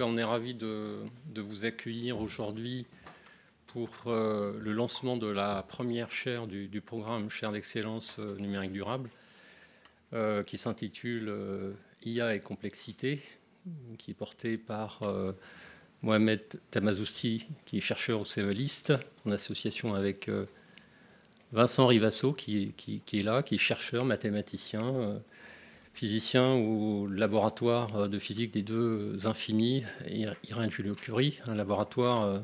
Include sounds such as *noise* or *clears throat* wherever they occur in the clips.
on est ravi de, vous accueillir aujourd'hui pour euh, le lancement de la première chaire du, programme Chaire d'excellence euh, numérique durable, euh, qui s'intitule IA et complexité, qui est portée par Mohamed Tamazousti, qui est chercheur au CEVALIST, en association avec Vincent Rivasso, qui, est là, qui est chercheur, mathématicien physicien au laboratoire euh, de physique des deux infinis, Irène Julio-Curie, un laboratoire euh,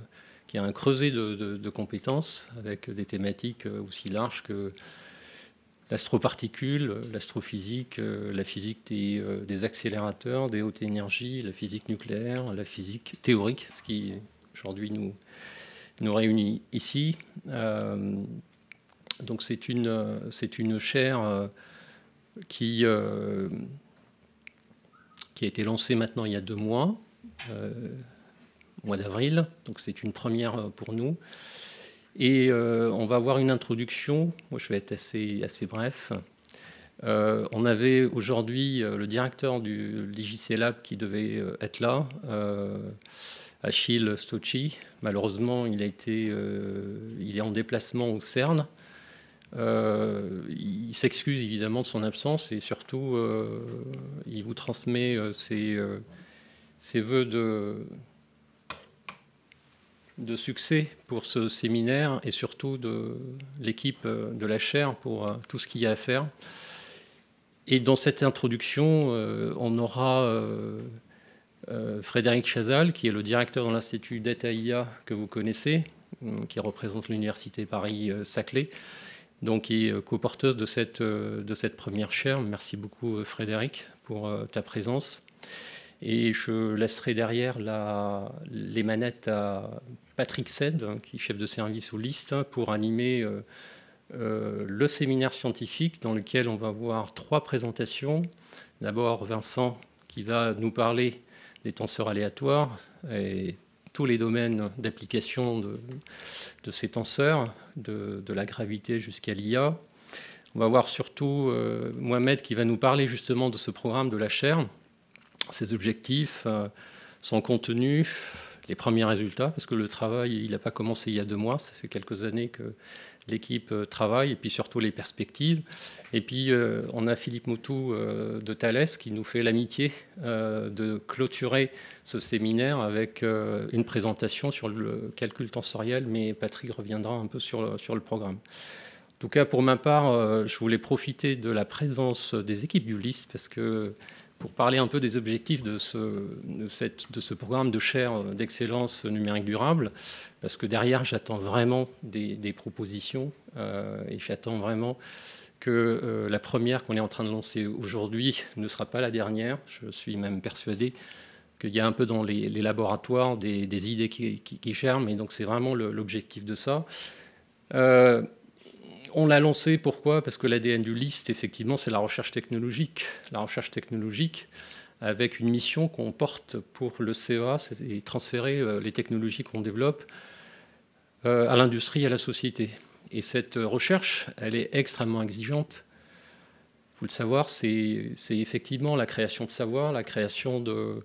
qui a un creuset de, compétences avec des thématiques euh, aussi larges que l'astroparticule, l'astrophysique, la physique des, accélérateurs, des hautes énergies, la physique nucléaire, la physique théorique, ce qui aujourd'hui nous, nous réunit ici. donc c'est une, c'est une chaire euh, qui, a été lancé maintenant il y a deux mois, euh, mois d'avril. Donc c'est une première euh, pour nous. Et euh, on va avoir une introduction. Moi, je vais être assez, assez bref. on avait aujourd'hui le directeur du LGC Lab qui devait être là, Achille Stocci. Malheureusement, il, a été, il est en déplacement au CERN. Euh, il s'excuse évidemment de son absence et surtout, euh, il vous transmet euh, ses, voeux de, succès pour ce séminaire et surtout de l'équipe de la chaire pour tout ce qu'il y a à faire. Et dans cette introduction, on aura Frédéric Chazal, qui est le directeur de l'Institut DETAIA que vous connaissez, qui représente l'Université Paris-Saclay donc qui est coporteuse de cette, euh, de cette première chaire. Merci beaucoup euh, Frédéric pour euh, ta présence. Et je laisserai derrière les manettes à Patrick Sed, hein, qui est chef de service au LIST, hein, pour animer le séminaire scientifique dans lequel on va voir trois présentations. D'abord Vincent qui va nous parler des tenseurs aléatoires et tous les domaines d'application de, ces tenseurs, de, la gravité jusqu'à l'IA. On va voir surtout euh, Mohamed qui va nous parler justement de ce programme de la chaire, ses objectifs, euh, son contenu, les premiers résultats, parce que le travail, il n'a pas commencé il y a deux mois, ça fait quelques années que l'équipe euh, travaille et puis surtout les perspectives. Et puis euh, on a Philippe Moutou euh, de Thalès qui nous fait l'amitié de clôturer ce séminaire avec une présentation sur le calcul tensoriel, mais Patrick reviendra un peu sur le, sur le programme. En tout cas, pour ma part, je voulais profiter de la présence des équipes du LIS parce que pour parler un peu des objectifs de ce, de de ce programme de chaire d'excellence numérique durable, parce que derrière, j'attends vraiment des, propositions euh, et j'attends vraiment que euh, la première qu'on est en train de lancer aujourd'hui ne sera pas la dernière. Je suis même persuadé qu'il y a un peu dans les, laboratoires des, idées qui, germent, et donc c'est vraiment l'objectif de ça. Euh, on l'a lancé, pourquoi Parce que l'ADN du LIST, effectivement, c'est la recherche technologique. La recherche technologique avec une mission qu'on porte pour le e CEA, et transférer euh, les technologies qu'on développe euh, à l'industrie, à la société. Et cette euh, recherche, elle est extrêmement exigeante. vous le savoir, c'est effectivement la création de savoir, la création de,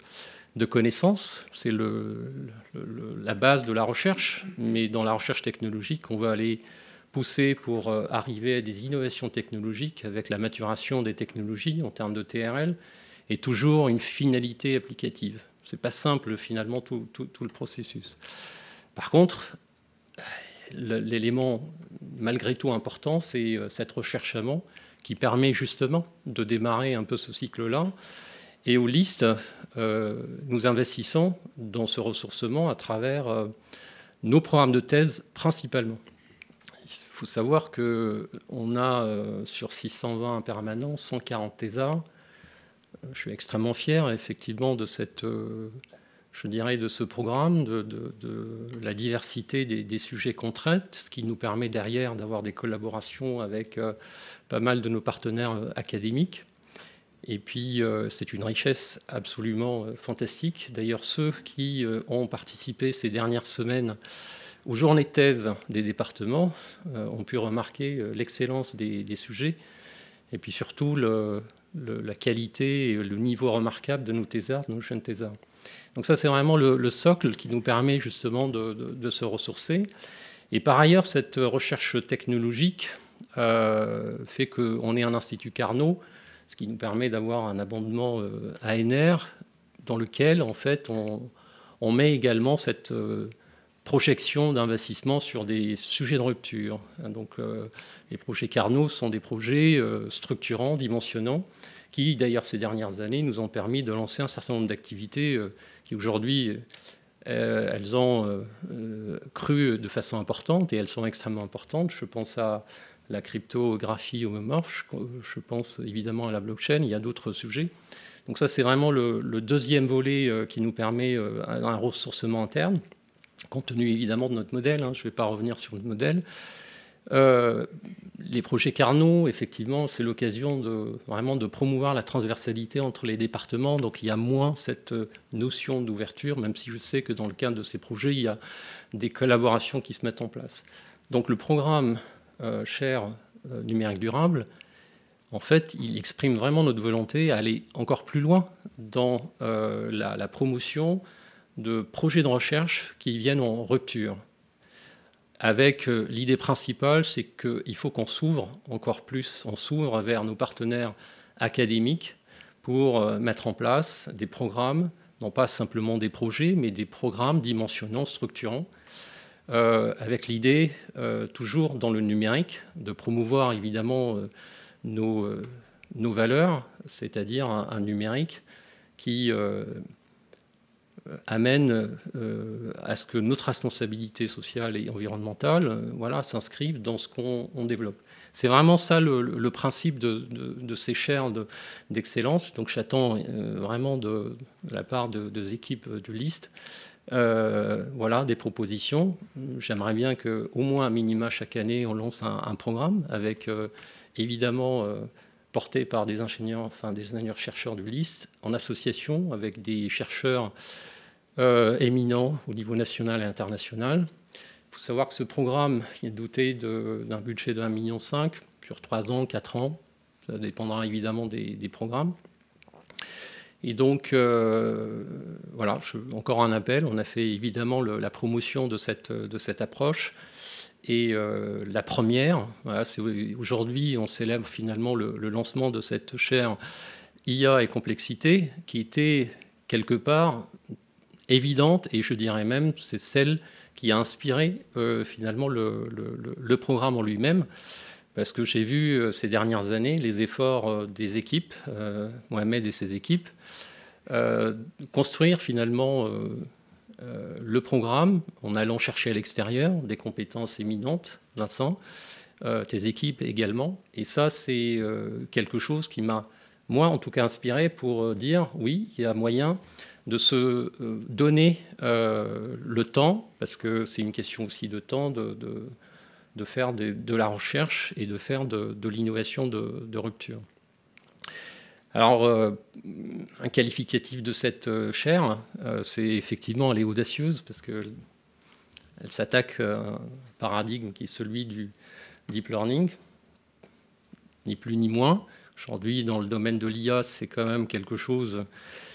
de connaissances. C'est la base de la recherche. Mais dans la recherche technologique, on va aller poussé pour euh, arriver à des innovations technologiques avec la maturation des technologies en termes de TRL est toujours une finalité applicative. Ce n'est pas simple finalement tout, le processus. Par contre, l'élément malgré tout important, c'est euh, cette recherchement qui permet justement de démarrer un peu ce cycle-là. Et au LIST euh, nous investissons dans ce ressourcement à travers nos programmes de thèse principalement faut savoir qu'on a euh, sur 620 permanents 140 TESA. Euh, je suis extrêmement fier effectivement de cette, euh, je dirais, de ce programme, de, la diversité des, sujets qu'on traite, ce qui nous permet derrière d'avoir des collaborations avec pas mal de nos partenaires académiques. Et puis, c'est une richesse absolument fantastique. D'ailleurs, ceux qui ont participé ces dernières semaines aux journées thèses des départements, euh, ont on peut remarquer euh, l'excellence des, sujets et puis surtout la qualité et le niveau remarquable de nos thésards, de nos jeunes thésards. Donc ça, c'est vraiment le, socle qui nous permet justement de, se ressourcer. Et par ailleurs, cette recherche technologique euh, fait qu'on est un institut Carnot, ce qui nous permet d'avoir un abondement ANR dans lequel, en fait, on, met également cette projection d'investissement sur des sujets de rupture. Donc, euh, les projets Carnot sont des projets euh, structurants, dimensionnants, qui, d'ailleurs, ces dernières années, nous ont permis de lancer un certain nombre d'activités euh, qui, aujourd'hui, elles ont cru de façon importante et elles sont extrêmement importantes. Je pense à la cryptographie homomorphe, je pense évidemment à la blockchain, il y a d'autres sujets. Donc ça, c'est vraiment le, le, deuxième volet qui nous permet un ressourcement interne compte tenu évidemment de notre modèle, hein, je ne vais pas revenir sur le modèle. Euh, les projets Carnot, effectivement, c'est l'occasion de, vraiment de promouvoir la transversalité entre les départements. Donc il y a moins cette euh, notion d'ouverture, même si je sais que dans le cadre de ces projets, il y a des collaborations qui se mettent en place. Donc le programme euh, Cher numérique durable, en fait, il exprime vraiment notre volonté à aller encore plus loin dans la, la, promotion de projets de recherche qui viennent en rupture. Avec euh, l'idée principale, c'est qu'il faut qu'on s'ouvre encore plus, on s'ouvre vers nos partenaires académiques pour euh, mettre en place des programmes, non pas simplement des projets, mais des programmes dimensionnants, structurants, euh, avec l'idée, toujours dans le numérique, de promouvoir évidemment nos, nos, valeurs, c'est-à-dire un, numérique qui euh, amène euh, à ce que notre responsabilité sociale et environnementale euh, voilà, s'inscrive dans ce qu'on développe. C'est vraiment ça le, principe de, de, ces chaires d'excellence. Donc j'attends vraiment de, la part des équipes du LIST voilà, des propositions. J'aimerais bien qu'au moins un minima chaque année, on lance un, programme avec évidemment... porté par des ingénieurs, enfin des ingénieurs chercheurs du LIST, en association avec des chercheurs euh, éminent éminents au niveau national et international. Il faut savoir que ce programme est doté d'un budget de 1,5 million sur 3 ans, 4 ans. Ça dépendra évidemment des, programmes. Et donc, euh, voilà, je, encore un appel. On a fait évidemment la promotion de cette, de cette approche. Et euh, la première, aujourd'hui, on célèbre finalement le, le, lancement de cette chaire IA et complexité, qui était quelque part évidente, et je dirais même, c'est celle qui a inspiré euh, finalement le, programme en lui-même. Parce que j'ai vu euh, ces dernières années les efforts euh, des équipes, Mohamed et ses équipes, construire finalement le programme en allant chercher à l'extérieur des compétences éminentes, Vincent, tes équipes également. Et ça, c'est quelque chose qui m'a, moi en tout cas, inspiré pour dire oui, il y a moyen de se euh, donner euh, le temps, parce que c'est une question aussi de temps, de, de, faire de la recherche et de faire de, l'innovation de, rupture. Alors, euh, un qualificatif de cette chaire, c'est effectivement elle est audacieuse, parce qu'elle elle s'attaque à un paradigme qui est celui du deep learning, ni plus ni moins. Aujourd'hui, dans le domaine de l'IA, c'est quand même quelque chose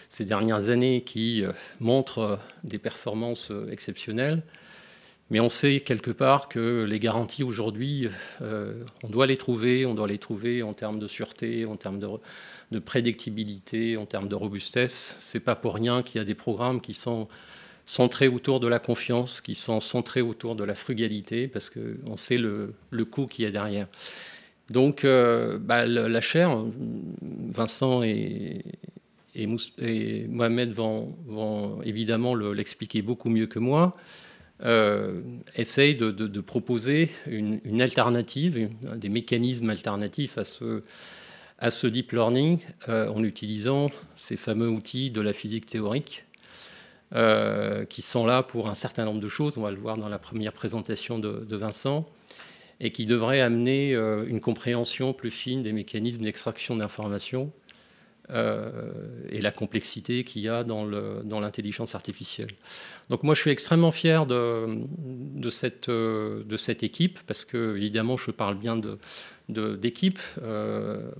ces dernières années qui euh, montrent euh, des performances euh, exceptionnelles. Mais on sait quelque part que les garanties aujourd'hui, on doit les trouver, on doit les trouver en termes de sûreté, en termes de, de prédictibilité, en termes de robustesse. C'est pas pour rien qu'il y a des programmes qui sont centrés autour de la confiance, qui sont centrés autour de la frugalité, parce qu'on sait le, le coût qu'il y a derrière. Donc, bah, la chair, Vincent et, et, Mohamed vont, évidemment l'expliquer beaucoup mieux que moi, euh, essaye de, proposer une, alternative, des mécanismes alternatifs à ce, deep learning euh, en utilisant ces fameux outils de la physique théorique euh, qui sont là pour un certain nombre de choses, on va le voir dans la première présentation de, de Vincent, et qui devraient amener une compréhension plus fine des mécanismes d'extraction d'informations euh, et la complexité qu'il y a dans l'intelligence dans artificielle. Donc moi, je suis extrêmement fier de, de, cette, euh, de cette équipe, parce que, évidemment, je parle bien d'équipe. De, euh,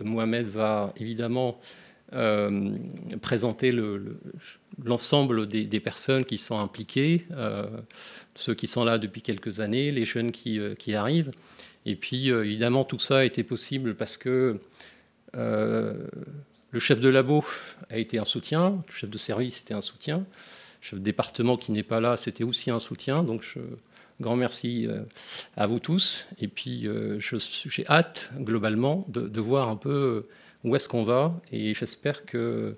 Mohamed va évidemment euh, présenter l'ensemble le, des, personnes qui sont impliquées, ceux qui sont là depuis quelques années, les jeunes qui, qui arrivent. Et puis, évidemment, tout ça a été possible parce que euh, le chef de labo a été un soutien, le chef de service était un soutien, le chef de département qui n'est pas là, c'était aussi un soutien. Donc, je, grand merci euh, à vous tous. Et puis, euh, j'ai hâte, globalement, de, voir un peu où est-ce qu'on va. Et j'espère que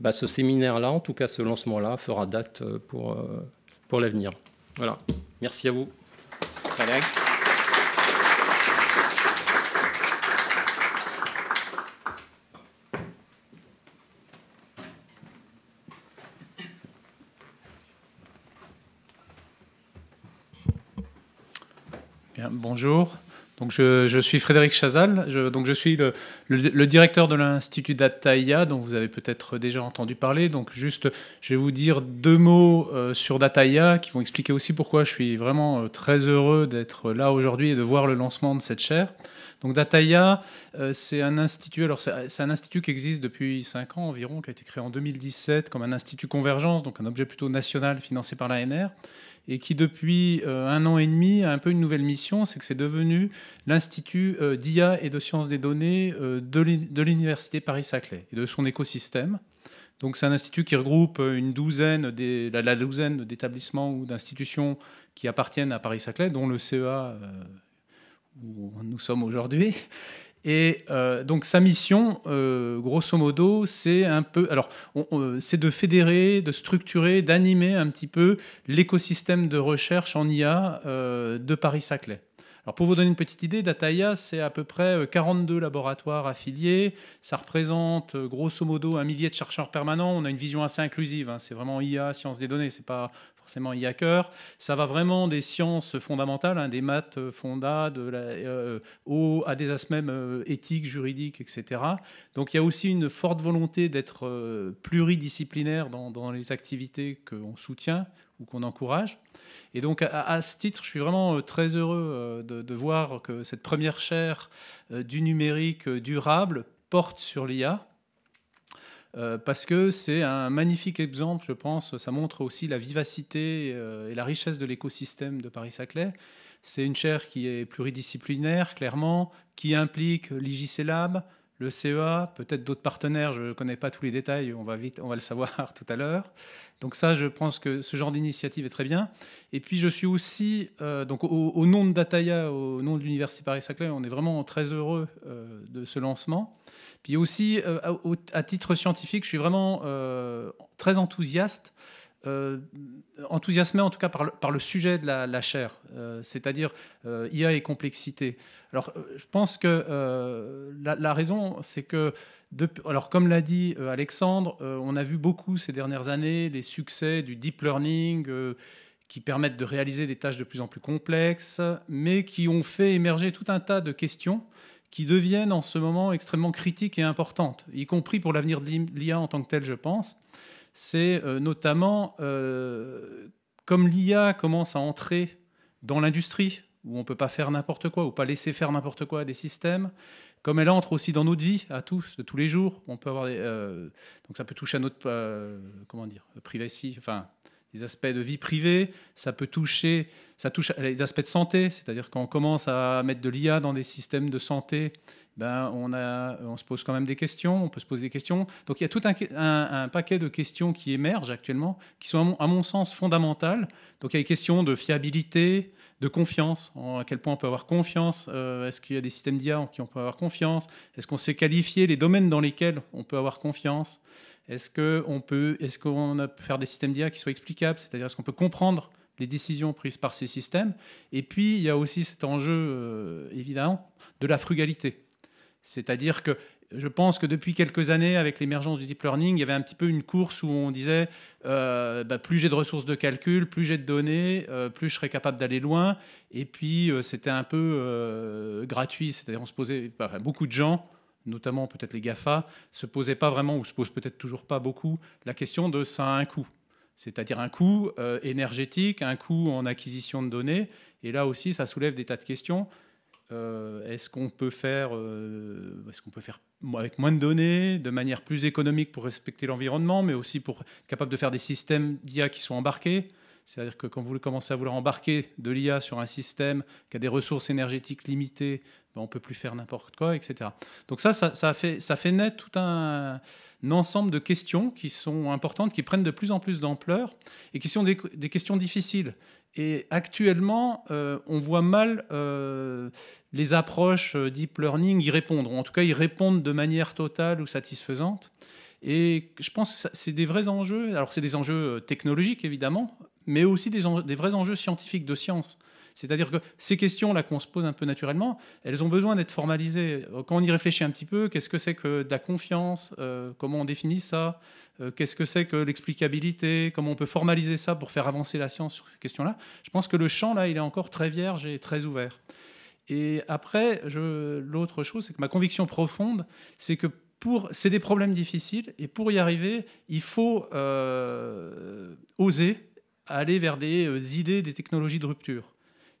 bah, ce séminaire-là, en tout cas ce lancement-là, fera date pour, pour l'avenir. Voilà. Merci à vous. bonjour. Donc je, suis Frédéric Chazal, je, donc je suis le, directeur de l'Institut Dataïa, dont vous avez peut-être déjà entendu parler. Donc juste, je vais vous dire deux mots euh, sur Dataïa qui vont expliquer aussi pourquoi je suis vraiment euh, très heureux d'être là aujourd'hui et de voir le lancement de cette chaire. Donc Dataia, euh, c'est un institut. Alors c'est un institut qui existe depuis 5 ans environ, qui a été créé en 2017 comme un institut convergence, donc un objet plutôt national financé par l'ANR, et qui depuis euh, un an et demi a un peu une nouvelle mission, c'est que c'est devenu l'Institut euh, d'IA et de sciences des données euh, de l'Université Paris-Saclay et de son écosystème. Donc c'est un institut qui regroupe une douzaine des, la, la, douzaine d'établissements ou d'institutions qui appartiennent à Paris-Saclay, dont le CEA où nous sommes aujourd'hui. Et euh, donc sa mission, euh, grosso modo, c'est un peu, alors, c'est de fédérer, de structurer, d'animer un petit peu l'écosystème de recherche en IA euh, de Paris-Saclay. Alors pour vous donner une petite idée, Dataia, c'est à peu près 42 laboratoires affiliés. Ça représente grosso modo un millier de chercheurs permanents. On a une vision assez inclusive. Hein. C'est vraiment IA, science des données. C'est pas forcément y a cœur. Ça va vraiment des sciences fondamentales, hein, des maths euh, fonda, de la, à des aspects même euh, éthiques, juridiques, etc. Donc il y a aussi une forte volonté d'être euh, pluridisciplinaire dans, les activités qu'on soutient ou qu'on encourage. Et donc à, ce titre, je suis vraiment très heureux de, de, voir que cette première chaire du numérique durable porte sur l'IA euh, parce que c'est un magnifique exemple, je pense. Ça montre aussi la vivacité euh, et la richesse de l'écosystème de Paris-Saclay. C'est une chaire qui est pluridisciplinaire, clairement, qui implique l'IGC Lab, le CEA, peut-être d'autres partenaires, je ne connais pas tous les détails, on va vite, on va le savoir *laughs* tout à l'heure. Donc ça, je pense que ce genre d'initiative est très bien. Et puis je suis aussi, euh, donc au, nom de Dataya, au nom de l'Université Paris-Saclay, on est vraiment très heureux euh, de ce lancement. Puis aussi, euh, à, titre scientifique, je suis vraiment très enthousiaste euh, enthousiasmé en tout cas par le, sujet de la, la chaire, euh, c'est-à-dire euh, IA et complexité. Alors je pense que la, raison, c'est que, alors comme l'a dit Alexandre, on a vu beaucoup ces dernières années les succès du deep learning qui permettent de réaliser des tâches de plus en plus complexes, mais qui ont fait émerger tout un tas de questions qui deviennent en ce moment extrêmement critiques et importantes, y compris pour l'avenir de l'IA en tant que telle, je pense c'est euh, notamment euh, comme l'IA commence à entrer dans l'industrie, où on ne peut pas faire n'importe quoi, ou pas laisser faire n'importe quoi à des systèmes, comme elle entre aussi dans notre vie, à tous, de tous les jours, on peut avoir euh, donc ça peut toucher à notre comment dire, privacy, enfin les aspects de vie privée, ça peut toucher, ça touche les aspects de santé, c'est-à-dire quand on commence à mettre de l'IA dans des systèmes de santé, ben on, a, on se pose quand même des questions, on peut se poser des questions. Donc il y a tout un, paquet de questions qui émergent actuellement, qui sont à mon, sens fondamentales. Donc il y a les questions de fiabilité, de confiance, à quel point on peut avoir confiance, euh, est-ce qu'il y a des systèmes d'IA en qui on peut avoir confiance, est-ce qu'on sait qualifier les domaines dans lesquels on peut avoir confiance. Est-ce qu'on peut est-ce qu'on faire des systèmes d'IA qui soient explicables, c'est-à-dire est-ce qu'on peut comprendre les décisions prises par ces systèmes Et puis il y a aussi cet enjeu euh, évidemment de la frugalité, c'est-à-dire que je pense que depuis quelques années, avec l'émergence du deep learning, il y avait un petit peu une course où on disait euh, bah, plus j'ai de ressources de calcul, plus j'ai de données, euh, plus je serai capable d'aller loin. Et puis c'était un peu gratuit, c'est-à-dire on se posait, beaucoup de gens notamment peut-être les GAFA, se posaient pas vraiment, ou se posent peut-être toujours pas beaucoup, la question de ça a un coût. C'est-à-dire un coût euh, énergétique, un coût en acquisition de données. Et là aussi, ça soulève des tas de questions. Euh, est-ce qu'on peut faire, euh, est-ce qu'on peut faire avec moins de données, de manière plus économique pour respecter l'environnement, mais aussi pour être capable de faire des systèmes d'IA qui sont embarqués c'est-à-dire que quand vous commencez à vouloir embarquer de l'IA sur un système qui a des ressources énergétiques limitées, ben, on peut plus faire n'importe quoi, etc. Donc ça, ça, fait, naître tout un, ensemble de questions qui sont importantes, qui prennent de plus en plus d'ampleur et qui sont des, questions difficiles. Et actuellement, euh, on voit mal euh, les approches euh, deep learning y répondre. En tout cas, y répondent de manière totale ou satisfaisante. Et je pense que c'est des vrais enjeux. Alors, c'est des enjeux technologiques, évidemment, mais aussi des vrais enjeux scientifiques de science. C'est-à-dire que ces questions-là qu'on se pose un peu naturellement, elles ont besoin d'être formalisées. Quand on y réfléchit un petit peu, qu'est-ce que c'est que la confiance euh, Comment on définit ça euh, Qu'est-ce que c'est que l'explicabilité Comment on peut formaliser ça pour faire avancer la science sur ces questions-là Je pense que le champ, là, il est encore très vierge et très ouvert. Et après, l'autre chose, c'est que ma conviction profonde, c'est que c'est des problèmes difficiles et pour y arriver, il faut euh, oser aller vers des idées, des technologies de rupture.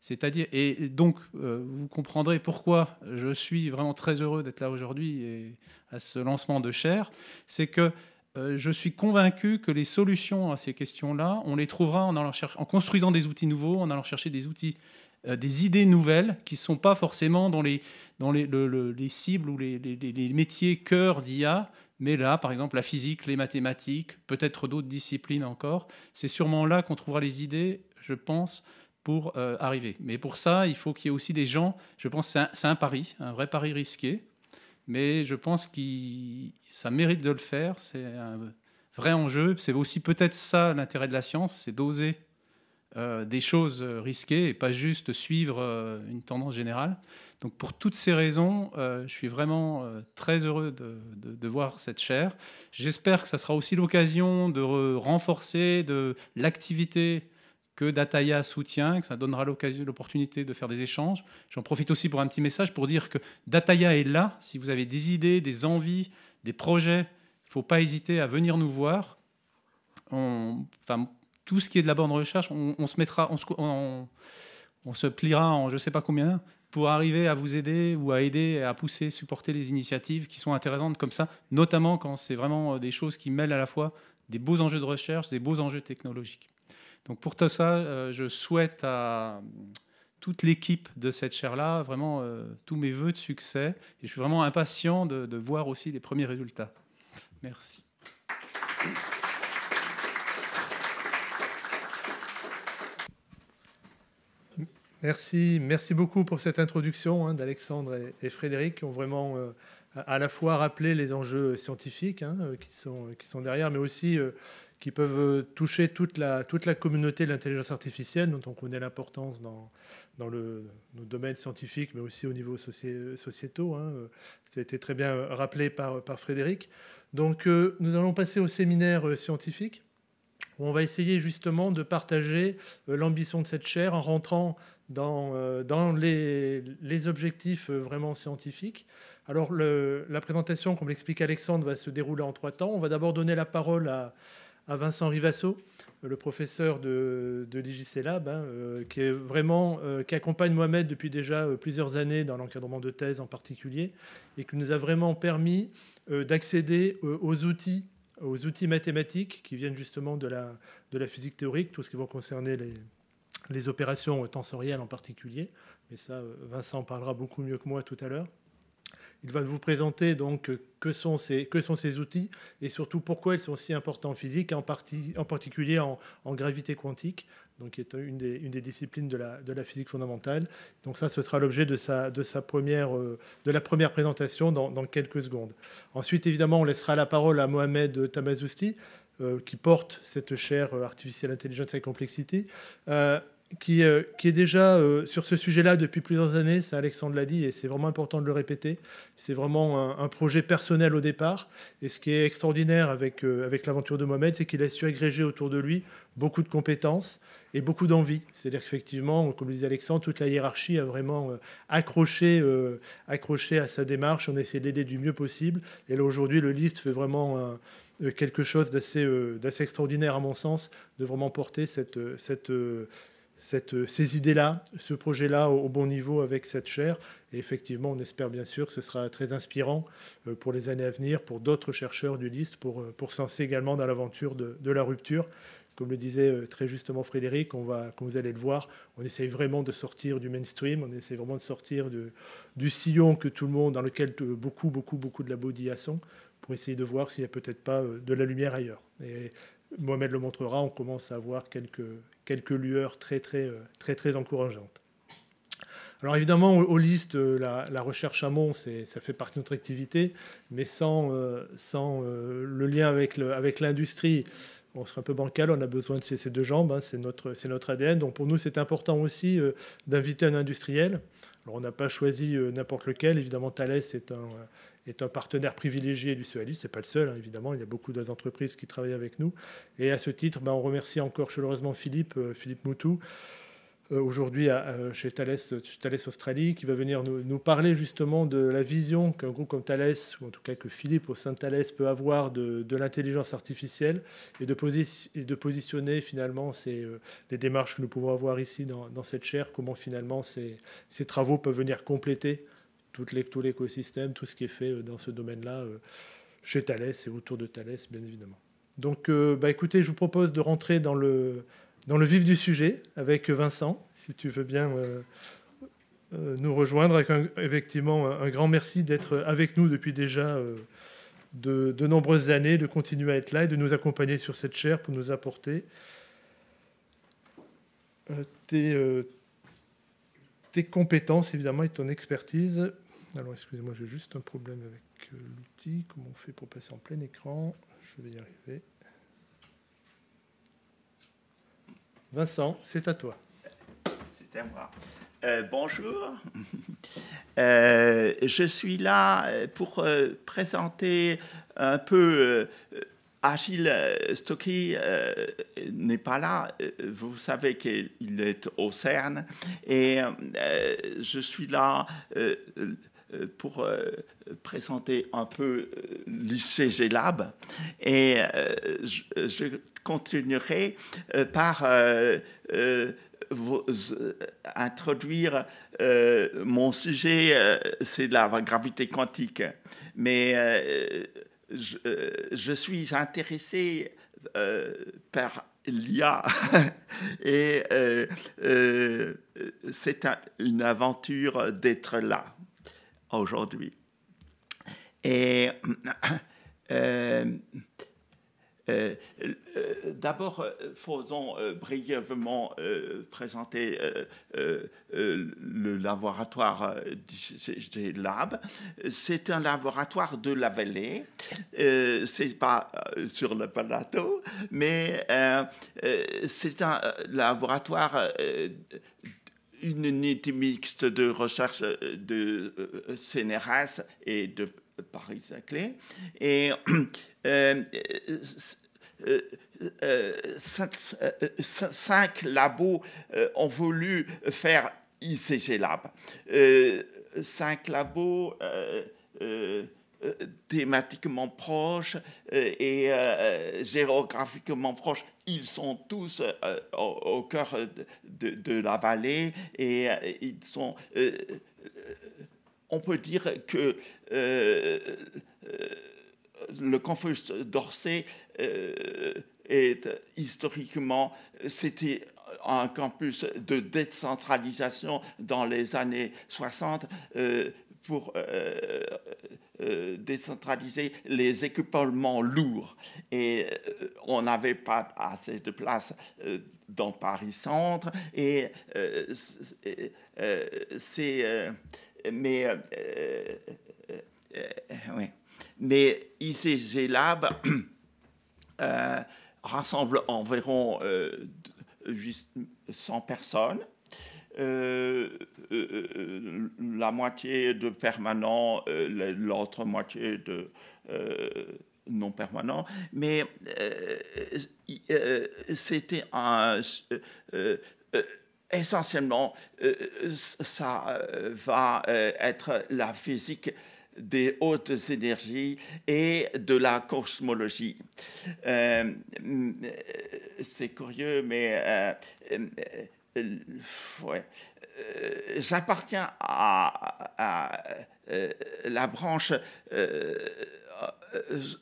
C'est-à-dire, et donc, euh, vous comprendrez pourquoi je suis vraiment très heureux d'être là aujourd'hui et à ce lancement de chair, c'est que euh, je suis convaincu que les solutions à ces questions-là, on les trouvera en, en construisant des outils nouveaux, en allant chercher des outils, euh, des idées nouvelles qui ne sont pas forcément dans les, dans les, les cibles ou les, les métiers cœur d'IA, mais là, par exemple, la physique, les mathématiques, peut-être d'autres disciplines encore, c'est sûrement là qu'on trouvera les idées, je pense, pour euh, arriver. Mais pour ça, il faut qu'il y ait aussi des gens, je pense que c'est un, pari, un vrai pari risqué, mais je pense que ça mérite de le faire, c'est un vrai enjeu, c'est aussi peut-être ça l'intérêt de la science, c'est d'oser euh, des choses risquées et pas juste suivre euh, une tendance générale. Donc pour toutes ces raisons, je suis vraiment très heureux de, de, voir cette chaire. J'espère que ça sera aussi l'occasion de renforcer de l'activité que Dataia soutient, que ça donnera l'occasion, l'opportunité de faire des échanges. J'en profite aussi pour un petit message pour dire que Dataia est là. Si vous avez des idées, des envies, des projets, il ne faut pas hésiter à venir nous voir. enfin, tout ce qui est de la borne recherche, on, se mettra, on on, on se pliera en je ne sais pas combien pour arriver à vous aider ou à aider à pousser, supporter les initiatives qui sont intéressantes comme ça, notamment quand c'est vraiment euh, des choses qui mêlent à la fois des beaux enjeux de recherche, des beaux enjeux technologiques. Donc pour tout ça, euh, je souhaite à toute l'équipe de cette chaire-là, vraiment euh, tous mes voeux de succès. Et je suis vraiment impatient de, voir aussi les premiers résultats. Merci. Merci, merci beaucoup pour cette introduction hein, d'Alexandre et, Frédéric qui ont vraiment euh, à la fois rappelé les enjeux scientifiques hein, qui, sont, derrière, mais aussi qui peuvent euh, toucher toute la, toute la communauté de l'intelligence artificielle, dont on connaît l'importance dans, dans le, domaine scientifique, mais aussi au niveau sociétaux. Hein. Ça a été très bien rappelé par, par Frédéric. Donc euh, nous allons passer au séminaire euh, scientifique, où on va essayer justement de partager l'ambition de cette chaire en rentrant dans, dans les, les, objectifs vraiment scientifiques. Alors la présentation, comme l'explique Alexandre, va se dérouler en trois temps. On va d'abord donner la parole à à Vincent Rivasso, euh, le professeur de, de Lab, hein, euh, qui, est vraiment, euh, accompagne Mohamed depuis déjà plusieurs années dans l'encadrement de thèse en particulier, et qui nous a vraiment permis d'accéder aux outils aux outils mathématiques qui viennent justement de la, de la physique théorique, tout ce qui va concerner les, les opérations tensorielles en particulier. Mais ça, Vincent parlera beaucoup mieux que moi tout à l'heure. Il va vous présenter donc que sont ces, que sont ces outils et surtout pourquoi ils sont si importants en physique, en, partie, en particulier en, en gravité quantique, donc qui est une des, une des disciplines de la, de la, physique fondamentale. Donc ça, ce sera l'objet de, sa, de, sa première, euh, de la première présentation dans, quelques secondes. Ensuite, évidemment, on laissera la parole à Mohamed Tamazousti, euh, qui porte cette chaire euh, artificielle Intelligence et Complexity. Euh, qui, est déjà euh, sur ce sujet-là depuis plusieurs années, ça Alexandre l'a dit et c'est vraiment important de le répéter, c'est vraiment un, projet personnel au départ. Et ce qui est extraordinaire avec, euh, avec l'aventure de Mohamed, c'est qu'il a su agréger autour de lui beaucoup de compétences et beaucoup d'envie. C'est-à-dire qu'effectivement, comme le disait Alexandre, toute la hiérarchie a vraiment accroché, accroché à sa démarche. On a essayé d'aider du mieux possible. Et là, aujourd'hui, le liste fait vraiment quelque chose d'assez d'assez extraordinaire, à mon sens, de vraiment porter cette, cette, cette, euh, ces idées-là, ce projet-là au, bon niveau avec cette chaire. Et effectivement, on espère bien sûr que ce sera très inspirant euh, pour les années à venir, pour d'autres chercheurs du LIST, pour, euh, pour se également dans l'aventure de, la rupture. Comme le disait très justement Frédéric, on va, comme vous allez le voir, on essaye vraiment de sortir du mainstream, on essaie vraiment de sortir de, du sillon que tout le monde, dans lequel beaucoup, beaucoup, beaucoup de labos d'IA sont, pour essayer de voir s'il n'y a peut-être pas de la lumière ailleurs. Et Mohamed le montrera, on commence à voir quelques, quelques lueurs très très, euh, très, très encourageantes. Alors évidemment, au liste, euh, la, recherche recherche amont, ça fait partie de notre activité, mais sans, euh, sans le lien avec l'industrie, on serait un peu bancal, on a besoin de ces, deux jambes, hein, c'est notre, notre ADN. Donc pour nous, c'est important aussi d'inviter un industriel. Alors on n'a pas choisi n'importe lequel, évidemment Thalès est un est un partenaire privilégié du CEALIS. Ce n'est pas le seul, hein, évidemment. Il y a beaucoup d'autres entreprises qui travaillent avec nous. Et à ce titre, ben, on remercie encore chaleureusement Philippe, euh, Philippe Moutou, euh, aujourd'hui euh, chez Thales, Thales, Australie, qui va venir nous, parler justement de la vision qu'un groupe comme Thales, ou en tout cas que Philippe au sein de Thales peut avoir de, l'intelligence artificielle et de, de positionner finalement ces, les démarches que nous pouvons avoir ici dans, cette chaire, comment finalement ces travaux peuvent venir compléter les, tout l'écosystème, tout ce qui est fait euh, dans ce domaine-là euh, chez Thalès et autour de Thalès, bien évidemment. Donc, euh, bah, écoutez, je vous propose de rentrer dans le, dans le vif du sujet avec Vincent, si tu veux bien nous rejoindre. Avec effectivement, un grand merci d'être avec nous depuis déjà de, nombreuses années, de continuer à être là et de nous accompagner sur cette chaire pour nous apporter tes, tes compétences, évidemment, et ton expertise alors, excusez-moi, j'ai juste un problème avec euh, l'outil. Comment on fait pour passer en plein écran Je vais y arriver. Vincent, c'est à toi. C'est à moi. Euh, bonjour. *laughs* Euh, je suis là pour présenter un peu. Agile Stocky n'est pas là. Vous savez qu'il est au CERN. Et je suis là euh, pour euh, présenter un peu euh, l'ICG Lab. Et je, continuerai par vous introduire mon sujet, c'est la gravité quantique. Mais je, suis intéressé par l'IA. *laughs* Et c'est une aventure d'être là aujourd'hui. Et D'abord, faisons brièvement présenter le laboratoire euh, du Lab. C'est un laboratoire de la vallée. Euh, c'est pas euh, sur le plateau, mais c'est un laboratoire une unité mixte de recherche euh, de CNRS euh, euh, et de Paris-Saclay. Et cinq labos ont voulu faire ICG Lab. cinq labos. Euh, thématiquement proches euh, et euh, géographiquement proches. Ils sont tous au, cœur de, la vallée et ils sont on peut dire que le campus d'Orsay est historiquement, c'était un campus de décentralisation dans les années 60 pour euh, décentraliser les équipements lourds. Et euh, on n'avait pas assez de place euh, dans Paris-Centre. Et c'est. mais. oui. Mais ICG Lab *clears throat* rassemble environ 100 personnes euh, euh, euh, la moitié de permanent l'autre moitié de non permanent, mais c'était un. essentiellement, ça va être la physique des hautes énergies et de la cosmologie. C'est curieux, mais ouais, euh, j'appartiens à, euh, la branche euh,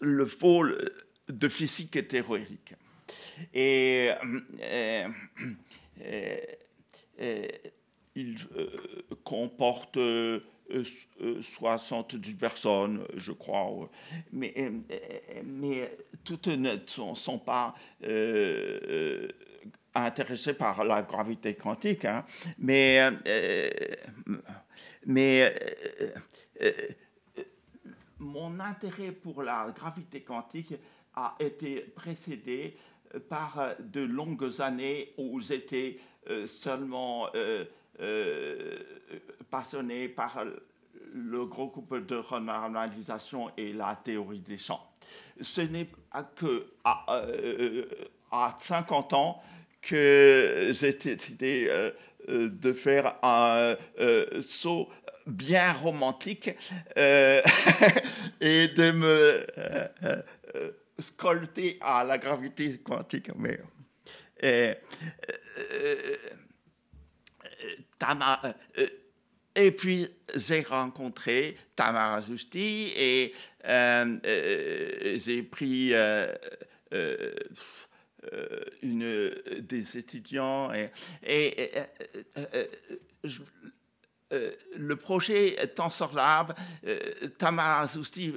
le faul de physique théorique. Et, il comporte soixante-dix personnes, je crois, mais, mais toutes ne sont, pas intéressé par la gravité quantique, hein. mais, euh, euh, mais euh, mon intérêt pour la gravité quantique a été précédé par de longues années où j'étais seulement passionné par le gros couple de renormalisation et la théorie des champs. Ce n'est que à, à 50 ans que j'ai décidé euh, euh, de faire un euh, saut bien romantique *laughs* et de me scolter à la gravité quantique. Mais, et, et puis, j'ai rencontré Tamara Justi et j'ai pris euh, une, euh, des étudiants. Et, euh, le projet Tensor Lab, Tamara Zousti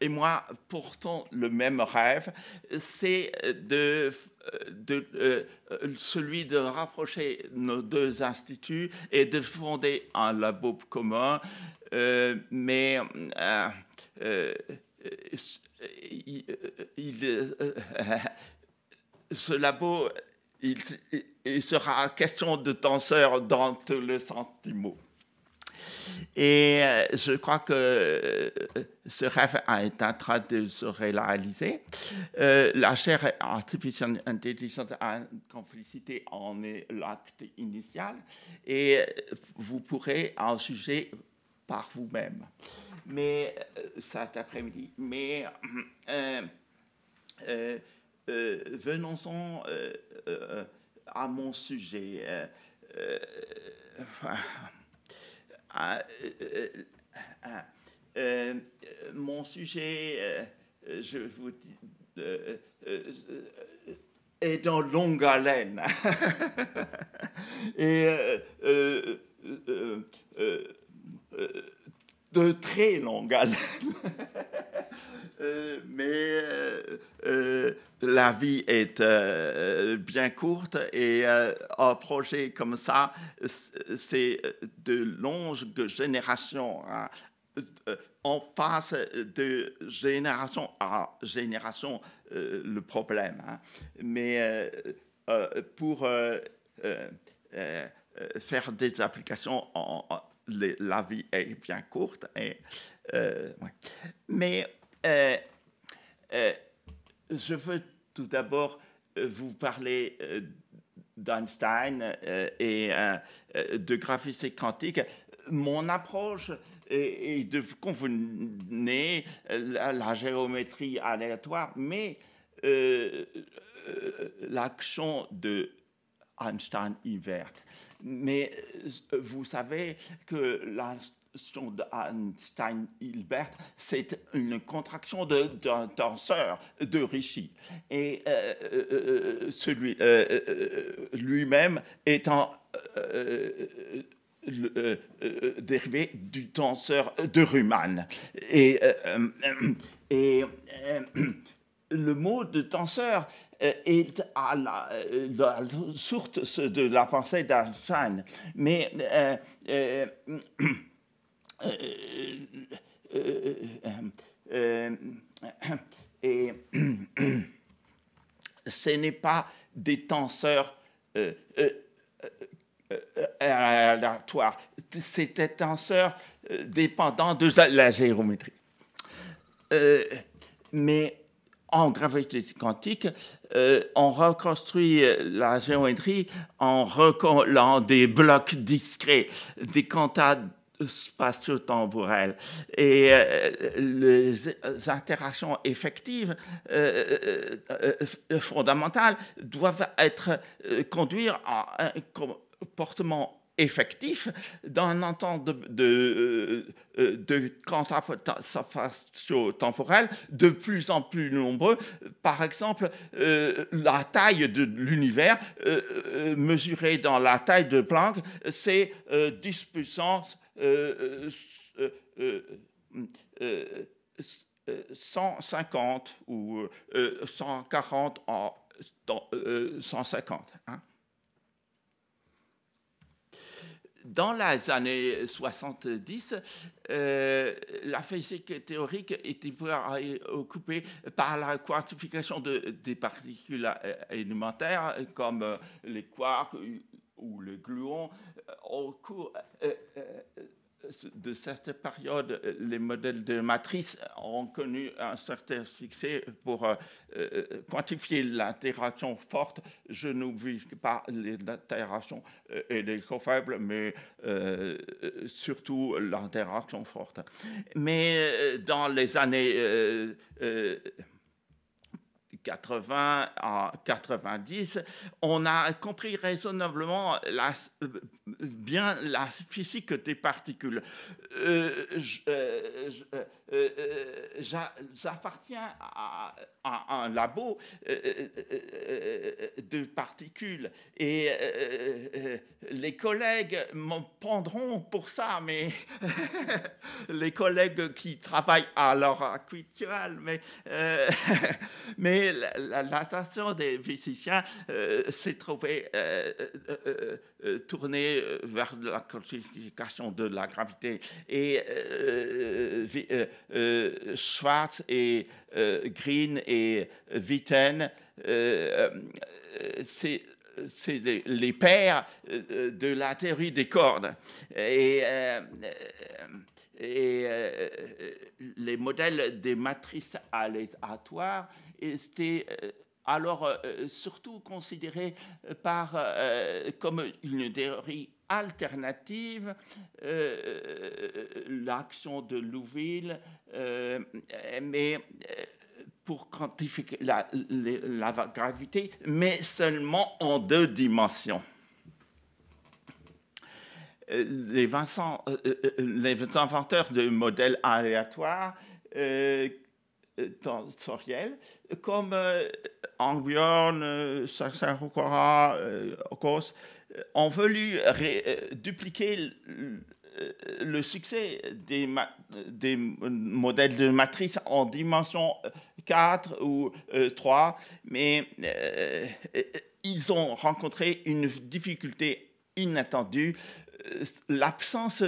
et moi portons le même rêve, c'est de, celui de rapprocher nos deux instituts et de fonder un labo commun. mais il ce labo, il, sera question de tenseur dans le sens du mot. Et euh, je crois que euh, ce rêve est en train de se réaliser. Euh, la chair artificielle intelligence à complicité en l'acte initial et vous pourrez en juger par vous-même. Mais cet après-midi, mais venons-en à mon sujet. mon sujet, je vous dis, est en longue haleine. Et de très longue haleine. *laughs* Euh, mais euh, euh, la vie est bien courte et un projet comme ça, c'est de longues générations. Hein. On passe de génération à génération le problème. Hein. Mais pour faire des applications en la vie est bien courte. Euh, mais euh, euh, je veux tout d'abord vous parler d'Einstein et de graphisme quantique. Mon approche est, de convenir la, géométrie aléatoire, mais l'action de einstein hilbert Mais euh, vous savez que la Einstein-Hilbert, c'est une contraction d'un tenseur de Ricci. Et euh, euh, celui lui-même étant dérivé du tenseur de Riemann. Et, et le mot de tenseur est à la, source de la pensée d'Arsène. Mais et ce n'est pas des tenseurs aléatoires, c'est des tenseurs dépendants de la géométrie. mais en gravité quantique, euh, on reconstruit euh, la géométrie en recollant des blocs discrets, des quantas spatio temporels Et euh, les interactions effectives fondamentales doivent être conduire à un comportement effectif dans un temps de, de, euh, euh, de temporelle de plus en plus nombreux. Par exemple, euh, la taille de l'univers, mesurée dans la taille de Planck, c'est 10 puissance 150 ou 140 en 150. dans les années 70, euh, la physique théorique était occupée par la quantification de, des particules élémentaires comme euh, les quarks ou les gluons, euh, au cours de cette période, euh, les modèles de matrice ont connu un certain succès pour euh, euh, quantifier l'interaction forte. Je n'oublie pas l'interaction et les faibles, mais surtout l'interaction forte. Mais dans les années... 80 à 90, on a compris raisonnablement la, euh, bien la physique des particules. Euh, euh, j'appartiens à, un labo de particules et les collègues m'en prendront pour ça, mais *laughs* les collègues qui travaillent à leur mais, *laughs* mais l'attention des physiciens euh, s'est trouvée euh, euh, tournée vers la quantification de la gravité. Et Schwartz et Green et Witten, c'est les, pères de la théorie des cordes. Et, et les modèles des matrices aléatoires c'était euh, alors euh, surtout considéré euh, par, comme une théorie alternative, l'action de Louville, mais pour quantifier la, la, gravité, mais seulement en deux dimensions. Les, Vincent, les inventeurs de modèles aléatoires euh, tensoriel, comme euh, Angbjorn, euh, Sarsarokora, Ocos, ont voulu dupliquer le succès des, des, modèles de matrice en dimension 4 ou 3, mais ils ont rencontré une difficulté inattendue, l'absence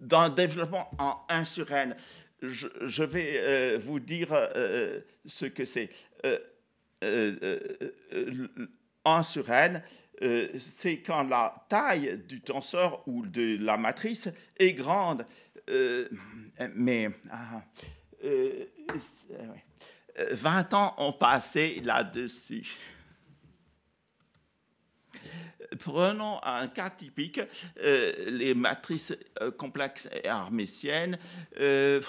d'un développement en 1 sur n je, vais euh, vous dire euh, euh, ce que c'est. en sur n, c'est quand la taille du tenseur ou de la matrice est grande. mais 20 ah, ans ont passé là-dessus. Prenons un cas typique, euh, les matrices euh, complexes et hermétiennes. Euh,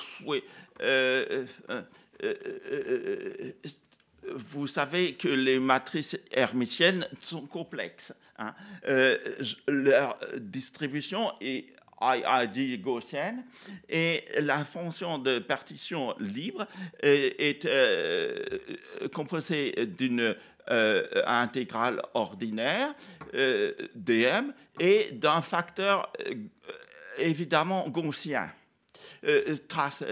vous savez que les matrices hermétiennes sont complexes. Hein. leur distribution est IID gaussienne, et la fonction de partition libre est, euh, composée d'une euh, intégrale ordinaire, euh, dm, et d'un facteur évidemment gaussien. trace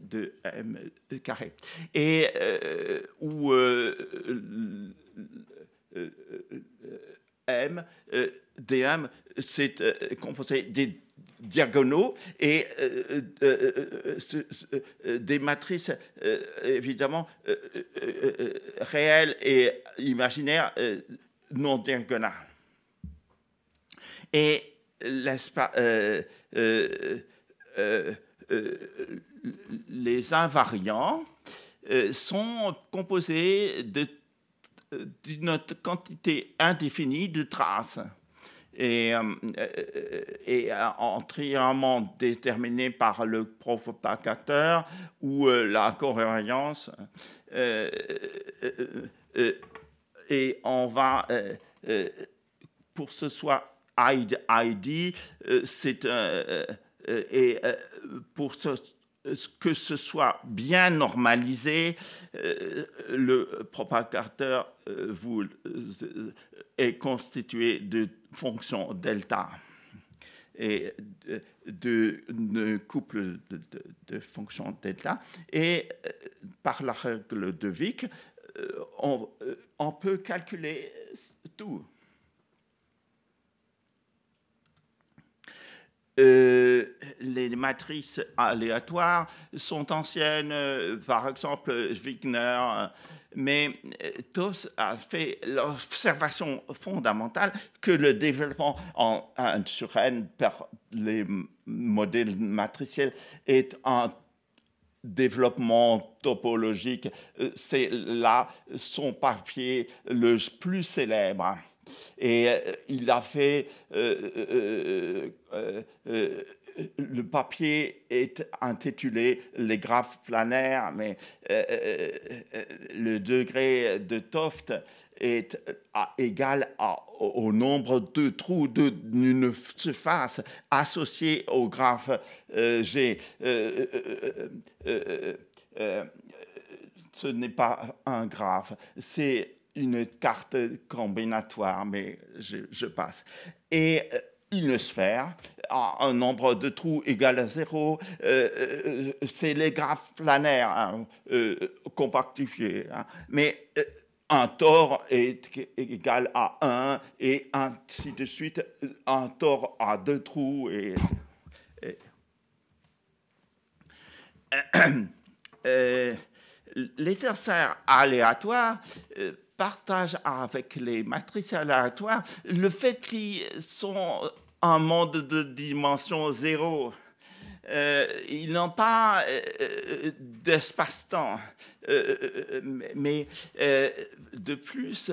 de m carré et où m dm c'est composé des diagonaux et euh, euh, euh, des matrices évidemment réelles et imaginaires non diagonales. Et les invariants sont composés d'une quantité indéfinie de traces et, euh, euh, et euh, entièrement déterminé par le propagateur ou la cohérence. et on va, pour ce soit ID, ID c'est et pour ce que ce soit bien normalisé, euh, le propagateur euh, vous, euh, est constitué de fonctions delta et de, couples de couple de, fonctions delta. Et par la règle de Wick, on peut calculer tout. Euh, les matrices aléatoires sont anciennes, euh, par exemple Wigner, euh, mais Toss a fait l'observation fondamentale que le développement en, sur N par les modèles matriciels est un développement topologique. C'est là son papier le plus célèbre. Et il a fait... le papier est intitulé Les graphes planaires, mais le degré de Toft est égal au nombre de trous d'une surface associée au graphe G ce n'est pas un graphe, c'est une carte combinatoire, mais je, passe. Et euh, une sphère, un nombre de trous égal à zéro, euh, euh, c'est les graphes planaires hein, compactifiés. Hein. mais un tore est égal à un, et ainsi de suite. Un tore a deux trous et. *coughs* les tertiaires aléatoires Partage avec les matrices aléatoires le fait qu'ils sont un monde de dimension zéro. Euh, ils n'ont pas euh, euh, d'espace-temps. mais de plus,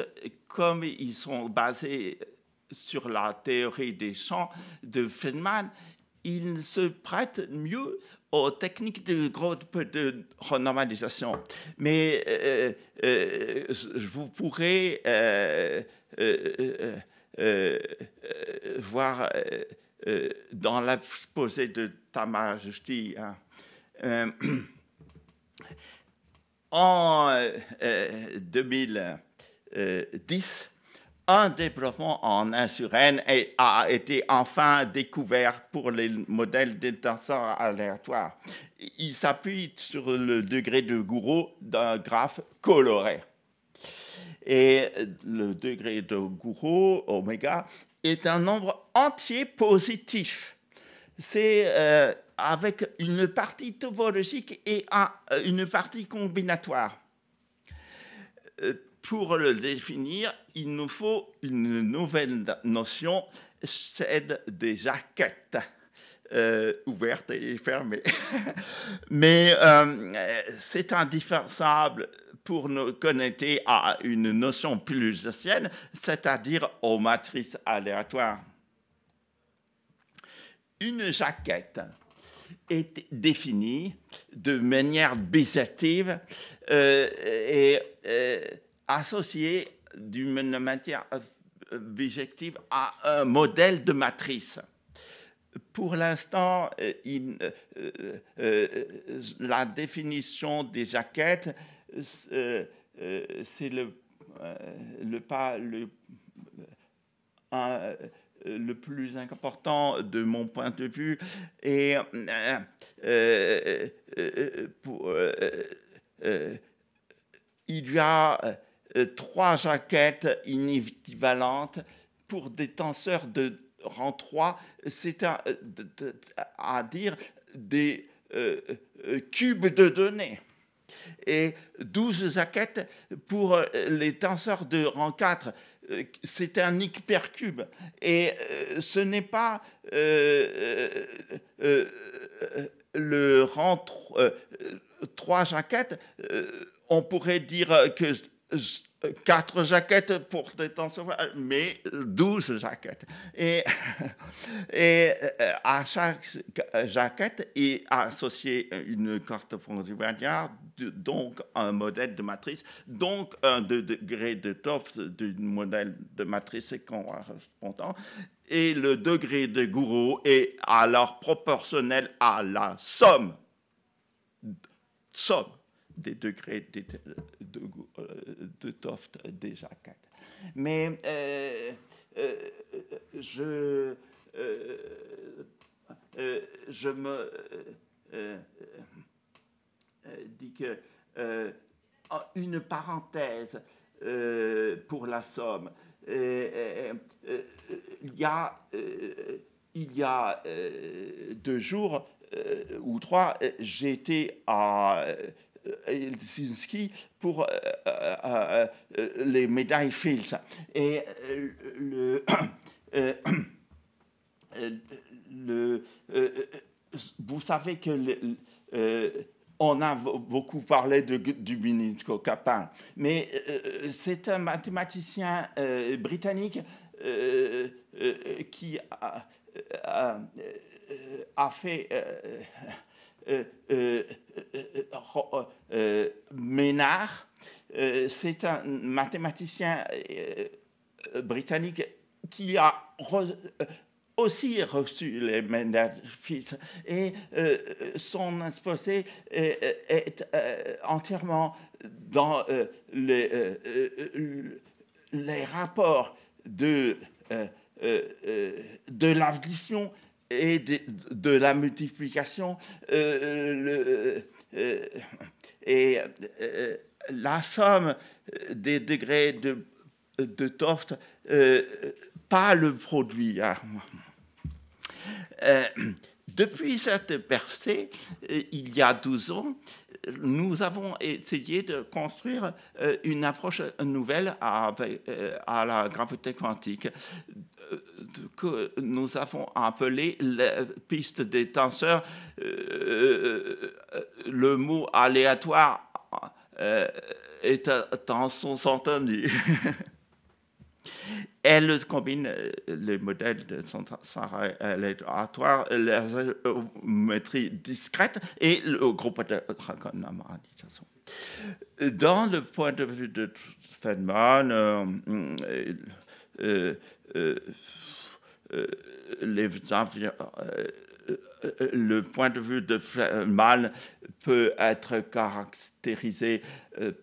comme ils sont basés sur la théorie des champs de Feynman, ils se prêtent mieux aux techniques de, de renormalisation. Mais euh, euh, euh, vous pourrez voir dans l'exposé de Tamara Justi. dis en 2010, un développement en insurène a été enfin découvert pour les modèles d'étincelles aléatoires. Il s'appuie sur le degré de Gouraud d'un graphe coloré. Et le degré de Gouraud, oméga, est un nombre entier positif. C'est euh, avec une partie topologique et une partie combinatoire. Euh, pour le définir, il nous faut une nouvelle notion, celle des jaquettes. Euh, ouvertes et fermées. *laughs* Mais euh, c'est indispensable pour nous connecter à une notion plus ancienne, c'est-à-dire aux matrices aléatoires. Une jaquette est définie de manière bisective euh, et associé d'une matière objective à un modèle de matrice. Pour l'instant, euh, euh, euh, la définition des jaquettes, c'est le, le pas le, plus important de mon point de vue. Et il y a euh, trois jaquettes inéquivalentes pour des tenseurs de rang 3, c'est à, euh, à, dire des euh, cubes de données. Et 12 jaquettes pour les tenseurs de rang 4, c'est un hypercube. Et ce n'est pas le rang 3, 3 jaquettes on pourrait dire que euh, quatre jaquettes pour détention, mais 12 jaquettes. Et, *laughs* et euh, à chaque jaquette est associée une carte fond donc un modèle de matrice, donc un degré de torse d'un modèle de matrice correspondant. Et le degré de gourou est alors proportionnel à la somme. Somme des degrés de, de, de Toft déjà Mais euh, euh, je, euh, je me dis que ah, une parenthèse pour la Somme, il y a, il y a deux jours ou trois, j'étais à pour euh, euh, euh, les médailles Fields. Et le, *coughs* *coughs* le, vous savez que on a beaucoup parlé de Dominico Capin, mais c'est un mathématicien britannique qui a, a fait Ménard. C'est un mathématicien britannique qui a aussi reçu les médailles fils et son exposé est, entièrement dans les, les, rapports de, de l'addition et de, la multiplication. Euh, euh, le, euh, et la somme des degrés de, de Toft, pas le produit. Hein. Euh, depuis cette percée, euh, il y a 12 ans, nous avons essayé de construire euh, une approche nouvelle euh, à, la gravité quantique que nous avons appelée la piste des tenseurs, le mot aléatoire est en son entendu. *laughs* Elle combine euh, les modèles de son aléatoire, euh, la euh, géométrie discrète et le groupe de rationalisation. Dans le point de vue de Feynman, le point de vue de Feynman peut être caractérisé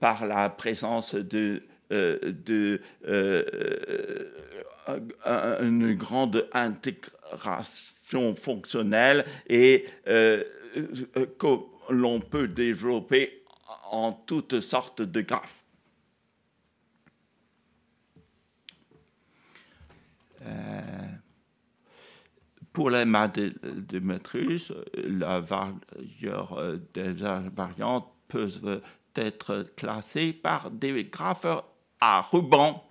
par la présence de euh, de, euh, euh, une grande intégration fonctionnelle et que l'on peut développer en toutes sortes de graphes. pour les mathématrices, la valeur des variantes peut être classée par des graphes à ruban,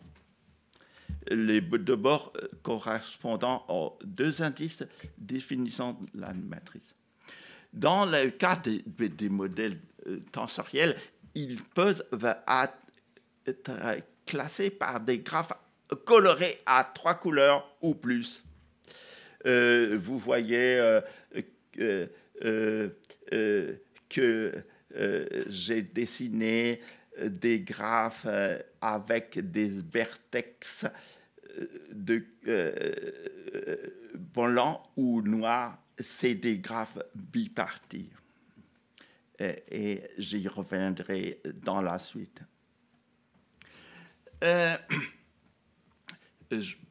les deux bords euh, correspondant aux deux indices définissant la matrice. Dans le cas des, modèles euh, tensoriels, ils peuvent être euh, classés par des graphes colorés à trois couleurs ou plus. vous voyez que j'ai dessiné des graphes euh, avec des vertex euh, de euh, blanc ou noir, c'est des graphes bipartis. Et, j'y reviendrai dans la suite. *clears throat*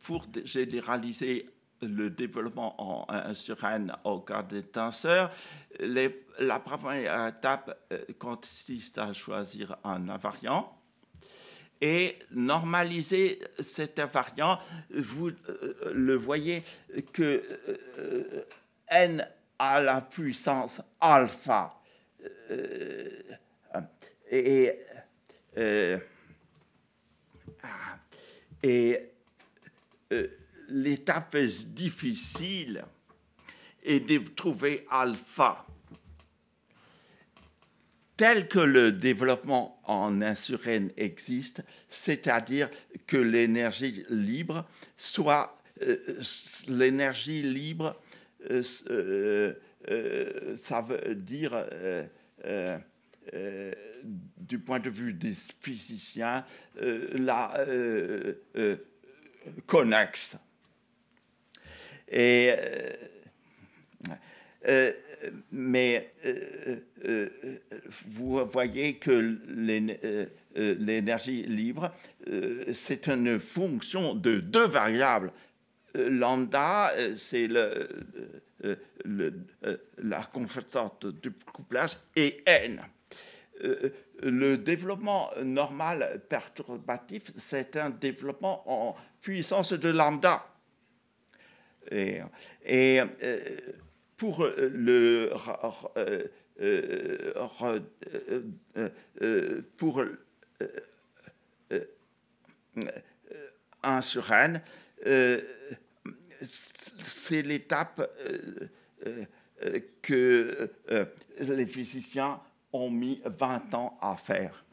pour généraliser le développement en, sur n au cas des tenseurs. la première étape euh, consiste à choisir un invariant et normaliser cet invariant. Vous euh, le voyez que euh, n à la puissance alpha et l'étape difficile et de trouver alpha. Tel que le développement en insurène existe, c'est-à-dire que l'énergie libre soit euh, l'énergie libre, euh, euh, ça veut dire du point de vue des physiciens, la connexe et, euh, euh, mais euh, vous voyez que l'énergie libre, c'est une fonction de deux variables. Lambda, c'est la constante du couplage, et N. le développement normal perturbatif, c'est un développement en puissance de lambda. Et, pour le pour un suran, euh, c'est l'étape euh, euh, que les physiciens ont mis 20 ans à faire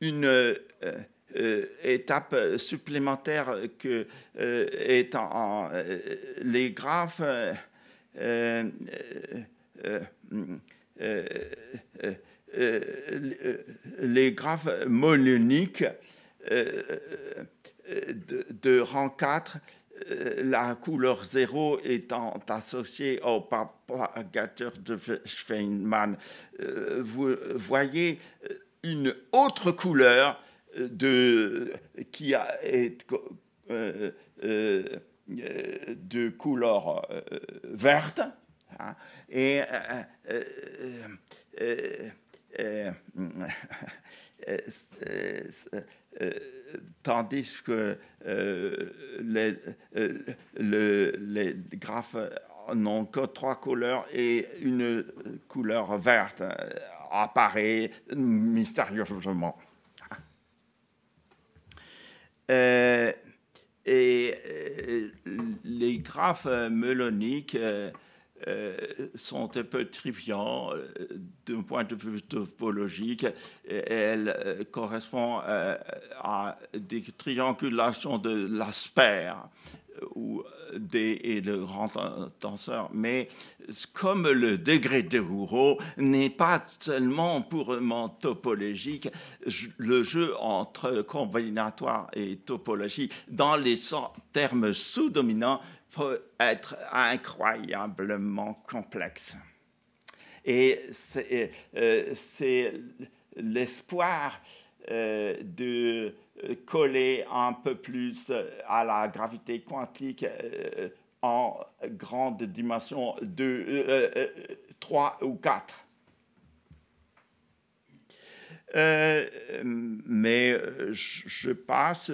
une euh, euh, euh, étape supplémentaire que est les graphes les graphes mononiques de, rang 4, la couleur zéro étant associée au propagateur de Feynman. Vous voyez une autre couleur euh, de, qui a, est euh, euh, de couleur verte. Hein, et tandis que les, les graphes n'ont que trois couleurs et une couleur verte apparaît mystérieusement. Euh, et euh, les graphes euh, meloniques sont un peu triviants d'un point de vue topologique. Elles correspondent à des triangulations de Lasper ou euh, des, et de grand tenseur, Mais comme le degré de Gouraud n'est pas seulement purement topologique, le jeu entre combinatoire et topologie dans les termes sous-dominants peut être incroyablement complexe. Et c'est euh, l'espoir euh, de coller un peu plus euh, à la gravité quantique euh, en grande dimension 3 euh, ou 4. mais je passe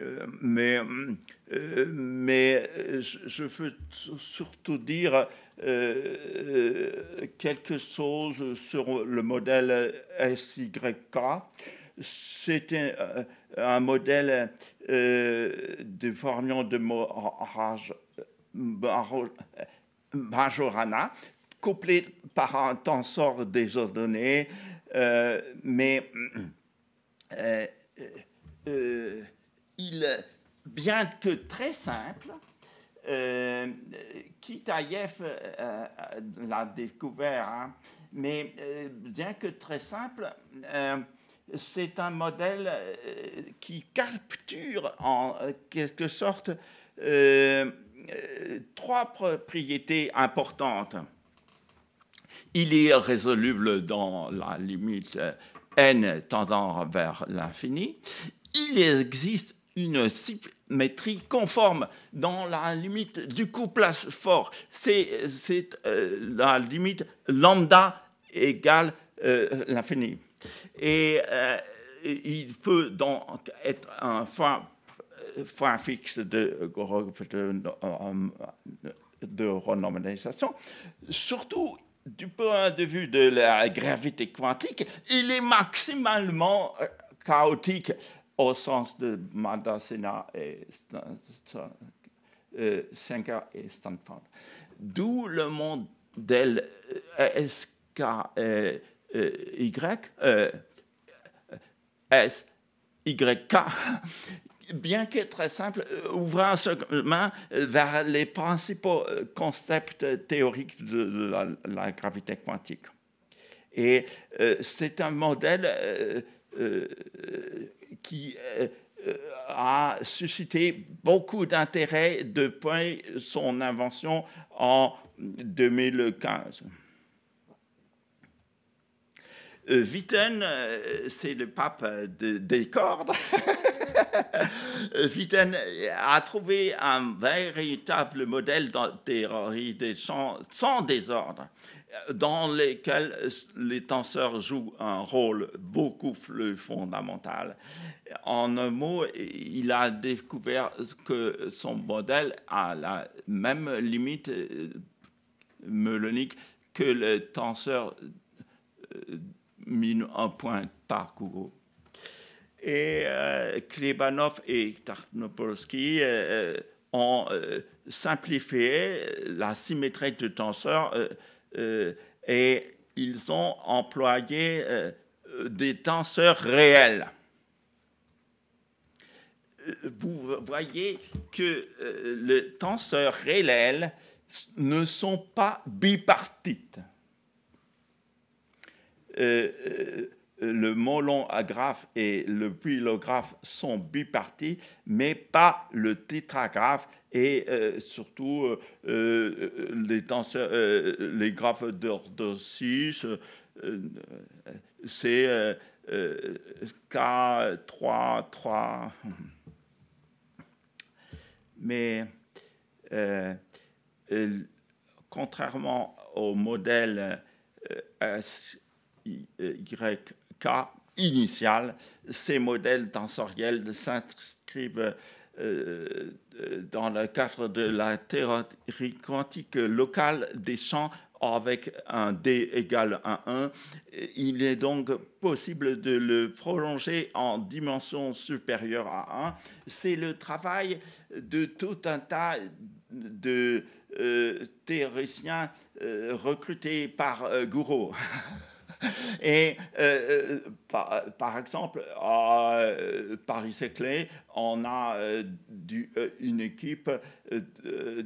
euh, mais, euh, mais euh, je veux surtout dire quelque chose sur le modèle SYK. C'était un, modèle de fermion de Majorana, couplé par un tensor désordonné, mais il, euh, bien que très simple, euh, Kitaïev euh, euh, l'a découvert, hein. mais bien que très simple, c'est un modèle qui capture en quelque sorte trois propriétés importantes. Il est résoluble dans la limite n tendant vers l'infini. Il existe une symétrie conforme dans la limite du couplage fort. C'est euh, la limite lambda égale euh, l'infini. Et euh, il peut donc être un point fixe de, de, de renormalisation. Surtout, du point de vue de la gravité quantique, il est maximalement chaotique au sens de Mardasena et Senka euh, et Stanford. D'où le modèle SKY, SYK, bien que très simple, euh, ouvrant ce main euh, vers les principaux concepts théoriques de la, gravité quantique. Et c'est un modèle qui euh, euh, a suscité beaucoup d'intérêt depuis son invention en 2015. Euh, Witten, c'est le pape des cordes. *laughs* Witten a trouvé un véritable modèle de théorie des sans désordre dans lesquels les tenseurs jouent un rôle beaucoup plus fondamental. En un mot, il a découvert que son modèle a la même limite euh, melonique que le tenseur euh, mine un point par Et euh, Klebanov et Tarnopolsky ont simplifié la symétrie du tenseur euh, et ils ont employé euh, des tenseurs réels. Euh, vous voyez que les tenseurs réels ne sont pas bipartites. le molon agrafe et le pylographe sont bipartis, mais pas le tétragraphe et euh, surtout euh, euh, les, tenseurs, les graphes d'ordre 6, c'est K3, 3. Mais contrairement au modèle SYK initial, ces modèles tensoriels s'inscrivent euh, euh, dans le cadre de la théorie quantique locale des champs avec un D égal à 1. Il est donc possible de le prolonger en dimension supérieure à 1. C'est le travail de tout un tas de euh, théoriciens recrutés par Gouraud. *laughs* Et euh, euh, par, par, exemple, à euh, Paris-Saclay, on a une équipe de,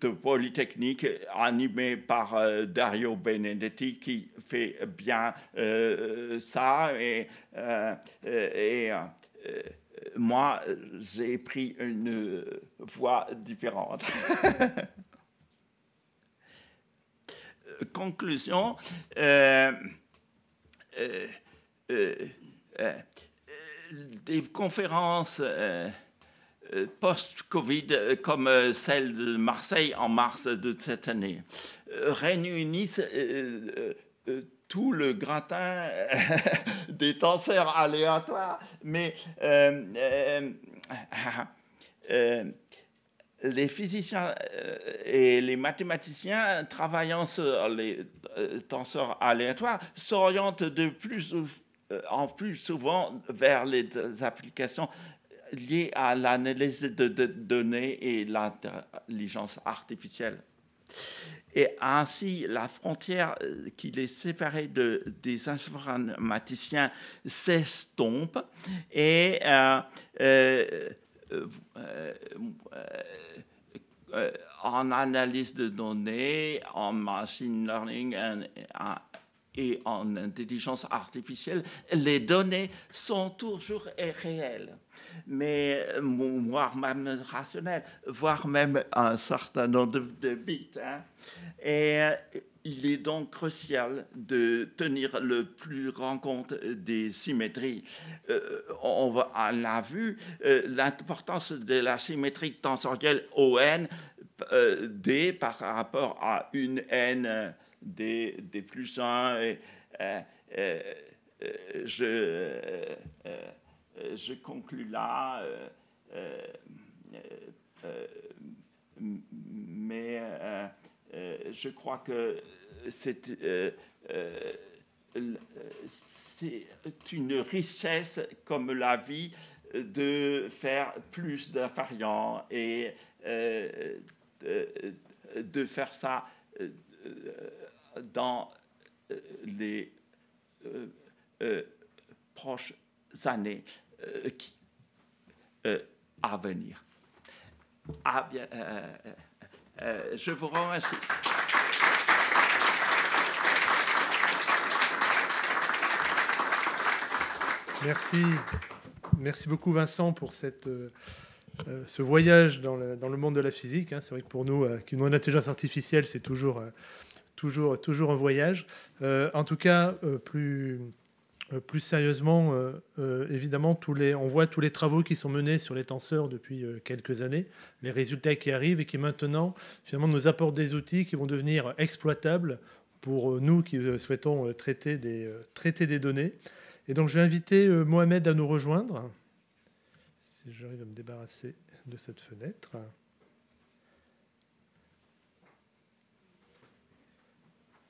de, Polytechnique animée par Dario Benedetti qui fait bien ça. Et, et moi, j'ai pris une voie différente. *laughs* conclusion, euh, euh, euh, des conférences post-Covid comme celle de Marseille en mars de cette année réunissent tout le gratin *laughs* des tenseurs aléatoires, mais *laughs* les physiciens euh, et les mathématiciens travaillant sur euh, les tenseurs euh, aléatoires s'orientent de plus en plus souvent vers les applications liées à l'analyse de, données et l'intelligence artificielle. Et ainsi, la frontière qui les séparait des informaticiens s'estompe et euh, euh, euh, en analyse de données, en machine learning et en intelligence artificielle, les données sont toujours réelles, mais voire même rationnelles, voire même un certain nombre de, bits. Hein. Et il est donc crucial de tenir le plus grand compte des symétries. Euh, on, va, a vu euh, l'importance de la symétrie tensorielle ON euh, D par rapport à une N D, D plus 1. je, je conclus là. mais euh, je crois que euh, euh, c'est une richesse comme la vie de faire plus d'infariants et de, faire ça dans les proches années à venir. À, euh, je vous remercie. Merci. Merci beaucoup Vincent pour cette, euh, euh, ce voyage dans, dans, le monde de la physique. Hein. C'est vrai que pour nous, qu'une qui nous intelligence artificielle, c'est toujours, toujours, toujours un voyage. en tout cas, plus euh, plus sérieusement, euh, euh, évidemment, on voit tous les travaux qui sont menés sur les tenseurs depuis quelques années, les résultats qui arrivent et qui maintenant finalement nous apportent des outils qui vont devenir exploitables pour nous qui souhaitons traiter des, traiter des données. Et donc je vais inviter Mohamed à nous rejoindre, si j'arrive à me débarrasser de cette fenêtre.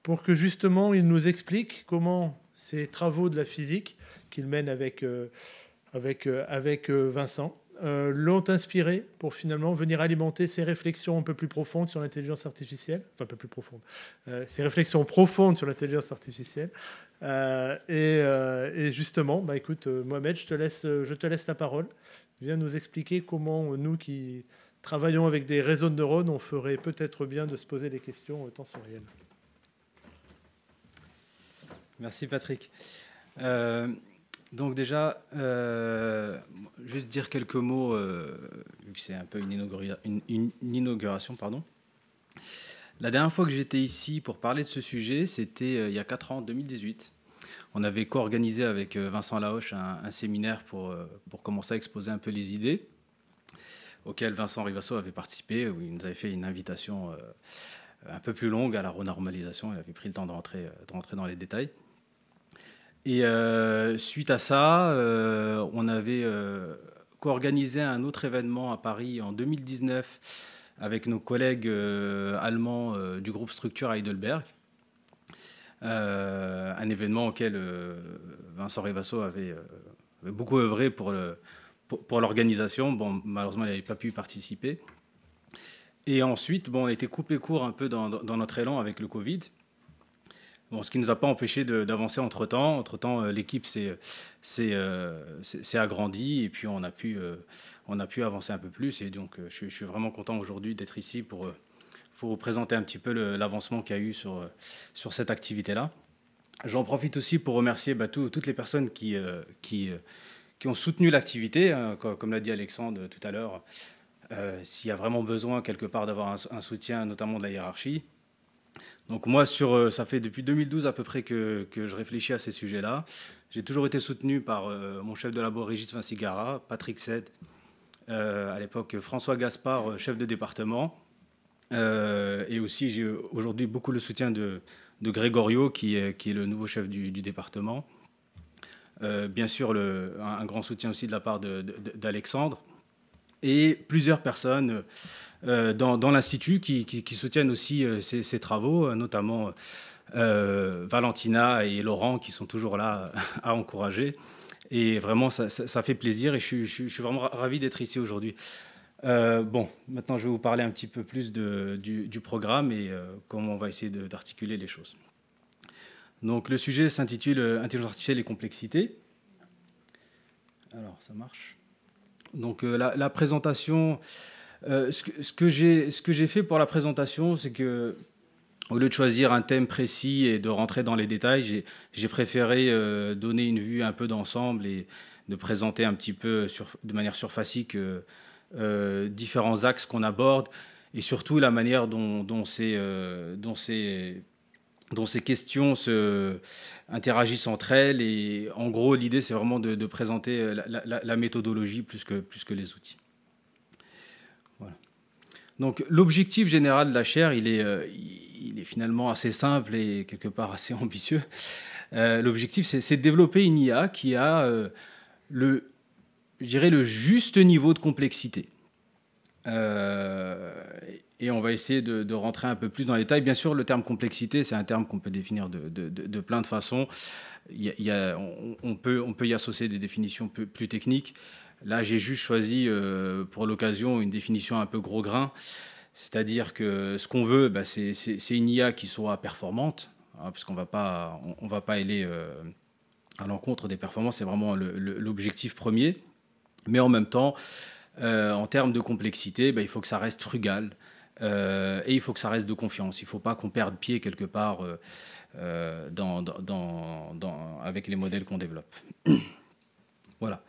pour que justement il nous explique comment ces travaux de la physique qu'il mène avec, euh, avec, euh, avec euh, Vincent l'ont inspiré pour finalement venir alimenter ses réflexions un peu plus profondes sur l'intelligence artificielle, enfin un peu plus profondes, ses réflexions profondes sur l'intelligence artificielle. Et, justement, bah, écoute, Mohamed, je te, laisse, je te laisse la parole. Viens nous expliquer comment nous qui travaillons avec des réseaux de neurones, on ferait peut-être bien de se poser des questions temps réel. Merci Patrick. Euh, donc déjà, euh, juste dire quelques mots, euh, vu que c'est un peu une, une, inauguration. Pardon. La dernière fois que j'étais ici pour parler de ce sujet, c'était il y a 4 ans, 2018. On avait co-organisé avec Vincent Laoche un, un séminaire pour, pour commencer à exposer un peu les idées, auquel Vincent Rivasso avait participé, où il nous avait fait une invitation un peu plus longue à la renormalisation. Il avait pris le temps de rentrer, de rentrer dans les détails. Et euh, suite à ça, euh, on avait euh, co-organisé un autre événement à Paris en 2019 avec nos collègues allemands du groupe Structure Heidelberg. un événement auquel Vincent Rivasso avait, beaucoup œuvré pour, l'organisation. Bon, malheureusement, il n'avait pas pu y participer. Et ensuite, bon, on a été coupé court un peu dans, dans, notre élan avec le Covid ce qui ne nous a pas empêché d'avancer entre-temps. Entre-temps, euh, l'équipe euh, s'est agrandie et puis on a, pu, euh, on a pu avancer un peu plus. Et donc, je, suis vraiment content aujourd'hui d'être ici pour, vous présenter un petit peu l'avancement qu'il y a eu sur, sur cette activité-là. J'en profite aussi pour remercier bah, toutes les personnes qui, qui, ont soutenu l'activité, hein, comme, l'a dit Alexandre tout à l'heure. S'il y a vraiment besoin quelque part d'avoir un, soutien, notamment de la hiérarchie, donc moi, sur, euh, ça fait depuis 2012 à peu près que, je réfléchis à ces sujets-là. J'ai toujours été soutenu par euh, mon chef de labo Régis Vincigara, Patrick Sed, euh, à l'époque François Gaspard, chef de département. et aussi, j'ai aujourd'hui beaucoup le soutien de, Grégorio, qui est, qui est le nouveau chef du, département. bien sûr, un, grand soutien aussi de la part d'Alexandre et plusieurs personnes euh, dans, l'Institut qui, soutiennent aussi euh, ces, travaux, euh, notamment Valentina et Laurent qui sont toujours là *laughs* à encourager. Et vraiment, ça, fait plaisir et je, suis vraiment ravi d'être ici aujourd'hui. bon, maintenant je vais vous parler un petit peu plus du, programme et comment on va essayer d'articuler les choses. Donc le sujet s'intitule Intelligence artificielle et complexité. Alors ça marche. Donc euh, la, présentation, euh, ce que, ce que j'ai fait pour la présentation, c'est que au lieu de choisir un thème précis et de rentrer dans les détails, j'ai préféré euh, donner une vue un peu d'ensemble et de présenter un petit peu de manière surfacique différents axes qu'on aborde et surtout la manière dont, dont c'est dont ces questions se interagissent entre elles. Et en gros, l'idée, c'est vraiment de, présenter euh, la, méthodologie plus que, plus que les outils. Donc l'objectif général de la chaire, il est, euh, il est finalement assez simple et quelque part assez *laughs* ambitieux. Euh, l'objectif, c'est de développer une IA qui a le, je dirais, le juste niveau de complexité. Euh, et on va essayer de, rentrer un peu plus dans les détails. Bien sûr, le terme complexité, c'est un terme qu'on peut définir de, plein de façons. Il y a, on, peut, on peut y associer des définitions plus, techniques. Là, j'ai juste choisi euh, pour l'occasion une définition un peu gros grain. C'est-à-dire que ce qu'on veut, bah, c'est une IA qui soit performante, puisqu'on hein, parce qu'on ne pas, on va pas aller euh, à l'encontre des performances, c'est vraiment l'objectif premier. Mais en même temps, euh, en termes de complexité, bah, il faut que ça reste frugal euh, et il faut que ça reste de confiance. Il ne faut pas qu'on perde pied quelque part euh, dans, avec les modèles qu'on développe. *clears throat* voilà.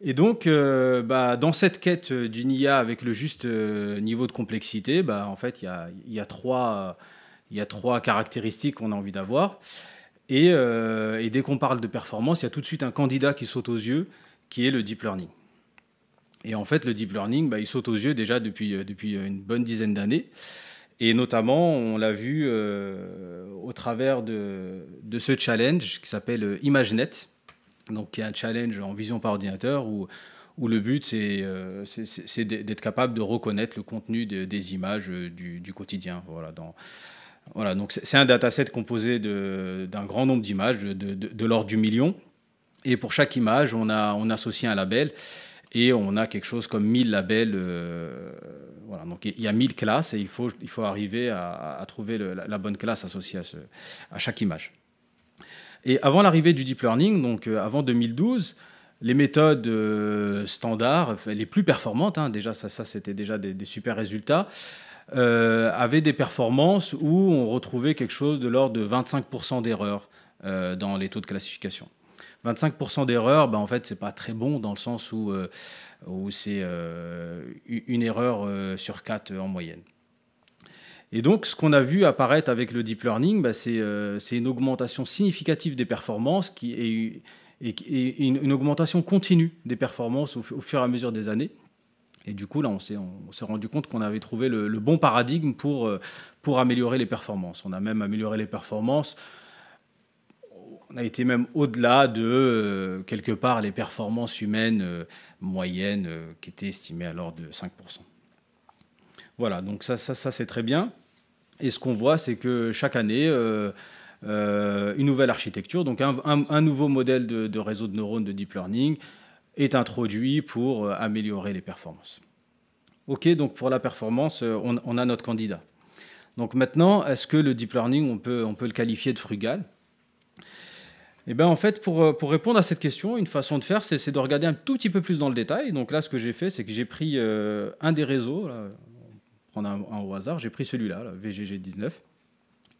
Et donc, bah, dans cette quête d'une IA avec le juste niveau de complexité, bah, en fait, il y a, trois, trois caractéristiques qu'on a envie d'avoir. Et, et dès qu'on parle de performance, il y a tout de suite un candidat qui saute aux yeux, qui est le deep learning. Et en fait, le deep learning, bah, il saute aux yeux déjà depuis, euh, depuis euh, une bonne dizaine d'années. Et notamment, on l'a vu euh, au travers de, de, ce challenge qui s'appelle ImageNet, donc qui est un challenge en vision par ordinateur où, où le but, c'est c'est d'être capable de reconnaître le contenu des images du, du quotidien. Voilà, voilà, donc c'est un dataset composé d'un grand nombre d'images, de, de l'ordre du million. Et pour chaque image, on a, on associe un label. Et on a quelque chose comme 1000 labels. Euh, donc il y a 1000 classes et il faut, il faut arriver à, trouver la, bonne classe associée à, chaque image. Et avant l'arrivée du deep learning, donc euh, avant 2012, les méthodes standard, euh, standards, les plus performantes, hein, déjà ça, c'était déjà des, super résultats, avaient des performances où on retrouvait quelque chose de l'ordre de 25% d'erreurs dans les taux de classification. 25% d'erreurs, bah, en fait, c'est pas très bon dans le sens où, euh, où c'est euh, une erreur euh, sur 4 en moyenne. Et donc, ce qu'on a vu apparaître avec le deep learning, bah, c'est une augmentation significative des performances qui est, et, une, augmentation continue des performances au, fur et à mesure des années. Et du coup, là, on s'est rendu compte qu'on avait trouvé le, le, bon paradigme pour, pour améliorer les performances. On a même amélioré les performances a été même au-delà de, euh, quelque part, les performances humaines euh, moyennes euh, qui étaient estimées à l'ordre de 5%. Voilà, donc ça, ça, c'est très bien. Et ce qu'on voit, c'est que chaque année, une nouvelle architecture, donc un, nouveau modèle de, réseau de neurones de deep learning est introduit pour améliorer les performances. OK, donc pour la performance, on, on a notre candidat. Donc maintenant, est-ce que le deep learning, on peut, on peut le qualifier de frugal eh ben, en fait, euh, pour, répondre à cette question, une façon de faire, c'est de regarder un tout petit peu plus dans le détail. Donc là, ce que j'ai fait, c'est que j'ai pris euh, un des réseaux, Prendre un, au hasard, j'ai pris celui-là, VGG19,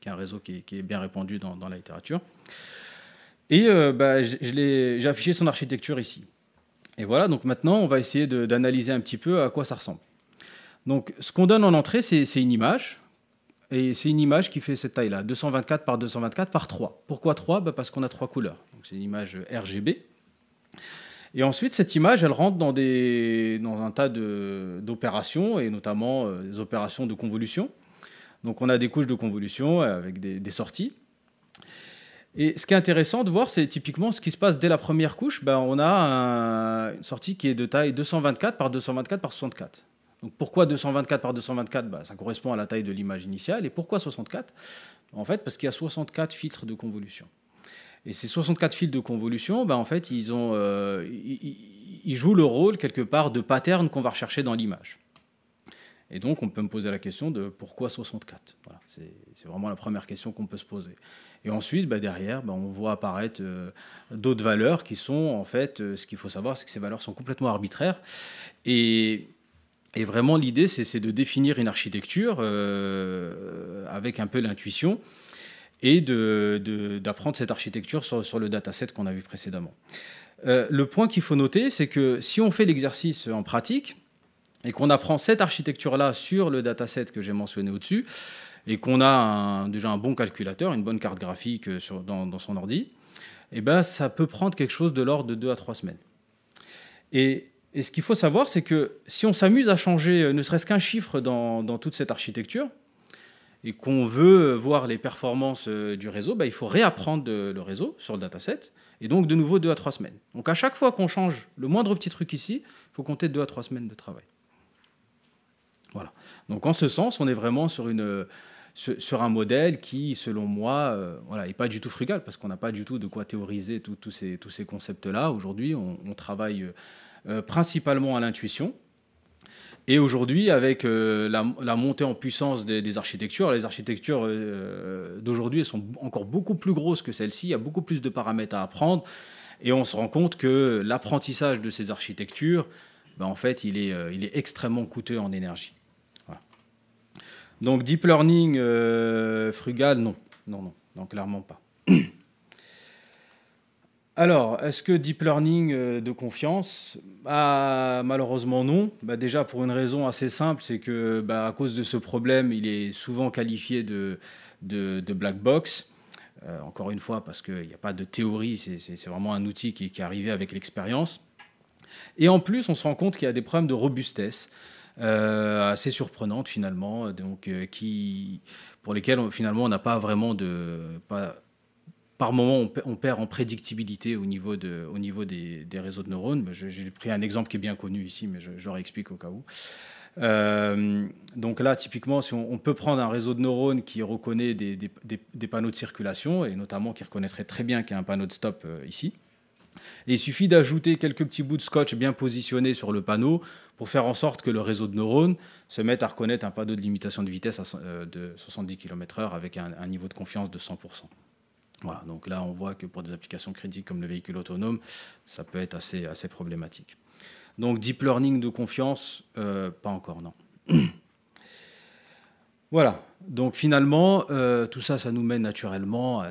qui est un réseau qui est, bien répandu dans, la littérature. Et euh, bah, j'ai affiché son architecture ici. Et voilà, donc maintenant, on va essayer d'analyser un petit peu à quoi ça ressemble. Donc, ce qu'on donne en entrée, c'est une image. Et c'est une image qui fait cette taille-là, 224 par 224 par 3. Pourquoi 3 bah, Parce qu'on a trois couleurs. C'est une image RGB. Et ensuite, cette image, elle rentre dans, un tas d'opérations, et notamment euh, des opérations de convolution. Donc on a des couches de convolution euh, avec des, sorties. Et ce qui est intéressant de voir, c'est typiquement ce qui se passe dès la première couche. Ben, on a une sortie qui est de taille 224 par 224 par 64. Donc pourquoi 224 par 224 bah, Ça correspond à la taille de l'image initiale. Et pourquoi 64 En fait, parce qu'il y a 64 filtres de convolution. Et ces 64 filtres de convolution, bah, en fait, ils, ont, euh, jouent le rôle quelque part de pattern qu'on va rechercher dans l'image. Et donc, on peut me poser la question de pourquoi 64 C'est vraiment la première question qu'on peut se poser. Et ensuite, bah, derrière, bah, on voit apparaître euh, d'autres valeurs qui sont, en fait, euh, ce qu'il faut savoir, c'est que ces valeurs sont complètement arbitraires. Et et vraiment, l'idée, c'est de définir une architecture euh, avec un peu l'intuition et d'apprendre cette architecture sur, le dataset qu'on a vu précédemment. Euh, le point qu'il faut noter, c'est que si on fait l'exercice en pratique et qu'on apprend cette architecture-là sur le dataset que j'ai mentionné au-dessus, et qu'on a déjà un bon calculateur, une bonne carte graphique euh, dans, son ordi, eh ben, ça peut prendre quelque chose de l'ordre de 2 à 3 semaines. Et et ce qu'il faut savoir, c'est que si on s'amuse à changer euh, ne serait-ce qu'un chiffre dans, toute cette architecture, et qu'on veut voir les performances euh, du réseau, bah, il faut réapprendre le réseau sur le dataset, et donc de nouveau deux à trois semaines. Donc à chaque fois qu'on change le moindre petit truc ici, il faut compter deux à trois semaines de travail. Voilà. Donc en ce sens, on est vraiment sur, une, euh, sur un modèle qui, selon moi, voilà, n'est pas du tout frugal, parce qu'on n'a pas du tout de quoi théoriser tous ces, tous ces concepts-là. Aujourd'hui, on, travaille... Euh, principalement à l'intuition. Et aujourd'hui, avec euh, la, montée en puissance des, architectures, les architectures euh, d'aujourd'hui sont encore beaucoup plus grosses que celles-ci, il y a beaucoup plus de paramètres à apprendre, et on se rend compte que l'apprentissage de ces architectures, ben, en fait, il est, extrêmement coûteux en énergie. Donc deep learning frugal, non, non, non, non, clairement pas. *clears throat* Alors, est-ce que deep learning euh, de confiance ah, Malheureusement non. Bah, déjà pour une raison assez simple, c'est que bah, à cause de ce problème, il est souvent qualifié de, de, black box. Euh, encore une fois, parce qu'il n'y a pas de théorie, c'est vraiment un outil qui, qui est arrivé avec l'expérience. Et en plus, on se rend compte qu'il y a des problèmes de robustesse. Euh, assez surprenantes finalement, donc qui, pour lesquels finalement on n'a pas vraiment de, pas, par moment, on, perd en prédictibilité au niveau, des, réseaux de neurones. J'ai pris un exemple qui est bien connu ici, mais je, leur explique au cas où. Euh, donc là, typiquement, si on, peut prendre un réseau de neurones qui reconnaît des, panneaux de circulation, et notamment qui reconnaîtrait très bien qu'il y a un panneau de stop euh, ici, il suffit d'ajouter quelques petits bouts de scotch bien positionnés sur le panneau pour faire en sorte que le réseau de neurones se mette à reconnaître un panneau de limitation de vitesse euh, de 70 km/h avec un niveau de confiance de 100% donc là, on voit que pour des applications critiques comme le véhicule autonome, ça peut être assez, assez problématique. Donc, deep learning de confiance, euh, pas encore, non. *clears throat* voilà, donc finalement, euh, tout ça, ça nous mène naturellement à,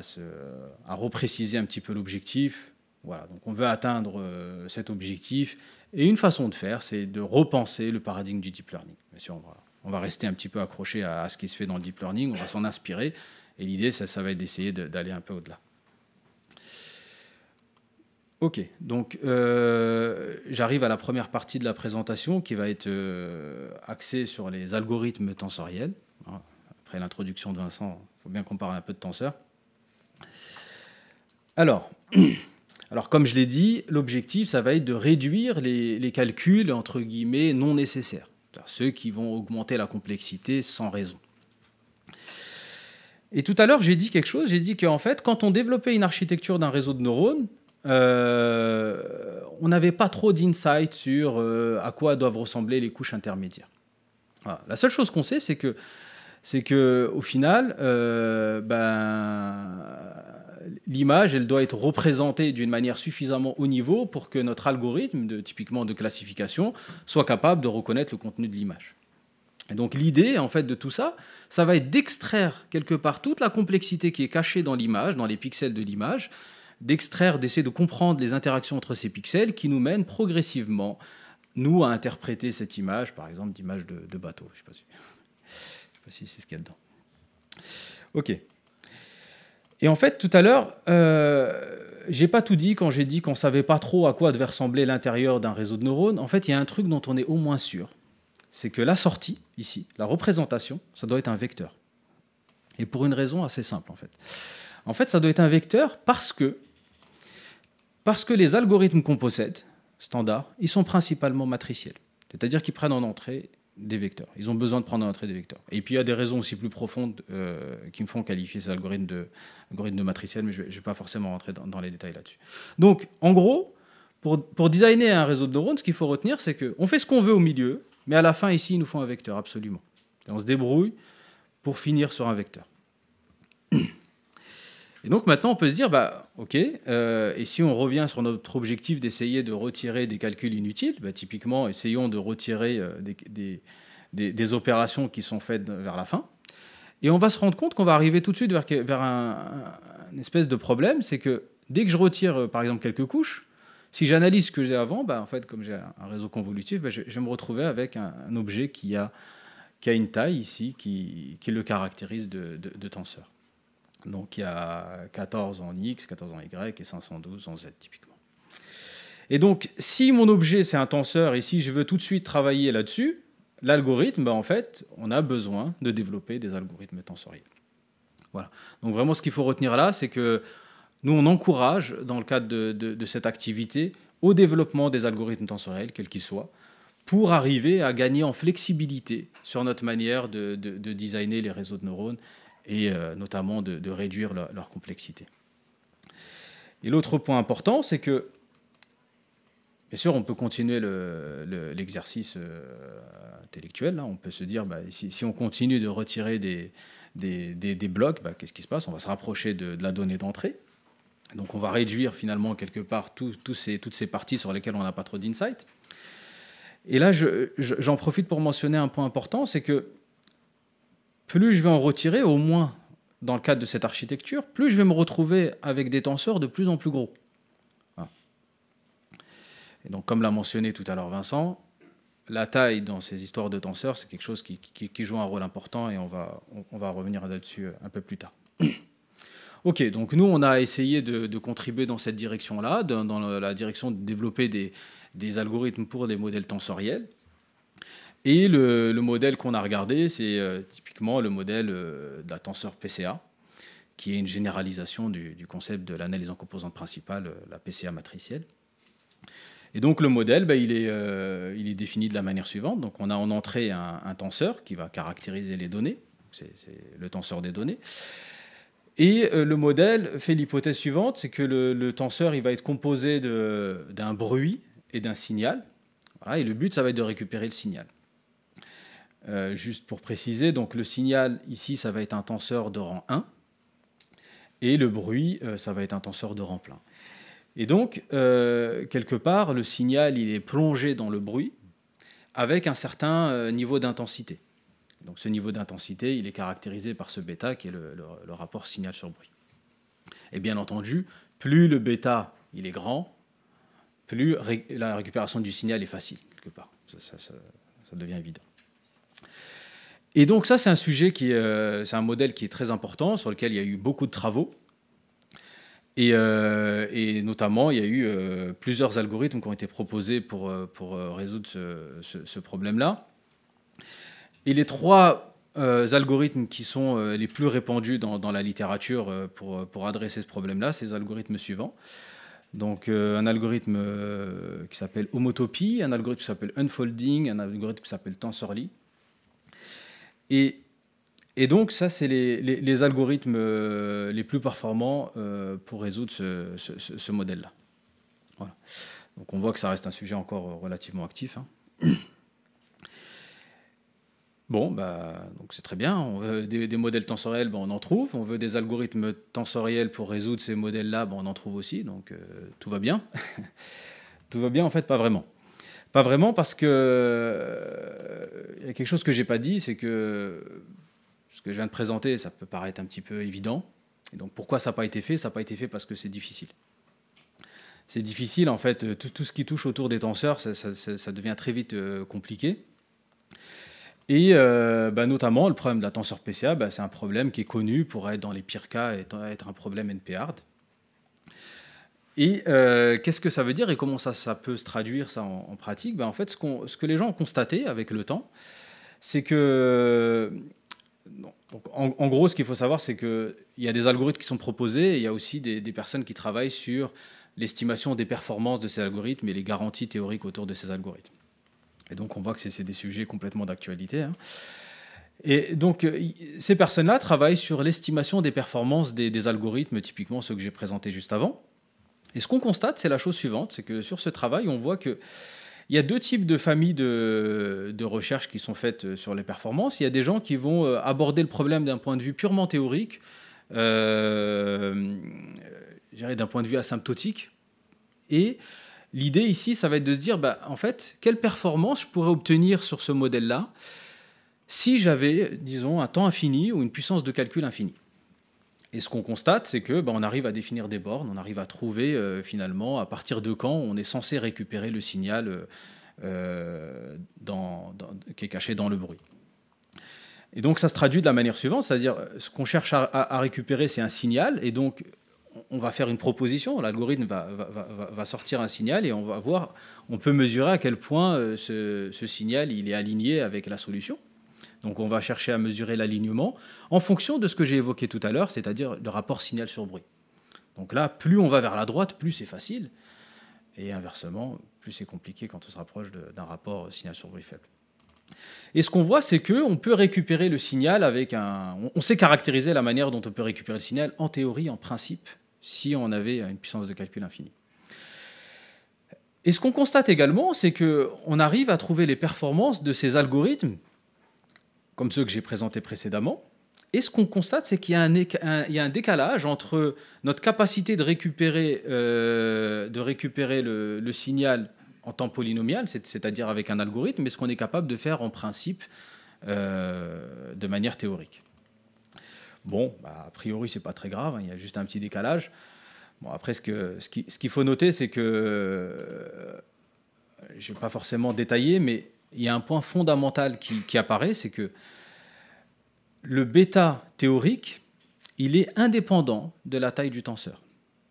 repréciser un petit peu l'objectif. Voilà, donc on veut atteindre euh, cet objectif. Et une façon de faire, c'est de repenser le paradigme du deep learning. on va, on va rester un petit peu accroché à ce qui se fait dans le deep learning, on va s'en inspirer, et l'idée, ça, ça va être d'essayer d'aller un peu au-delà. Ok, donc euh, j'arrive à la première partie de la présentation qui va être euh, axée sur les algorithmes tensoriels. Après l'introduction de Vincent, il faut bien qu'on parle un peu de tenseur. Alors, *clears throat* alors comme je l'ai dit, l'objectif, ça va être de réduire les, les calculs, entre guillemets, non nécessaires. Ceux qui vont augmenter la complexité sans raison. Et tout à l'heure, j'ai dit quelque chose. J'ai dit qu'en fait, quand on développait une architecture d'un réseau de neurones, euh, on n'avait pas trop d'insight sur euh, à quoi doivent ressembler les couches intermédiaires. La seule chose qu'on sait, c'est que, c'est que au final, euh, ben, l'image, elle doit être représentée d'une manière suffisamment haut niveau pour que notre algorithme, de, typiquement de classification, soit capable de reconnaître le contenu de l'image. Et donc l'idée en fait de tout ça, ça va être d'extraire quelque part toute la complexité qui est cachée dans l'image, dans les pixels de l'image, d'extraire, d'essayer de comprendre les interactions entre ces pixels qui nous mènent progressivement, nous, à interpréter cette image, par exemple d'image de, bateau. Je ne sais pas si, c'est ce qu'il y a dedans. Ok. Et en fait, tout à l'heure, euh, j'ai pas tout dit quand j'ai dit qu'on savait pas trop à quoi devait ressembler l'intérieur d'un réseau de neurones. En fait, il y a un truc dont on est au moins sûr c'est que la sortie, ici, la représentation, ça doit être un vecteur. Et pour une raison assez simple, en fait. En fait, ça doit être un vecteur parce que, parce que les algorithmes qu'on possède, standard, ils sont principalement matriciels. C'est-à-dire qu'ils prennent en entrée des vecteurs. Ils ont besoin de prendre en entrée des vecteurs. Et puis il y a des raisons aussi plus profondes euh, qui me font qualifier ces algorithmes de, algorithmes de matriciels, mais je ne vais, pas forcément rentrer dans, les détails là-dessus. Donc, en gros, pour, pour designer un réseau de neurones, ce qu'il faut retenir, c'est qu'on fait ce qu'on veut au milieu, mais à la fin, ici, nous font un vecteur, absolument. Et on se débrouille pour finir sur un vecteur. *clears throat* Et donc maintenant, on peut se dire, bah, ok, euh, et si on revient sur notre objectif d'essayer de retirer des calculs inutiles, bah, typiquement, essayons de retirer euh, des, opérations qui sont faites vers la fin, et on va se rendre compte qu'on va arriver tout de suite vers, un, une espèce de problème, c'est que dès que je retire, euh, par exemple, quelques couches, si j'analyse ce que j'ai avant, bah, en fait, comme j'ai un réseau convolutif, bah, je, vais me retrouver avec un, objet qui a, une taille ici qui, le caractérise de, tenseur. Donc il y a 14 en X, 14 en Y et 512 en Z typiquement. Et donc si mon objet c'est un tenseur et si je veux tout de suite travailler là-dessus, l'algorithme, bah, en fait, on a besoin de développer des algorithmes tensoriels. Voilà. Donc vraiment ce qu'il faut retenir là, c'est que nous, on encourage, dans le cadre de, cette activité, au développement des algorithmes tensoriels, quels qu'ils soient, pour arriver à gagner en flexibilité sur notre manière de, de, designer les réseaux de neurones et euh, notamment de, réduire leur complexité. Et l'autre point important, c'est que, bien sûr, on peut continuer l'exercice euh, intellectuel. Hein. On peut se dire, bah, si, on continue de retirer des, des, blocs, bah, qu'est-ce qui se passe On va se rapprocher de la donnée d'entrée. Donc on va réduire finalement quelque part toutes ces parties sur lesquelles on n'a pas trop d'insight. Et là, j'en profite pour mentionner un point important, c'est que plus je vais en retirer, au moins dans le cadre de cette architecture, plus je vais me retrouver avec des tenseurs de plus en plus gros. Et donc comme l'a mentionné tout à l'heure Vincent, la taille dans ces histoires de tenseurs, c'est quelque chose qui, joue un rôle important et on va, on va revenir là-dessus euh, un peu plus tard. Ok, donc nous, on a essayé de, contribuer dans cette direction-là, dans, la direction de développer des, algorithmes pour des modèles tensoriels. Et le, modèle qu'on a regardé, c'est euh, typiquement le modèle euh, de la tenseur PCA, qui est une généralisation du, concept de l'analyse en composantes principales, euh, la PCA matricielle. Et donc le modèle, ben, il, est, défini de la manière suivante. Donc on a en entrée un tenseur qui va caractériser les données, c'est le tenseur des données. Et euh, le modèle fait l'hypothèse suivante, c'est que le, tenseur il va être composé d'un bruit et d'un signal. et le but, ça va être de récupérer le signal. Euh, juste pour préciser, donc le signal ici, ça va être un tenseur de rang 1, et le bruit, euh, ça va être un tenseur de rang plein. Et donc, quelque part, le signal, il est plongé dans le bruit avec un certain niveau d'intensité. Donc ce niveau d'intensité, il est caractérisé par ce bêta qui est le, rapport signal sur bruit. Et bien entendu, plus le bêta il est grand, plus la récupération du signal est facile, quelque part. Ça, devient évident. Et donc ça, c'est un sujet qui, euh, c'est un modèle qui est très important, sur lequel il y a eu beaucoup de travaux. Et, euh, notamment, il y a eu euh, plusieurs algorithmes qui ont été proposés pour, résoudre ce problème-là. Et les trois euh, algorithmes qui sont euh, les plus répandus dans, la littérature euh, pour, pour, adresser ce problème-là, c'est les algorithmes suivants. Donc un algorithme qui s'appelle homotopie, un algorithme qui s'appelle unfolding, un algorithme qui s'appelle tensorly. Et, et, donc ça, c'est les, algorithmes les plus performants pour résoudre ce, modèle-là. Donc on voit que ça reste un sujet encore relativement actif. Hein. Bon, bah, donc c'est très bien. On veut des, modèles tensoriels, bah, on en trouve. On veut des algorithmes tensoriels pour résoudre ces modèles-là, bah, on en trouve aussi. Donc euh, tout va bien. *laughs* tout va bien, en fait, pas vraiment. Pas vraiment parce que euh, il y a quelque chose que j'ai pas dit, c'est que ce que je viens de présenter, ça peut paraître un petit peu évident. Et donc pourquoi ça n'a pas été fait Ça n'a pas été fait parce que c'est difficile. C'est difficile, en fait, euh, tout, ce qui touche autour des tenseurs, ça, devient très vite compliqué. Et euh, bah, notamment, le problème de la tenseur PCA, bah, c'est un problème qui est connu pour être, dans les pires cas, être un problème NP-hard. Et euh, qu'est-ce que ça veut dire et comment ça, ça peut se traduire ça en, pratique bah, En fait, ce, que les gens ont constaté avec le temps, c'est que. en, gros, ce qu'il faut savoir, c'est qu'il y a des algorithmes qui sont proposés et il y a aussi des personnes qui travaillent sur l'estimation des performances de ces algorithmes et les garanties théoriques autour de ces algorithmes. Et donc on voit que c'est des sujets complètement d'actualité. Hein. Et donc, euh, ces personnes-là travaillent sur l'estimation des performances des, algorithmes, typiquement ceux que j'ai présentés juste avant. Et ce qu'on constate, c'est la chose suivante, c'est que sur ce travail, on voit qu'il y a deux types de familles de, recherches qui sont faites euh, sur les performances. Il y a des gens qui vont euh, aborder le problème d'un point de vue purement théorique, euh, d'un point de vue asymptotique, et L'idée ici, ça va être de se dire, bah, en fait, quelle performance je pourrais obtenir sur ce modèle-là si j'avais, disons, un temps infini ou une puissance de calcul infinie. Et ce qu'on constate, c'est que bah, on arrive à définir des bornes, on arrive à trouver euh, finalement à partir de quand on est censé récupérer le signal euh, euh, qui est caché dans le bruit. Et donc ça se traduit de la manière suivante, c'est-à-dire ce qu'on cherche à, à récupérer, c'est un signal, et donc on va faire une proposition, l'algorithme va, sortir un signal et on va voir, on peut mesurer à quel point euh, ce, signal il est aligné avec la solution. Donc on va chercher à mesurer l'alignement en fonction de ce que j'ai évoqué tout à l'heure, c'est-à-dire le rapport signal sur bruit. Donc là, plus on va vers la droite, plus c'est facile. Et inversement, plus c'est compliqué quand on se rapproche d'un rapport signal sur bruit faible. Et ce qu'on voit, c'est qu'on peut récupérer le signal avec un... On sait caractériser la manière dont on peut récupérer le signal en théorie, en principe, si on avait une puissance de calcul infinie. Et ce qu'on constate également, c'est qu'on arrive à trouver les performances de ces algorithmes, comme ceux que j'ai présentés précédemment, et ce qu'on constate, c'est qu'il y, a un décalage entre notre capacité de récupérer, euh, le, signal en temps polynomial, c'est-à-dire avec un algorithme, et ce qu'on est capable de faire en principe euh, de manière théorique. Bon, bah, a priori, c'est pas très grave, hein, il y a juste un petit décalage. Bon, après, ce qu'il faut noter, c'est que, euh, je vais pas forcément détaillé, mais il y a un point fondamental qui, qui apparaît, c'est que le bêta théorique, il est indépendant de la taille du tenseur.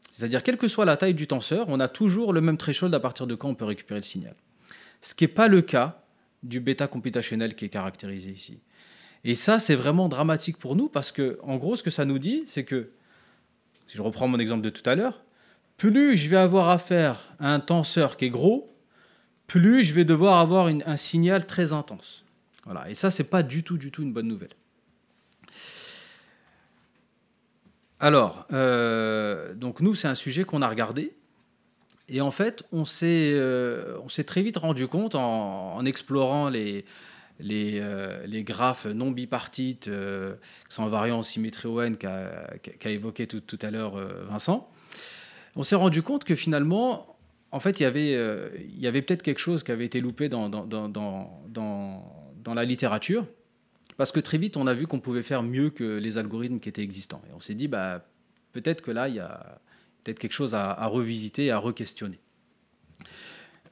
C'est-à-dire, quelle que soit la taille du tenseur, on a toujours le même threshold à partir de quand on peut récupérer le signal. Ce qui n'est pas le cas du bêta computationnel qui est caractérisé ici. Et ça, c'est vraiment dramatique pour nous parce que, en gros, ce que ça nous dit, c'est que, si je reprends mon exemple de tout à l'heure, plus je vais avoir affaire à un tenseur qui est gros, plus je vais devoir avoir un signal très intense. Voilà. Et ça, ce n'est pas du tout, du tout une bonne nouvelle. Alors, euh, donc nous, c'est un sujet qu'on a regardé. Et en fait, on s'est euh, très vite rendu compte en explorant les, les, euh, les graphes non bipartites, sans euh, qui sont invariants en symétrie ON, qu'a évoqué tout, à l'heure euh, Vincent, on s'est rendu compte que finalement, en fait, il y avait, avait peut-être quelque chose qui avait été loupé dans, dans, la littérature. Parce que très vite, on a vu qu'on pouvait faire mieux que les algorithmes qui étaient existants. Et on s'est dit, bah, peut-être que là, il y a peut-être quelque chose à, à revisiter, à re-questionner.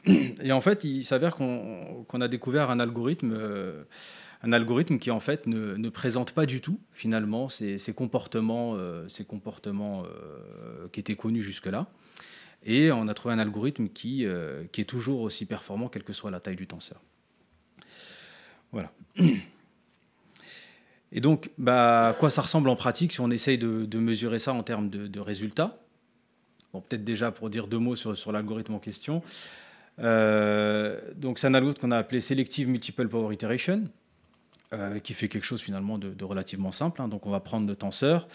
Et en fait, il s'avère qu'on a découvert un algorithme, euh, un algorithme qui en fait ne, présente pas du tout finalement ces, comportements, ces comportements euh, euh, qui étaient connus jusque-là. Et on a trouvé un algorithme qui, est toujours aussi performant, quelle que soit la taille du tenseur. Voilà. Et donc, bah, quoi ça ressemble en pratique si on essaye de, mesurer ça en termes de, résultats peut-être déjà pour dire deux mots sur l'algorithme en question. Euh, donc c'est un algorithme qu'on a appelé Selective Multiple Power Iteration, euh, qui fait quelque chose finalement de, relativement simple. Hein. Donc on va prendre le tenseur,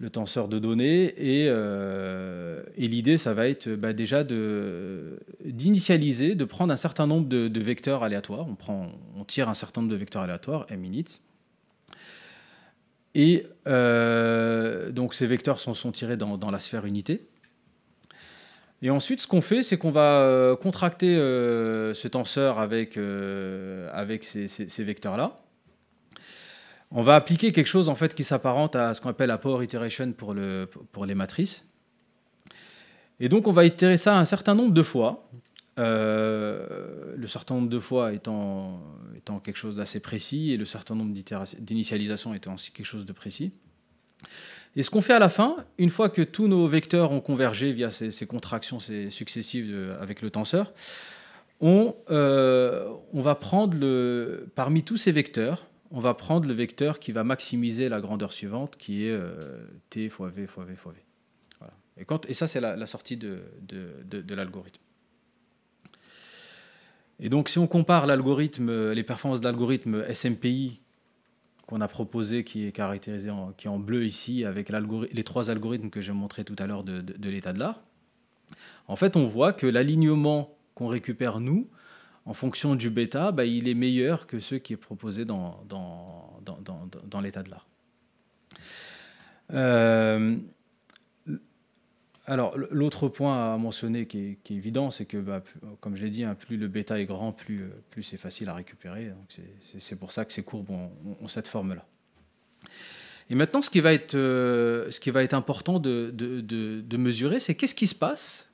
le tenseur de données, et, euh, l'idée, ça va être bah, déjà d'initialiser, de, prendre un certain nombre de, vecteurs aléatoires. On, prend, on tire un certain nombre de vecteurs aléatoires, m minutes, et donc ces vecteurs sont, tirés dans, la sphère unité. Et ensuite, ce qu'on fait, c'est qu'on va euh, contracter euh, ce tenseur avec, euh, avec ces, vecteurs-là. On va appliquer quelque chose en fait qui s'apparente à ce qu'on appelle la power iteration pour, le, pour les matrices. Et donc on va itérer ça un certain nombre de fois. le certain nombre de fois étant, étant quelque chose d'assez précis et le certain nombre d'initialisations étant aussi quelque chose de précis. Et ce qu'on fait à la fin, une fois que tous nos vecteurs ont convergé via ces, contractions successives euh, avec le tenseur, euh, on, va prendre le, parmi tous ces vecteurs, on va prendre le vecteur qui va maximiser la grandeur suivante, qui est euh, t fois v fois v fois v. Et, ça, c'est la, sortie de, l'algorithme. Et donc, si on compare l'algorithme, les performances de l'algorithme SMPI qu'on a proposé, qui est caractérisé en, qui est en bleu ici, avec les trois algorithmes que je montrais tout à l'heure de, l'état de l'art, en fait, on voit que l'alignement qu'on récupère, nous, en fonction du bêta, bah, il est meilleur que ce qui est proposé dans, dans, dans l'état de l'art. Euh, alors, l'autre point à mentionner qui est, évident, c'est que, bah, comme je l'ai dit, hein, plus le bêta est grand, plus, euh, c'est facile à récupérer. c'est pour ça que ces courbes ont, cette forme-là. Et maintenant, ce qui va être, euh, important de, mesurer, c'est qu'est-ce qui se passe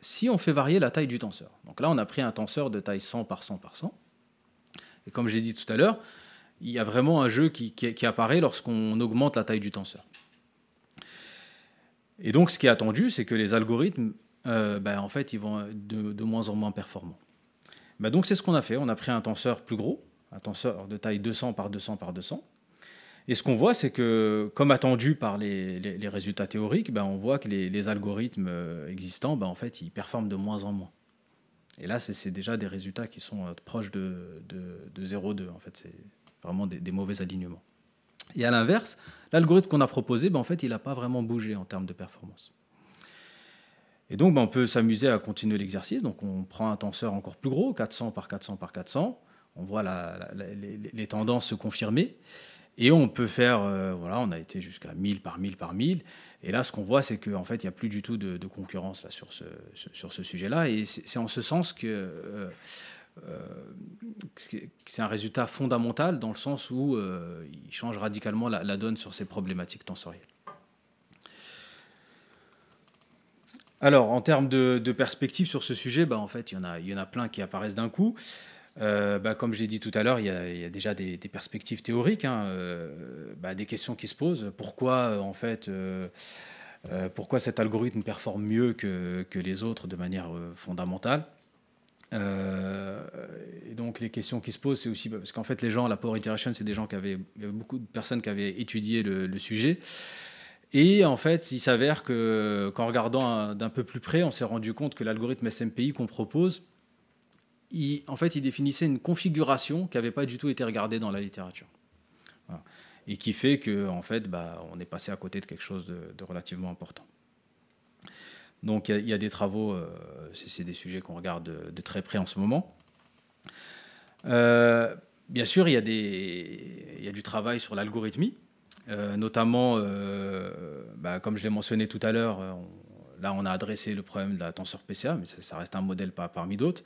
si on fait varier la taille du tenseur. Donc là, on a pris un tenseur de taille 100 par 100 par 100. Et comme j'ai dit tout à l'heure, il y a vraiment un jeu qui apparaît lorsqu'on augmente la taille du tenseur. Et donc, ce qui est attendu, c'est que les algorithmes, euh, ben, en fait, ils vont de, moins en moins performants. Ben, donc, c'est ce qu'on a fait. On a pris un tenseur plus gros, un tenseur de taille 200 par 200 par 200. Et ce qu'on voit, c'est que, comme attendu par les, résultats théoriques, ben, on voit que les, algorithmes euh, existants, en fait, ils performent de moins en moins. Et là, c'est déjà des résultats qui sont euh, proches de, 0,2. En fait, c'est vraiment des, des mauvais alignements. Et à l'inverse, l'algorithme qu'on a proposé, ben, en fait, il n'a pas vraiment bougé en termes de performance. Et donc, ben, on peut s'amuser à continuer l'exercice. Donc, on prend un tenseur encore plus gros, 400 par 400 par 400. On voit la, les, tendances se confirmer. Et on peut faire, euh, voilà, on a été jusqu'à 1000 par 1000 par 1000. Et là, ce qu'on voit, c'est qu'en fait, il n'y a plus du tout de, concurrence là, sur ce, sur ce sujet-là. Et c'est en ce sens que euh, euh, c'est un résultat fondamental dans le sens où euh, il change radicalement la, donne sur ces problématiques tensorielles. Alors, en termes de, perspectives sur ce sujet, bah, en fait, il y, en a, il y en a plein qui apparaissent d'un coup. Euh, bah, comme j'ai dit tout à l'heure, il, y a déjà des, perspectives théoriques, hein, euh, bah, des questions qui se posent. Pourquoi, en fait, pourquoi cet algorithme performe mieux que les autres de manière fondamentale euh, et donc les questions qui se posent, c'est aussi bah, parce qu'en fait les gens, la Power Iteration, c'est des gens qui avaient, beaucoup de personnes qui avaient étudié le, sujet. Et en fait, il s'avère que, qu'en regardant d'un peu plus près, on s'est rendu compte que l'algorithme SMPI qu'on propose, il, en fait, il définissait une configuration qui n'avait pas du tout été regardée dans la littérature. Et qui fait que, en fait, bah, on est passé à côté de quelque chose de relativement important. Donc il y, a des travaux, euh, c'est des sujets qu'on regarde de, très près en ce moment. Euh, bien sûr, il y, a du travail sur l'algorithmie, euh, notamment, bah, comme je l'ai mentionné tout à l'heure, là on a adressé le problème de la tenseur PCA, mais ça, reste un modèle parmi d'autres.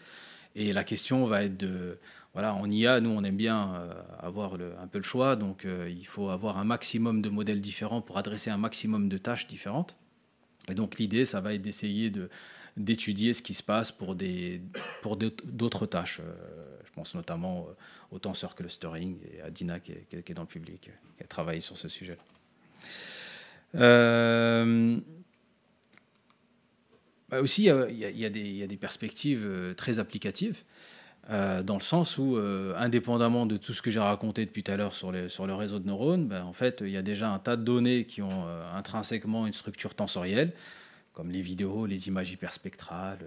Et la question va être de, voilà, en IA, nous, on aime bien avoir un peu le choix, donc il faut avoir un maximum de modèles différents pour adresser un maximum de tâches différentes. Et donc l'idée, ça va être d'essayer de, d'étudier ce qui se passe pour, des, pour d'autres tâches. Euh, je pense notamment euh, au tensor clustering et à Dina qui est, dans le public, qui a travaillé sur ce sujet aussi, il y, a des perspectives euh, très applicatives. Euh, dans le sens où, euh, indépendamment de tout ce que j'ai raconté depuis tout à l'heure sur, sur le réseau de neurones, ben, en fait, il y a déjà un tas de données qui ont euh, intrinsèquement une structure tensorielle, comme les vidéos, les images hyperspectrales,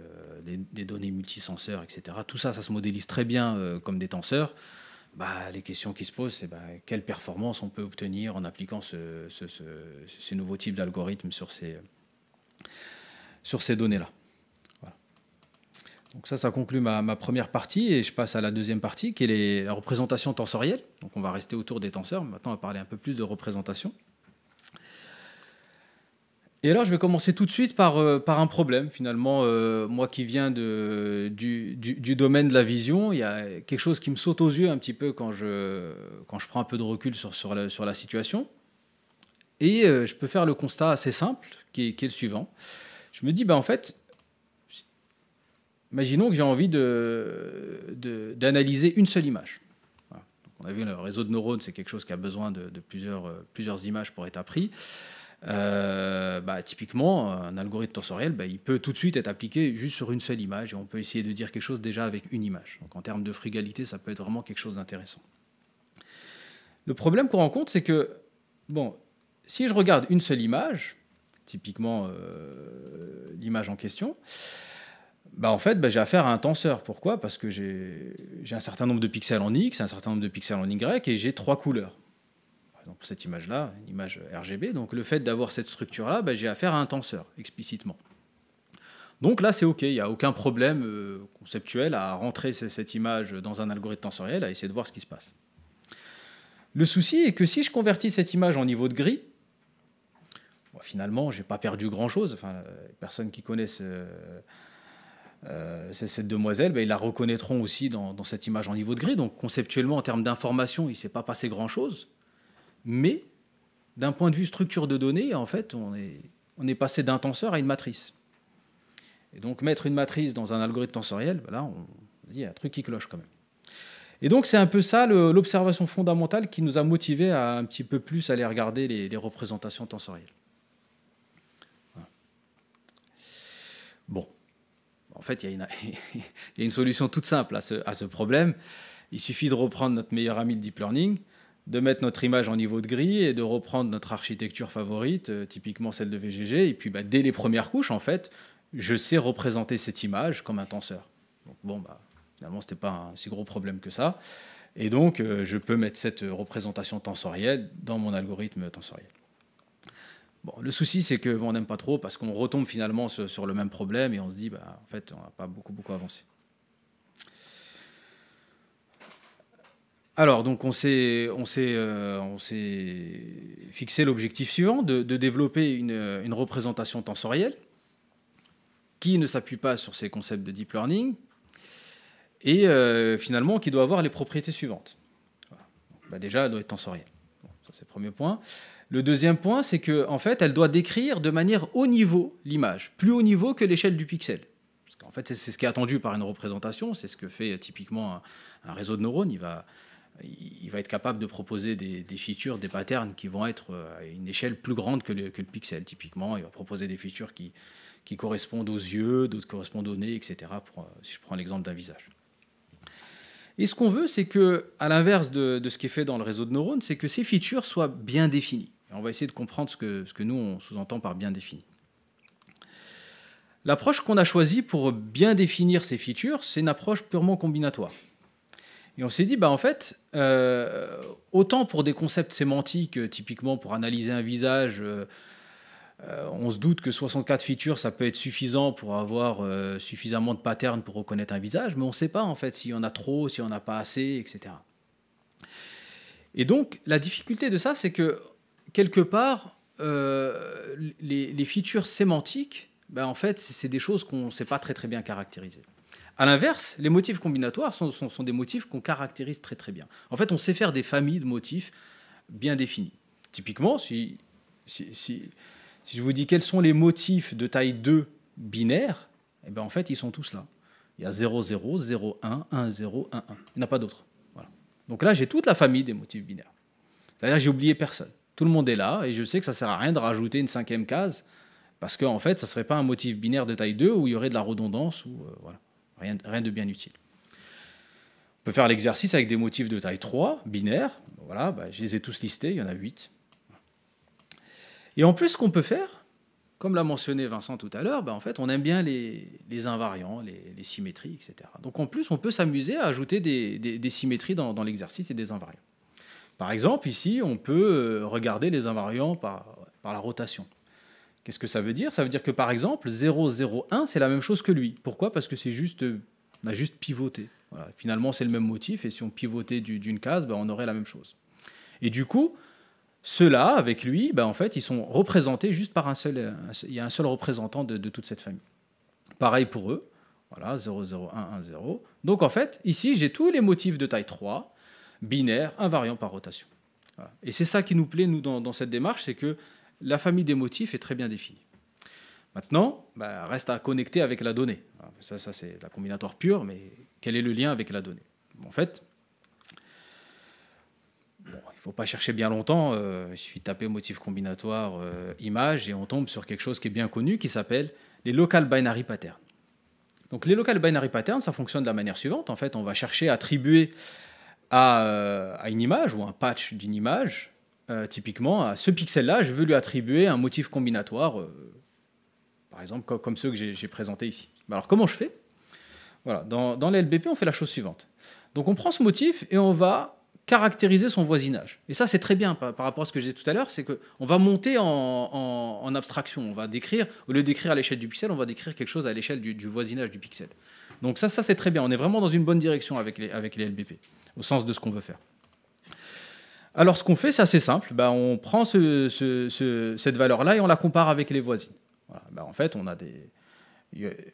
les données multisenseurs, etc. Tout ça, ça se modélise très bien comme des tenseurs. Bah, les questions qui se posent, c'est bah, quelle performance on peut obtenir en appliquant ce, ces nouveaux types d'algorithmes sur ces, sur ces données-là. Donc ça, ça conclut ma, première partie et je passe à la deuxième partie qui est la représentation tensorielle. Donc on va rester autour des tenseurs. Maintenant, on va parler un peu plus de représentation. Et alors, je vais commencer tout de suite par, euh, par un problème, finalement. Euh, moi qui viens de, du, domaine de la vision, il y a quelque chose qui me saute aux yeux un petit peu quand je, quand je prends un peu de recul sur, sur, la, sur la situation. Et euh, je peux faire le constat assez simple, qui est, le suivant. Je me dis, bah en fait, Imaginons que j'ai envie d'analyser de, une seule image. on a vu le réseau de neurones, c'est quelque chose qui a besoin de, plusieurs, euh, plusieurs, images pour être appris. Euh, bah, typiquement, un algorithme tensoriel, bah, il peut tout de suite être appliqué juste sur une seule image et on peut essayer de dire quelque chose déjà avec une image. Donc en termes de frugalité, ça peut être vraiment quelque chose d'intéressant. Le problème qu'on rencontre, c'est que, bon, si je regarde une seule image, typiquement euh, l'image en question, bah, en fait, bah, j'ai affaire à un tenseur. Pourquoi Parce que j'ai un certain nombre de pixels en X, un certain nombre de pixels en Y, et j'ai trois couleurs. pour cette image-là, une image RGB, donc le fait d'avoir cette structure-là, bah, j'ai affaire à un tenseur, explicitement. Donc là, c'est OK, il n'y a aucun problème euh, conceptuel à rentrer cette image dans un algorithme tensoriel, à essayer de voir ce qui se passe. Le souci est que si je convertis cette image en niveau de gris, finalement, je n'ai pas perdu grand-chose. Enfin, euh, personne qui connaissent... Euh, euh, cette demoiselle, ben, ils la reconnaîtront aussi dans, cette image en niveau de gris. Donc conceptuellement, en termes d'information, il ne s'est pas passé grand-chose. Mais d'un point de vue structure de données, en fait, on est, passé d'un tenseur à une matrice. Et donc mettre une matrice dans un algorithme tensoriel, ben là, on dit, il y a un truc qui cloche quand même. Et donc c'est un peu ça l'observation fondamentale qui nous a motivés à un petit peu plus aller regarder les représentations tensorielles. En fait, il y, a une, *laughs* une solution toute simple à ce, problème. Il suffit de reprendre notre meilleur ami le deep learning, de mettre notre image en niveau de gris et de reprendre notre architecture favorite, euh, typiquement celle de VGG. Et puis, bah, dès les premières couches, en fait, je sais représenter cette image comme un tenseur. Donc, bon, bah, finalement, ce n'était pas un si gros problème que ça. Et donc, euh, je peux mettre cette représentation tensorielle dans mon algorithme tensoriel le souci, c'est qu'on n'aime pas trop parce qu'on retombe finalement sur, le même problème et on se dit, bah, en fait, on n'a pas beaucoup, beaucoup avancé. Alors, donc, on s'est, on s'est, euh, on s'est fixé l'objectif suivant, de, développer une, représentation tensorielle qui ne s'appuie pas sur ces concepts de deep learning et euh, finalement qui doit avoir les propriétés suivantes. Bah, déjà, elle doit être tensorielle. ça, c'est le premier point. Le deuxième point, c'est qu'en en fait, elle doit décrire de manière haut niveau l'image, plus haut niveau que l'échelle du pixel. Parce qu'en fait, c'est ce qui est attendu par une représentation, c'est ce que fait euh, typiquement un, réseau de neurones. Il va, il va être capable de proposer des, features, des patterns qui vont être euh, à une échelle plus grande que le, pixel. Typiquement, il va proposer des features qui, qui correspondent aux yeux, d'autres correspondent au nez, etc. Euh, si je prends l'exemple d'un visage. Et ce qu'on veut, c'est que, à l'inverse de, de, ce qui est fait dans le réseau de neurones, c'est que ces features soient bien définies on va essayer de comprendre ce que, nous, on sous-entend par bien défini. L'approche qu'on a choisie pour bien définir ces features, c'est une approche purement combinatoire. Et on s'est dit, bah en fait, euh, autant pour des concepts sémantiques, euh, typiquement pour analyser un visage, euh, on se doute que 64 features, ça peut être suffisant pour avoir suffisamment de patterns pour reconnaître un visage, mais on ne sait pas en fait s'il y en a trop, s'il n'y en a pas assez, etc. Et donc, la difficulté de ça, c'est que quelque part, euh, les, features sémantiques, ben en fait, c'est des choses qu'on ne sait pas très très bien caractériser. À l'inverse, les motifs combinatoires sont, des motifs qu'on caractérise très très bien. En fait, on sait faire des familles de motifs bien définis. Typiquement, si, si, je vous dis quels sont les motifs de taille 2 binaires, eh ben en fait, ils sont tous là. Il y a 0, 0, 0, 1, 1, 0, 1, 1. Il n'y en a pas d'autres. Voilà. Donc là, j'ai toute la famille des motifs binaires. C'est-à-dire, j'ai oublié personne. Tout le monde est là et je sais que ça sert à rien de rajouter une cinquième case parce qu'en en fait, ça serait pas un motif binaire de taille 2 où il y aurait de la redondance ou euh, voilà, rien, de bien utile. On peut faire l'exercice avec des motifs de taille 3, binaires. Voilà, bah, je les ai tous listés, il y en a 8. Et en plus, ce qu'on peut faire, comme l'a mentionné Vincent tout à l'heure, bah, en fait, on aime bien les, invariants, les, symétries, etc. Donc en plus, on peut s'amuser à ajouter des, symétries dans l'exercice et des invariants. Par exemple, ici, on peut euh, regarder les invariants par, par la rotation. Qu'est-ce que ça veut dire Ça veut dire que par exemple, 0, 0, 1, c'est la même chose que lui. Pourquoi Parce que c'est juste, on a juste pivoté. Finalement, c'est le même motif, et si on pivotait d'une case, ben, on aurait la même chose. Et du coup, ceux-là, avec lui, ben, en fait, ils sont représentés juste par un seul, il y a un seul représentant de, toute cette famille. Pareil pour eux, voilà, 1, 0. Donc en fait, ici, j'ai tous les motifs de taille 3, binaire, invariant par rotation. Et c'est ça qui nous plaît, nous, dans, cette démarche, c'est que la famille des motifs est très bien définie. Maintenant, bah, reste à connecter avec la donnée. ça, c'est la combinatoire pure, mais quel est le lien avec la donnée En fait, il ne faut pas chercher bien longtemps. Euh, il suffit de taper motif combinatoire euh, image et on tombe sur quelque chose qui est bien connu qui s'appelle les local binary patterns. Donc les local binary patterns, ça fonctionne de la manière suivante. En fait, on va chercher à attribuer euh, à, une image ou un patch d'une image, euh, typiquement, à ce pixel-là, je veux lui attribuer un motif combinatoire, euh, par exemple comme, ceux que j'ai présentés ici. Bah, alors comment je fais Voilà, dans, les LBP, on fait la chose suivante. Donc on prend ce motif et on va caractériser son voisinage. Et ça, c'est très bien par, rapport à ce que je disais tout à l'heure, c'est qu'on va monter en, abstraction, on va décrire, au lieu d'écrire à l'échelle du pixel, on va décrire quelque chose à l'échelle du, du, voisinage du pixel. Donc ça, ça c'est très bien, on est vraiment dans une bonne direction avec les, avec les LBP au sens de ce qu'on veut faire. Alors ce qu'on fait, c'est assez simple. Bah, on prend cette valeur-là et on la compare avec les voisines. Bah, en fait, on a, des...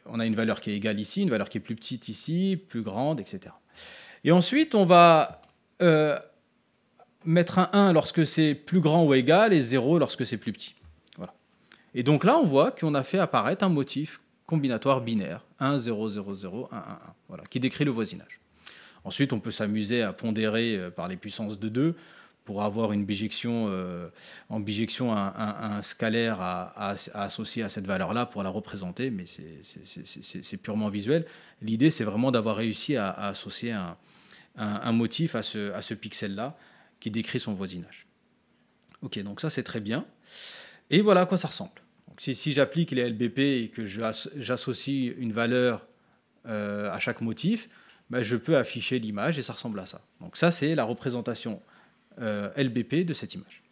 on a une valeur qui est égale ici, une valeur qui est plus petite ici, plus grande, etc. Et ensuite, on va euh, mettre un 1 lorsque c'est plus grand ou égal et 0 lorsque c'est plus petit. Voilà. Et donc là, on voit qu'on a fait apparaître un motif combinatoire binaire 1, 0, 0, 0, 1, 1, 1, voilà, qui décrit le voisinage. Ensuite, on peut s'amuser à pondérer euh, par les puissances de 2 pour avoir une bijection, euh, en bijection un, scalaire à, à, à, associer à cette valeur-là pour la représenter, mais c'est purement visuel. L'idée, c'est vraiment d'avoir réussi à, associer un, motif à ce, pixel-là qui décrit son voisinage. Ok, donc ça, c'est très bien. Et voilà à quoi ça ressemble. si, j'applique les LBP et que j'associe une valeur euh, à chaque motif, bah, je peux afficher l'image et ça ressemble à ça. Donc ça, c'est la représentation euh, LBP de cette image.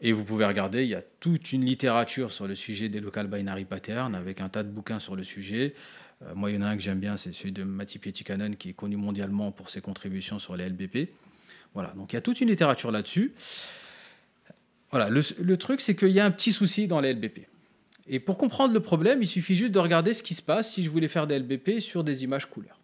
Et vous pouvez regarder, il y a toute une littérature sur le sujet des local binary patterns, avec un tas de bouquins sur le sujet. Euh, moi, il y en a un que j'aime bien, c'est celui de Matti Pietikainen, qui est connu mondialement pour ses contributions sur les LBP. Voilà, donc il y a toute une littérature là-dessus. Voilà, le truc, c'est qu'il y a un petit souci dans les LBP. Et pour comprendre le problème, il suffit juste de regarder ce qui se passe si je voulais faire des LBP sur des images couleurs.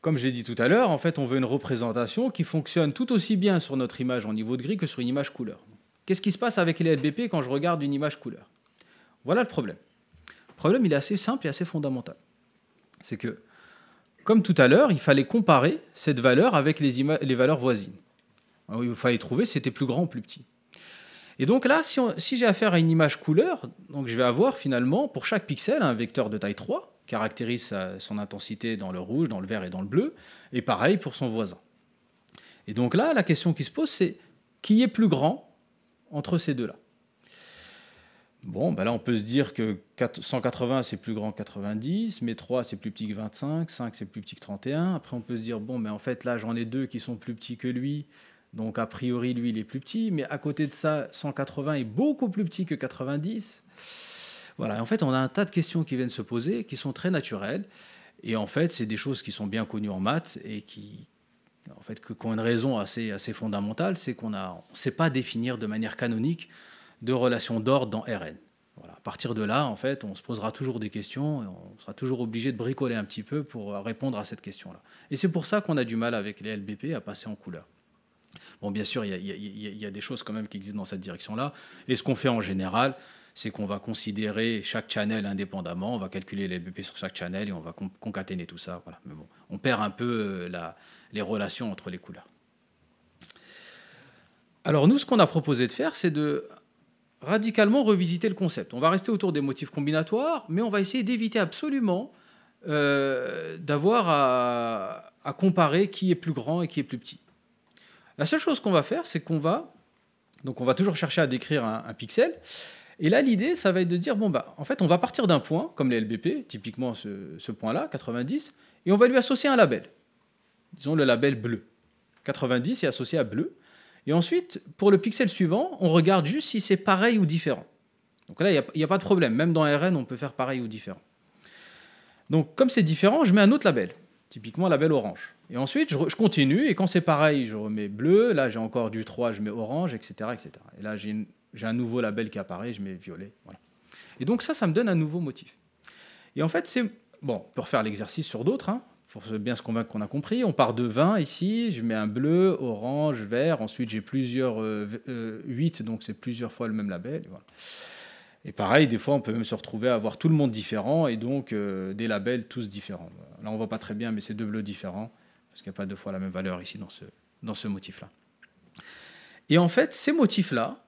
Comme je l'ai dit tout à l'heure, en fait, on veut une représentation qui fonctionne tout aussi bien sur notre image en niveau de gris que sur une image couleur. Qu'est-ce qui se passe avec les LBP quand je regarde une image couleur Voilà le problème. Le problème, il est assez simple et assez fondamental. C'est que, comme tout à l'heure, il fallait comparer cette valeur avec les, valeurs voisines. il fallait trouver si c'était plus grand ou plus petit. Et donc là, si, j'ai affaire à une image couleur, donc je vais avoir finalement pour chaque pixel un vecteur de taille 3 caractérise son intensité dans le rouge, dans le vert et dans le bleu, et pareil pour son voisin. Et donc là, la question qui se pose, c'est qui est plus grand entre ces deux-là Bon, ben là, on peut se dire que 180, c'est plus grand que 90, mais 3, c'est plus petit que 25, 5, c'est plus petit que 31. Après, on peut se dire, bon, mais en fait, là, j'en ai deux qui sont plus petits que lui, donc a priori, lui, il est plus petit, mais à côté de ça, 180 est beaucoup plus petit que 90. Voilà, en fait, on a un tas de questions qui viennent se poser, qui sont très naturelles. Et en fait, c'est des choses qui sont bien connues en maths et qui, en fait, ont une raison assez, assez fondamentale, c'est qu'on ne sait pas définir de manière canonique de relations d'ordre dans Rn. À partir de là, en fait, on se posera toujours des questions et on sera toujours obligé de bricoler un petit peu pour répondre à cette question-là. Et c'est pour ça qu'on a du mal avec les LBP à passer en couleur. Bon, bien sûr, il y, a des choses quand même qui existent dans cette direction-là. Et ce qu'on fait en général, c'est qu'on va considérer chaque channel indépendamment, on va calculer les BP sur chaque channel et on va concaténer tout ça. Mais bon, on perd un peu euh, les relations entre les couleurs. Alors nous, ce qu'on a proposé de faire, c'est de radicalement revisiter le concept. On va rester autour des motifs combinatoires, mais on va essayer d'éviter absolument euh, d'avoir à comparer qui est plus grand et qui est plus petit. La seule chose qu'on va faire, c'est qu'on va. Donc, on va toujours chercher à décrire un, pixel. Et là, l'idée, ça va être de dire bon, bah, en fait, on va partir d'un point, comme les LBP, typiquement ce, point-là, 90, et on va lui associer un label. Disons le label bleu. 90 est associé à bleu. Et ensuite, pour le pixel suivant, on regarde juste si c'est pareil ou différent. Donc là, il n'y a, a, pas de problème. Même dans RN, on peut faire pareil ou différent. Donc, comme c'est différent, je mets un autre label. Typiquement label orange. Et ensuite, je, continue, et quand c'est pareil, je remets bleu, là j'ai encore du 3, je mets orange, etc. etc. Et là j'ai, un nouveau label qui apparaît, je mets violet. Voilà. Et donc ça, ça me donne un nouveau motif. Et en fait, c'est... Bon, on peut refaire l'exercice sur d'autres, hein, pour bien se convaincre qu'on a compris. On part de 20 ici, je mets un bleu, orange, vert, ensuite j'ai plusieurs 8, euh, euh, donc c'est plusieurs fois le même label. Voilà. Et pareil, des fois, on peut même se retrouver à avoir tout le monde différent et donc euh, des labels tous différents. Là, on voit pas très bien, mais c'est deux bleus différents parce qu'il n'y a pas deux fois la même valeur ici dans ce, dans ce motif-là. Et en fait, ces motifs-là,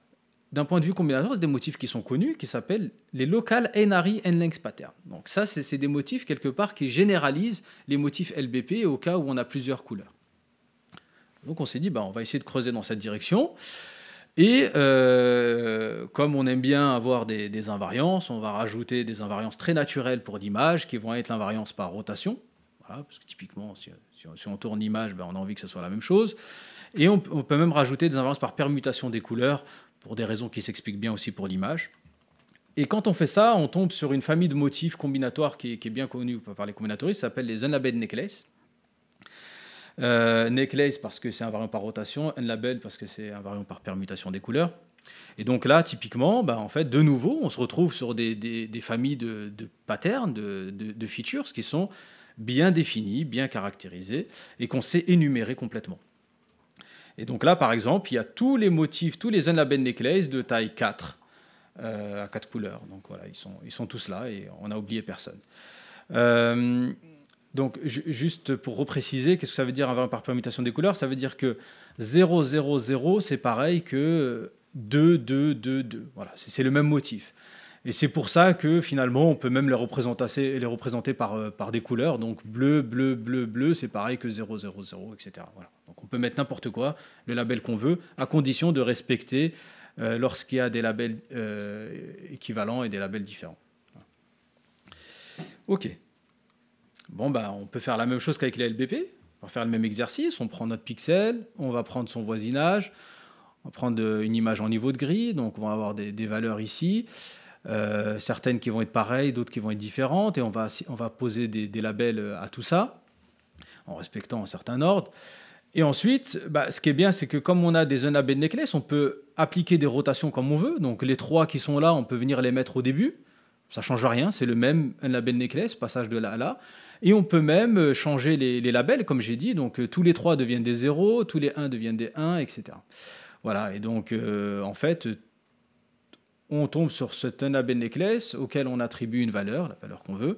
d'un point de vue combinatoire, c'est des motifs qui sont connus, qui s'appellent les local NRI N-Length Pattern. Donc ça, c'est des motifs quelque part qui généralisent les motifs LBP au cas où on a plusieurs couleurs. Donc on s'est dit, bah, on va essayer de creuser dans cette direction. Et euh, comme on aime bien avoir des, invariances, on va rajouter des invariances très naturelles pour l'image, qui vont être l'invariance par rotation. parce que typiquement, si, on, tourne l'image, ben on a envie que ce soit la même chose. Et on, peut même rajouter des invariances par permutation des couleurs, pour des raisons qui s'expliquent bien aussi pour l'image. Et quand on fait ça, on tombe sur une famille de motifs combinatoires qui, est bien connue par les combinatoristes, ça s'appelle les unlabeled necklaces. Euh, necklace parce que c'est un variant par rotation, N-label parce que c'est un variant par permutation des couleurs. Et donc là, typiquement, bah, en fait, de nouveau, on se retrouve sur des, familles de, patterns, de, features qui sont bien définies, bien caractérisées et qu'on sait énumérer complètement. Et donc là, par exemple, il y a tous les motifs, tous les N-label necklace de taille 4 euh, à quatre couleurs. Donc voilà, ils sont, ils sont tous là et on n'a oublié personne. Euh, donc, juste pour repréciser, qu'est-ce que ça veut dire un par permutation des couleurs Ça veut dire que 0, 0, 0, c'est pareil que 2, 2, 2, 2. Voilà, c'est le même motif. Et c'est pour ça que finalement, on peut même les représenter, euh, par, des couleurs. Donc, bleu, bleu, bleu, bleu, c'est pareil que 0, 0, 0, etc. Donc, on peut mettre n'importe quoi, le label qu'on veut, à condition de respecter euh, lorsqu'il y a des labels euh, équivalents et des labels différents. OK. Bon, bah, on peut faire la même chose qu'avec la LBP. On va faire le même exercice. On prend notre pixel, on va prendre son voisinage, on va prendre euh, une image en niveau de gris, Donc, on va avoir des, valeurs ici. Euh, certaines qui vont être pareilles, d'autres qui vont être différentes, et on va, on va poser des, labels euh, à tout ça, en respectant un certain ordre. Et ensuite, bah, ce qui est bien, c'est que comme on a des unlabeled necklace, on peut appliquer des rotations comme on veut. Donc les trois qui sont là, on peut venir les mettre au début. Ça change rien, c'est le même unlabeled necklace, passage de là à là. Et on peut même euh, changer les, labels, comme j'ai dit. Donc euh, tous les 3 deviennent des 0, tous les 1 deviennent des 1, etc. Voilà, et donc euh, en fait, on tombe sur ce label necklace auquel on attribue une valeur, la valeur qu'on veut.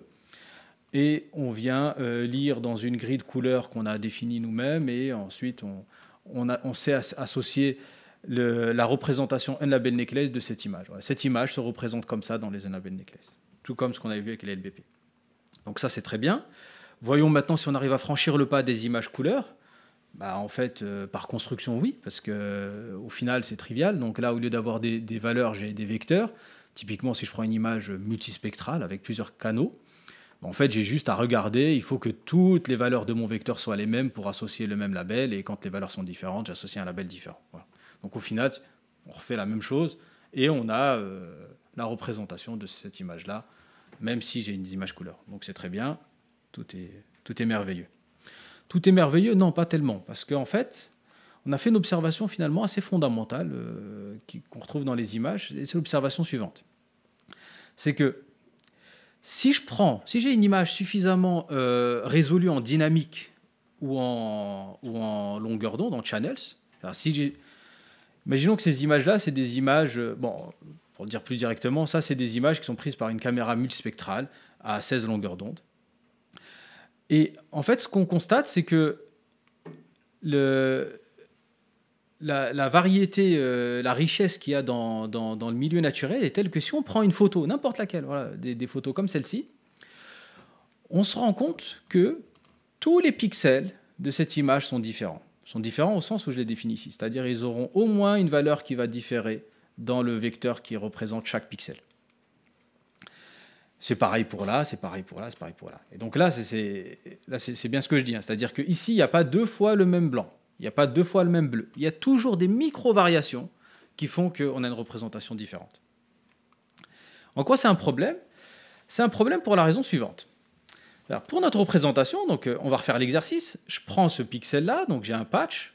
Et on vient lire dans une grille de couleurs qu'on a définie nous-mêmes. Et ensuite, on, sait associer la représentation label Necklace de cette image. Cette image se représente comme ça dans les label Necklace. Tout comme ce qu'on avait vu avec les LBP. Donc ça, c'est très bien. Voyons maintenant si on arrive à franchir le pas des images couleurs. Bah, en fait, euh, par construction, oui, parce que euh, au final, c'est trivial. Donc là, au lieu d'avoir des, valeurs, j'ai des vecteurs. Typiquement, si je prends une image multispectrale avec plusieurs canaux, bah, en fait, j'ai juste à regarder. Il faut que toutes les valeurs de mon vecteur soient les mêmes pour associer le même label. Et quand les valeurs sont différentes, j'associe un label différent. Donc au final, on refait la même chose et on a euh, la représentation de cette image-là même si j'ai une image couleur. Donc c'est très bien, tout est, tout est merveilleux. Tout est merveilleux Non, pas tellement, parce qu'en en fait, on a fait une observation finalement assez fondamentale euh, qu'on retrouve dans les images, et c'est l'observation suivante. C'est que si je prends, si j'ai une image suffisamment euh, résolue en dynamique ou en, ou en longueur d'onde, en channels, si j'ai... Imaginons que ces images-là, c'est des images, euh, bon, pour dire plus directement, ça, c'est des images qui sont prises par une caméra multispectrale à 16 longueurs d'onde. Et en fait, ce qu'on constate, c'est que le, la, variété, euh, la richesse qu'il y a dans, dans, le milieu naturel est telle que si on prend une photo, n'importe laquelle, voilà, des, photos comme celle-ci, on se rend compte que tous les pixels de cette image sont différents. Ils sont différents au sens où je les définis ici, c'est-à-dire ils auront au moins une valeur qui va différer dans le vecteur qui représente chaque pixel. C'est pareil pour là, c'est pareil pour là, c'est pareil pour là. Et donc là, c'est bien ce que je dis. Hein. C'est-à-dire qu'ici, il n'y a pas deux fois le même blanc, il n'y a pas deux fois le même bleu. Il y a toujours des micro-variations qui font qu'on a une représentation différente. En quoi c'est un problème C'est un problème pour la raison suivante. Alors pour notre représentation, donc, euh, on va refaire l'exercice. Je prends ce pixel-là, donc j'ai un patch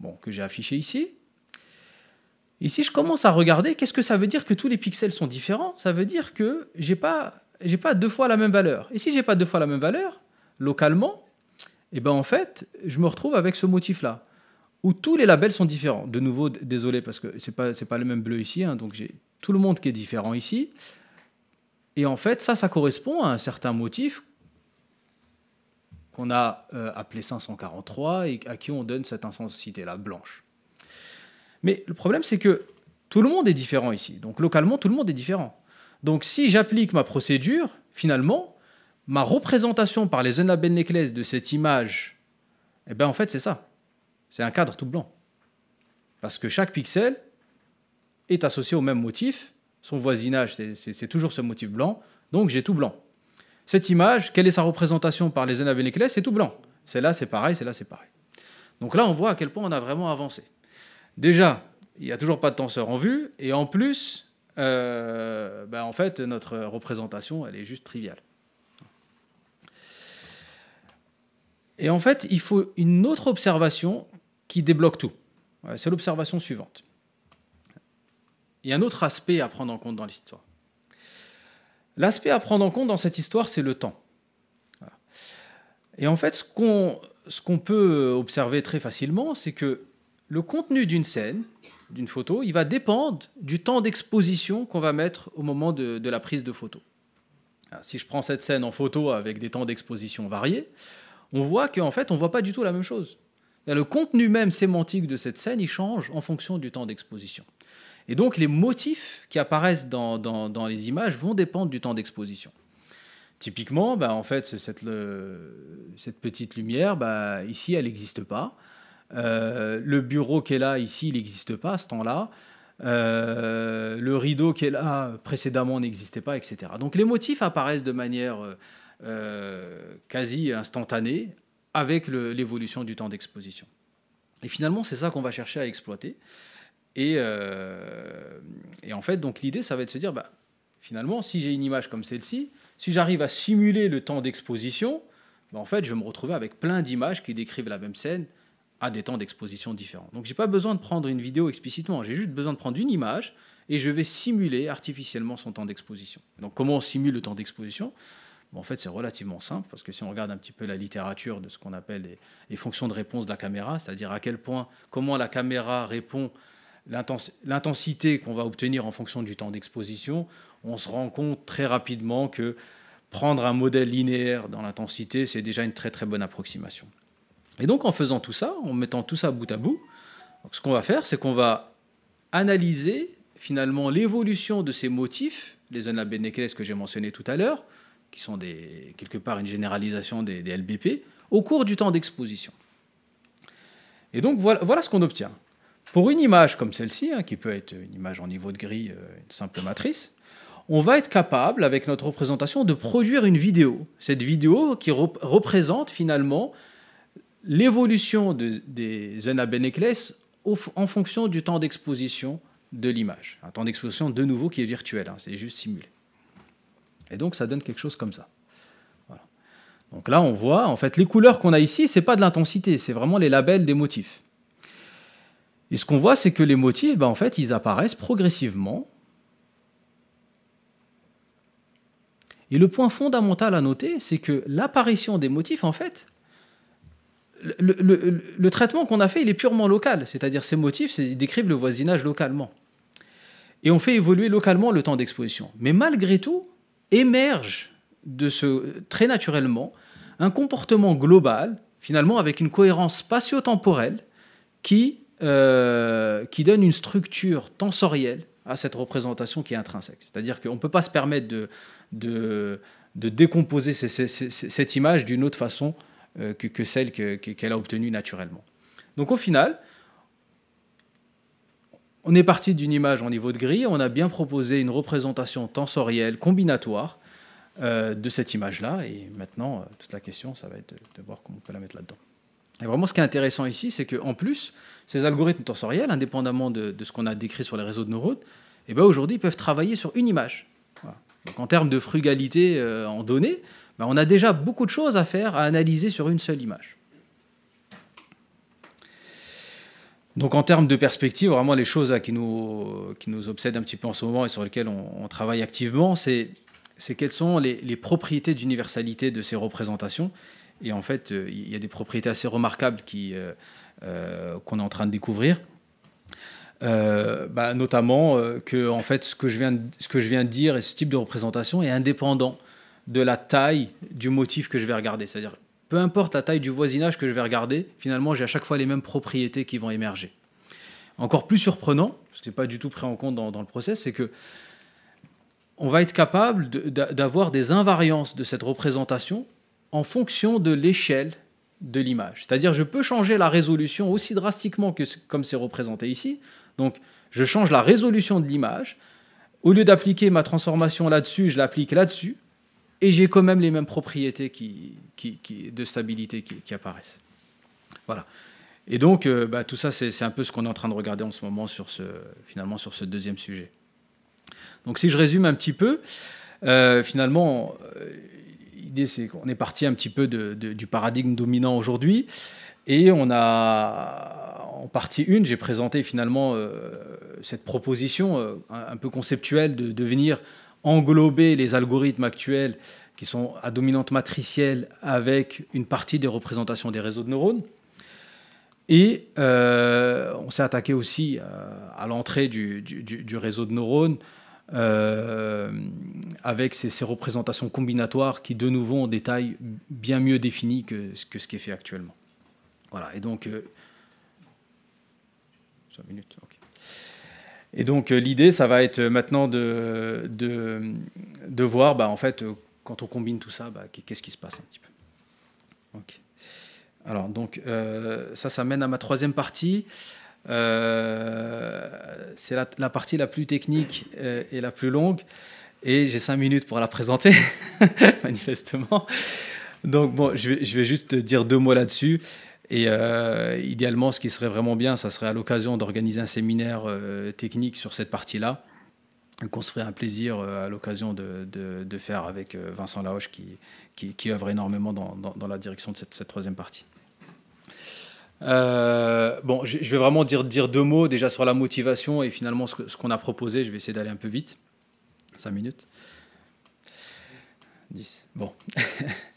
bon, que j'ai affiché ici. Et si je commence à regarder, qu'est-ce que ça veut dire que tous les pixels sont différents Ça veut dire que j'ai pas pas deux fois la même valeur. Et si je n'ai pas deux fois la même valeur localement, eh ben en fait, je me retrouve avec ce motif là où tous les labels sont différents. De nouveau, désolé parce que c'est pas pas le même bleu ici, hein, donc j'ai tout le monde qui est différent ici. Et en fait, ça, ça correspond à un certain motif qu'on a euh, appelé 543 et à qui on donne cette intensité là blanche. Mais le problème, c'est que tout le monde est différent ici. Donc localement, tout le monde est différent. Donc si j'applique ma procédure, finalement, ma représentation par les Ben de cette image, eh bien en fait, c'est ça. C'est un cadre tout blanc. Parce que chaque pixel est associé au même motif. Son voisinage, c'est toujours ce motif blanc. Donc j'ai tout blanc. Cette image, quelle est sa représentation par les Ben C'est tout blanc. C'est là, c'est pareil, c'est là, c'est pareil. Donc là, on voit à quel point on a vraiment avancé déjà, il n'y a toujours pas de tenseur en vue, et en plus, euh, ben, en fait, notre représentation, elle est juste triviale. Et en fait, il faut une autre observation qui débloque tout. C'est l'observation suivante. Il y a un autre aspect à prendre en compte dans l'histoire. L'aspect à prendre en compte dans cette histoire, c'est le temps. Et en fait, ce qu'on, ce qu'on peut observer très facilement, c'est que le contenu d'une scène, d'une photo, il va dépendre du temps d'exposition qu'on va mettre au moment de, la prise de photo. si je prends cette scène en photo avec des temps d'exposition variés, on voit qu'en fait, on ne voit pas du tout la même chose. Le contenu même sémantique de cette scène, il change en fonction du temps d'exposition. Et donc, les motifs qui apparaissent dans, les images vont dépendre du temps d'exposition. Typiquement, bah, en fait, cette, petite lumière, bah, ici, elle n'existe pas. Euh, le bureau qui est là, ici, il n'existe pas à ce temps-là. Euh, le rideau qui est là précédemment n'existait pas, etc. Donc les motifs apparaissent de manière euh, quasi instantanée avec l'évolution du temps d'exposition. Et finalement, c'est ça qu'on va chercher à exploiter. Et, et en fait, donc l'idée, ça va être de se dire, bah, finalement, si j'ai une image comme celle-ci, si j'arrive à simuler le temps d'exposition, bah, en fait, je vais me retrouver avec plein d'images qui décrivent la même scène à des temps d'exposition différents. Donc j'ai pas besoin de prendre une vidéo explicitement, j'ai juste besoin de prendre une image et je vais simuler artificiellement son temps d'exposition. Donc comment on simule le temps d'exposition En fait c'est relativement simple parce que si on regarde un petit peu la littérature de ce qu'on appelle les, fonctions de réponse de la caméra, c'est-à-dire à quel point, comment la caméra répond l'intensité qu'on va obtenir en fonction du temps d'exposition, on se rend compte très rapidement que prendre un modèle linéaire dans l'intensité, c'est déjà une très très bonne approximation. Et donc en faisant tout ça, en mettant tout ça bout à bout, ce qu'on va faire, c'est qu'on va analyser finalement l'évolution de ces motifs, les zones que j'ai mentionnés tout à l'heure, qui sont quelque part une généralisation des, LBP, au cours du temps d'exposition. Et donc voilà, ce qu'on obtient. Pour une image comme celle-ci, hein, qui peut être une image en niveau de gris, euh, une simple matrice, on va être capable, avec notre représentation, de produire une vidéo. Cette vidéo qui représente finalement l'évolution de, des Benekles en fonction du temps d'exposition de l'image. Un temps d'exposition de nouveau qui est virtuel, hein, c'est juste simulé. Et donc ça donne quelque chose comme ça. Donc là on voit, en fait les couleurs qu'on a ici, c'est pas de l'intensité, c'est vraiment les labels des motifs. Et ce qu'on voit, c'est que les motifs, ben, en fait, ils apparaissent progressivement. Et le point fondamental à noter, c'est que l'apparition des motifs, en fait, le, traitement qu'on a fait, il est purement local. C'est-à-dire, ces motifs, ils décrivent le voisinage localement. Et on fait évoluer localement le temps d'exposition. Mais malgré tout, émerge de ce, très naturellement un comportement global, finalement, avec une cohérence spatio-temporelle qui, euh, qui donne une structure tensorielle à cette représentation qui est intrinsèque. C'est-à-dire qu'on ne peut pas se permettre de, de, décomposer cette image d'une autre façon euh, que, celle qu'elle a obtenue naturellement. Donc au final, on est parti d'une image en niveau de gris, on a bien proposé une représentation tensorielle, combinatoire euh, de cette image-là, et maintenant, euh, toute la question, ça va être de, voir comment on peut la mettre là-dedans. Et vraiment, ce qui est intéressant ici, c'est qu'en plus, ces algorithmes tensoriels, indépendamment de, ce qu'on a décrit sur les réseaux de neurones, eh ben, aujourd'hui, peuvent travailler sur une image. Donc, en termes de frugalité en données, ben, on a déjà beaucoup de choses à faire, à analyser sur une seule image. Donc en termes de perspective, vraiment les choses qui, nous, qui nous obsèdent un petit peu en ce moment et sur lesquelles on, travaille activement, c'est quelles sont les, propriétés d'universalité de ces représentations. Et en fait, euh, il y a des propriétés assez remarquables euh, euh, qu'on est en train de découvrir. Bah, notamment que en fait, ce, que je viens ce que je viens de dire et ce type de représentation est indépendant de la taille du motif que je vais regarder. C'est-à-dire, peu importe la taille du voisinage que je vais regarder, finalement, j'ai à chaque fois les mêmes propriétés qui vont émerger. Encore plus surprenant, ce qui n'est pas du tout pris en compte dans, le process, c'est que on va être capable d'avoir des invariances de cette représentation en fonction de l'échelle de l'image. C'est-à-dire, je peux changer la résolution aussi drastiquement que comme c'est représenté ici. Donc, je change la résolution de l'image. Au lieu d'appliquer ma transformation là-dessus, je l'applique là-dessus et j'ai quand même les mêmes propriétés qui, de stabilité qui, apparaissent. Voilà. Et donc, euh, bah, tout ça, c'est un peu ce qu'on est en train de regarder en ce moment sur ce, finalement, sur ce deuxième sujet. Donc, si je résume un petit peu, euh, finalement, euh, l'idée, c'est qu'on est parti un petit peu du paradigme dominant aujourd'hui. Et on a, en partie une j'ai présenté finalement cette proposition un, peu conceptuelle de devenir englober les algorithmes actuels qui sont à dominante matricielle avec une partie des représentations des réseaux de neurones. Et euh, on s'est attaqué aussi euh, à, l'entrée du, réseau de neurones euh, avec ces, représentations combinatoires qui, de nouveau, ont des tailles bien mieux définies que, que ce qui est fait actuellement. Voilà, et donc... minutes, ok. Et donc euh, l'idée, ça va être euh, maintenant de, de, de voir, bah, en fait, euh, quand on combine tout ça, bah, qu'est-ce qui se passe un petit peu. Alors donc ça, ça mène à ma troisième partie. c'est la, partie la plus technique et la plus longue. Et j'ai cinq minutes pour la présenter, *laughs* manifestement. Donc bon, je vais, je vais juste dire deux mots là-dessus. Et euh, idéalement, ce qui serait vraiment bien, ça serait à l'occasion d'organiser un séminaire euh, technique sur cette partie-là, qu'on se ferait un plaisir euh, à l'occasion de, faire avec Vincent Laoche, qui, qui, qui œuvre énormément dans, la direction de cette, troisième partie. bon, je, vais vraiment dire, dire deux mots déjà sur la motivation et finalement ce, qu'on a proposé. Je vais essayer d'aller un peu vite. Cinq minutes. Dix Bon. *laughs*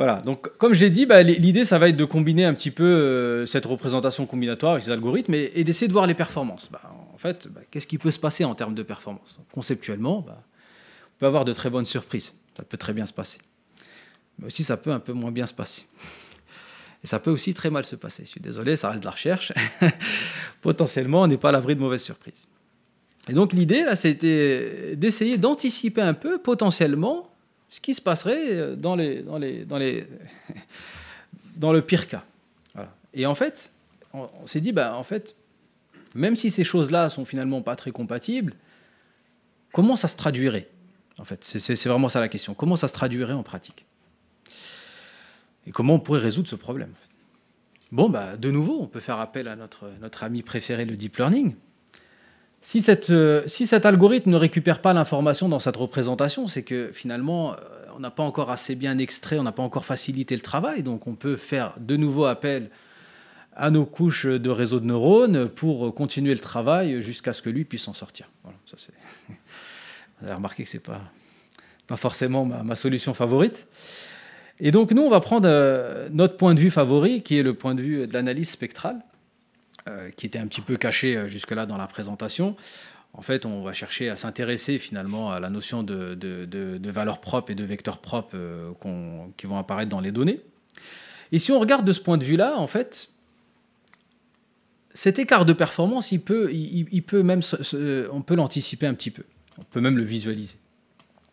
Voilà, donc comme j'ai dit, bah, l'idée, ça va être de combiner un petit peu euh, cette représentation combinatoire avec ces algorithmes et, d'essayer de voir les performances. Bah, en fait, bah, qu'est-ce qui peut se passer en termes de performance Conceptuellement, on peut avoir de très bonnes surprises, ça peut très bien se passer. Mais aussi, ça peut un peu moins bien se passer. Et ça peut aussi très mal se passer. Je suis désolé, ça reste de la recherche. *laughs* Potentiellement, on n'est pas à l'abri de mauvaises surprises. Et donc l'idée, là, c'était d'essayer d'anticiper un peu potentiellement ce qui se passerait euh, dans, les, dans, les, dans, les, *laughs* dans le pire cas. Et en fait, on, s'est dit, bah, en fait, même si ces choses-là sont finalement pas très compatibles, comment ça se traduirait En fait, c'est vraiment ça la question. Comment ça se traduirait en pratique Et comment on pourrait résoudre ce problème Bon, bah, de nouveau, on peut faire appel à notre, notre ami préféré, le deep learning. Si, cette, euh, cet algorithme ne récupère pas l'information dans cette représentation, c'est que finalement, euh, on n'a pas encore assez bien extrait, on n'a pas encore facilité le travail, donc on peut faire de nouveau appel à nos couches de réseau de neurones pour continuer le travail jusqu'à ce que lui puisse en sortir. *laughs* Vous avez remarqué que ce n'est pas, forcément ma, solution favorite. Et donc nous, on va prendre euh, notre point de vue favori, qui est le point de vue de l'analyse spectrale. Euh, qui était un petit peu caché euh, jusque-là dans la présentation. En fait, on va chercher à s'intéresser finalement à la notion de, de, de, valeur propre et de vecteur propre euh, qui vont apparaître dans les données. Et si on regarde de ce point de vue-là, en fait, cet écart de performance, il peut, il, peut même, on peut l'anticiper un petit peu. On peut même le visualiser.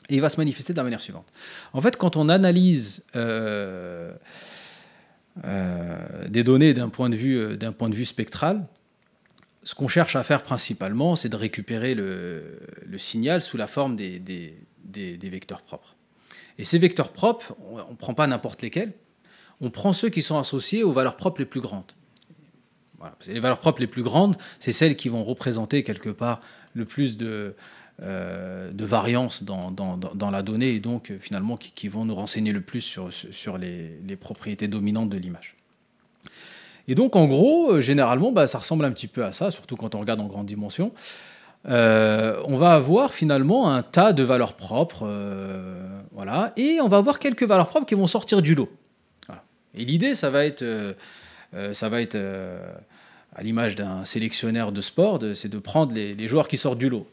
Et il va se manifester de la manière suivante. En fait, quand on analyse euh, des données d'un point, de vue, euh, d'un point de vue spectral, ce qu'on cherche à faire principalement, c'est de récupérer le, signal sous la forme des, vecteurs propres. Et ces vecteurs propres, on ne prend pas n'importe lesquels, on prend ceux qui sont associés aux valeurs propres les plus grandes. Les valeurs propres les plus grandes, c'est celles qui vont représenter quelque part le plus de, euh, de variance dans, dans, dans, la donnée et donc euh, finalement qui, vont nous renseigner le plus sur, sur les, les propriétés dominantes de l'image. Et donc en gros, euh, généralement, bah, ça ressemble un petit peu à ça, surtout quand on regarde en grande dimension. on va avoir finalement un tas de valeurs propres, voilà, et on va avoir quelques valeurs propres qui vont sortir du lot. Et l'idée, ça va être, ça va être à l'image d'un sélectionneur de sport, c'est de prendre les, joueurs qui sortent du lot.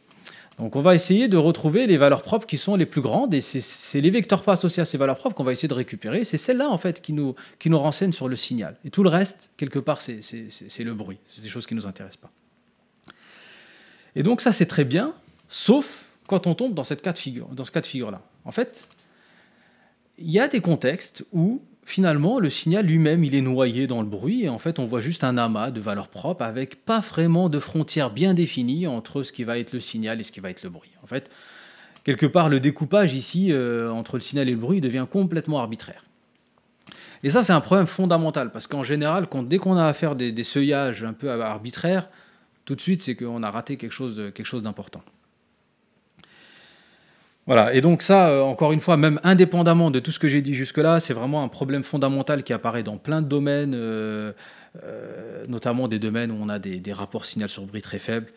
Donc on va essayer de retrouver les valeurs propres qui sont les plus grandes et c'est les vecteurs pas associés à ces valeurs propres qu'on va essayer de récupérer. C'est celles-là en fait qui nous, qui nous renseignent sur le signal. Et tout le reste, quelque part, c'est le bruit. C'est des choses qui ne nous intéressent pas. Et donc ça c'est très bien, sauf quand on tombe dans, cette cas de figure, dans ce cas de figure-là. En fait, il y a des contextes où finalement, le signal lui-même, il est noyé dans le bruit, et en fait, on voit juste un amas de valeurs propres avec pas vraiment de frontières bien définies entre ce qui va être le signal et ce qui va être le bruit. En fait, quelque part, le découpage ici euh, entre le signal et le bruit devient complètement arbitraire. Et ça, c'est un problème fondamental, parce qu'en général, dès qu'on a à des, seuillages un peu arbitraires, tout de suite, c'est qu'on a raté quelque chose, quelque chose d'important. Voilà, et donc ça, euh, encore une fois, même indépendamment de tout ce que j'ai dit jusque-là, c'est vraiment un problème fondamental qui apparaît dans plein de domaines, euh, euh, notamment des domaines où on a des, rapports signal sur bruit très faibles.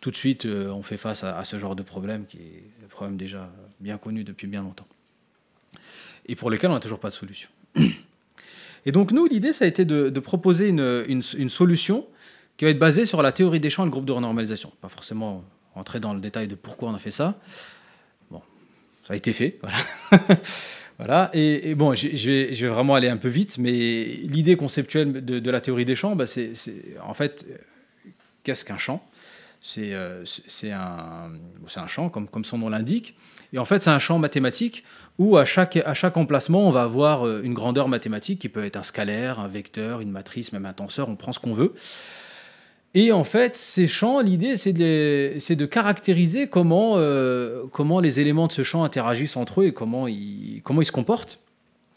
Tout de suite, on fait face à, ce genre de problème qui est un problème déjà bien connu depuis bien longtemps et pour lequel on n'a toujours pas de solution. Et donc nous, l'idée, ça a été de, proposer une, une, solution qui va être basée sur la théorie des champs et le groupe de renormalisation. Pas forcément entrer dans le détail de pourquoi on a fait ça, ça a été fait. *laughs* Voilà. voilà. Et, bon, je vais, vraiment aller un peu vite, mais l'idée conceptuelle de, la théorie des champs, bah, c'est en fait, euh, qu'est-ce qu'un champ euh, c'est un, champ, comme, comme son nom l'indique. Et en fait, c'est un champ mathématique où à chaque, à chaque emplacement, on va avoir euh, une grandeur mathématique qui peut être un scalaire, un vecteur, une matrice, même un tenseur, on prend ce qu'on veut. Et en fait, ces champs, l'idée, c'est de, caractériser comment, euh, comment les éléments de ce champ interagissent entre eux et comment ils, comment ils se comportent.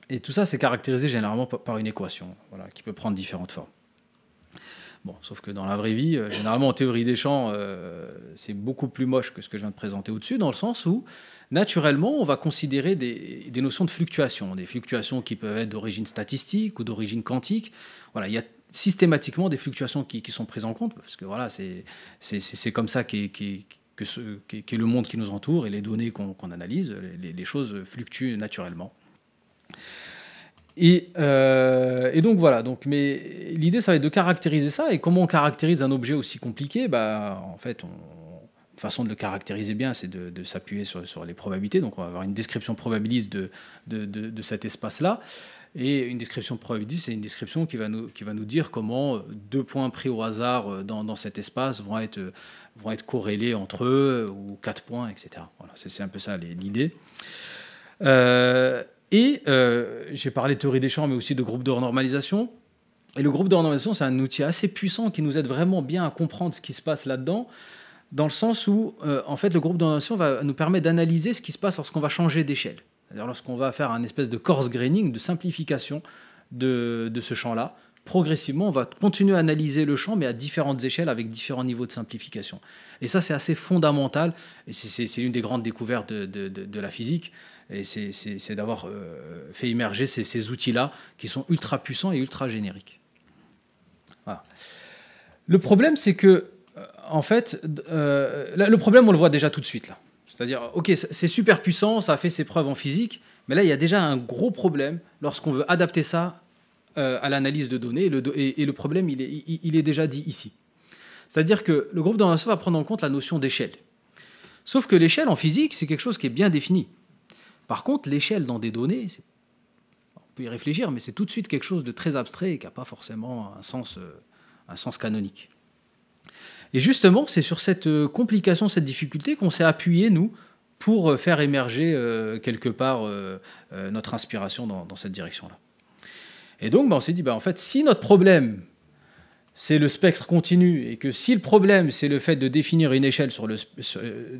Et tout ça, c'est caractérisé généralement par une équation voilà, qui peut prendre différentes formes. Bon, sauf que dans la vraie vie, euh, généralement en théorie des champs, euh, c'est beaucoup plus moche que ce que je viens de présenter au-dessus, dans le sens où, naturellement, on va considérer des, des notions de fluctuations, des fluctuations qui peuvent être d'origine statistique ou d'origine quantique. Voilà, il y a systématiquement des fluctuations qui, sont prises en compte, parce que voilà, c'est comme ça qu'est ce qui le monde qui nous entoure et les données qu'on analyse, les, choses fluctuent naturellement. Et, euh, et, donc voilà, donc, mais l'idée ça va être de caractériser ça, et comment on caractérise un objet aussi compliqué bah, En fait, on, une façon de le caractériser bien, c'est de, de s'appuyer sur, sur, les probabilités, donc on va avoir une description probabiliste de, de, de cet espace-là. Et une description probabilité, c'est une description qui va, nous, qui va nous dire comment euh, deux points pris au hasard euh, dans, dans cet espace vont être, euh, vont être corrélés entre eux, ou quatre points, etc. Voilà, c'est un peu ça l'idée. et j'ai parlé de théorie des champs, mais aussi de groupe de renormalisation. Et le groupe de renormalisation, c'est un outil assez puissant qui nous aide vraiment bien à comprendre ce qui se passe là-dedans dans le sens où, en fait, le groupe de va nous permettre d'analyser ce qui se passe lorsqu'on va changer d'échelle lorsqu'on va faire un espèce de course graining, de simplification de, ce champ-là, progressivement, on va continuer à analyser le champ, mais à différentes échelles, avec différents niveaux de simplification. Et ça, c'est assez fondamental, et c'est l'une des grandes découvertes de, la physique, et c'est d'avoir euh, fait émerger ces, outils-là, qui sont ultra puissants et ultra génériques. Le problème, c'est que, euh, en fait, euh, le problème, on le voit déjà tout de suite, là. C'est-à-dire, ok, c'est super puissant, ça a fait ses preuves en physique, mais là, il y a déjà un gros problème lorsqu'on veut adapter ça euh, à l'analyse de données, et le, problème, il est, déjà dit ici. C'est-à-dire que le groupe d'enseignants va prendre en compte la notion d'échelle. Sauf que l'échelle en physique, c'est quelque chose qui est bien défini. Par contre, l'échelle dans des données, on peut y réfléchir, mais c'est tout de suite quelque chose de très abstrait et qui n'a pas forcément un sens euh, canonique. Et justement, c'est sur cette euh, complication, cette difficulté qu'on s'est appuyé, nous, pour euh, faire émerger euh, quelque part notre inspiration dans, cette direction-là. Et donc, ben, on s'est dit, bah, en fait, si notre problème, c'est le spectre continu, et que si le problème, c'est le fait de définir une échelle sur, le,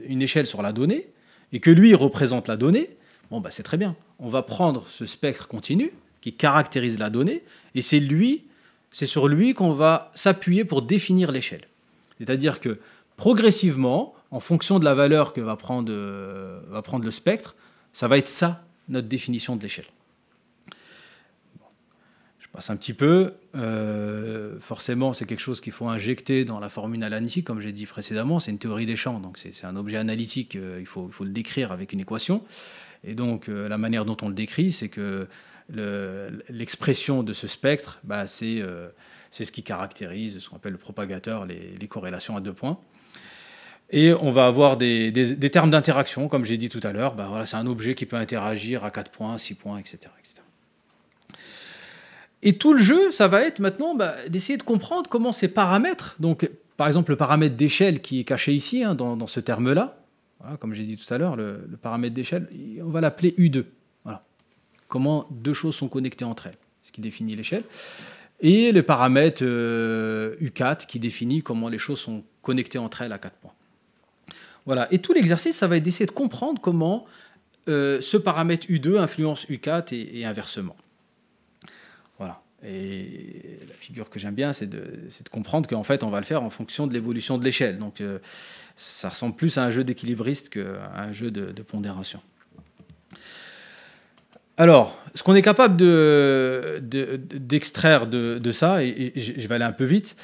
une échelle sur la donnée, et que lui représente la donnée, bon, bah, c'est très bien. On va prendre ce spectre continu qui caractérise la donnée, et c'est lui, c'est sur lui qu'on va s'appuyer pour définir l'échelle. C'est-à-dire que progressivement, en fonction de la valeur que va prendre, euh, va prendre le spectre, ça va être ça, notre définition de l'échelle. Je passe un petit peu. Euh, forcément, c'est quelque chose qu'il faut injecter dans la formule analytique, comme j'ai dit précédemment. C'est une théorie des champs, donc c'est un objet analytique. Euh, il, faut, il faut, le décrire avec une équation. Et donc, la manière dont on le décrit, c'est que l'expression de ce spectre, bah, c'est c'est ce qui caractérise ce qu'on appelle le propagateur, les, corrélations à deux points. Et on va avoir des, termes d'interaction, comme j'ai dit tout à l'heure. Ben voilà, c'est un objet qui peut interagir à quatre points, six points, etc. etc. Et tout le jeu, ça va être maintenant ben, d'essayer de comprendre comment ces paramètres, donc par exemple le paramètre d'échelle qui est caché ici, hein, dans, ce terme-là, comme j'ai dit tout à l'heure, le, paramètre d'échelle, on va l'appeler U2. Comment deux choses sont connectées entre elles, ce qui définit l'échelle et le paramètre euh, U4 qui définit comment les choses sont connectées entre elles à quatre points. Voilà. Et tout l'exercice, ça va être d'essayer de comprendre comment euh, ce paramètre U2 influence U4 et, inversement. Voilà. Et la figure que j'aime bien, c'est de, comprendre qu'en fait, on va le faire en fonction de l'évolution de l'échelle. Donc, euh, ça ressemble plus à un jeu d'équilibriste qu'à un jeu de pondération. Alors, ce qu'on est capable d'extraire de, de, ça, et, je vais aller un peu vite,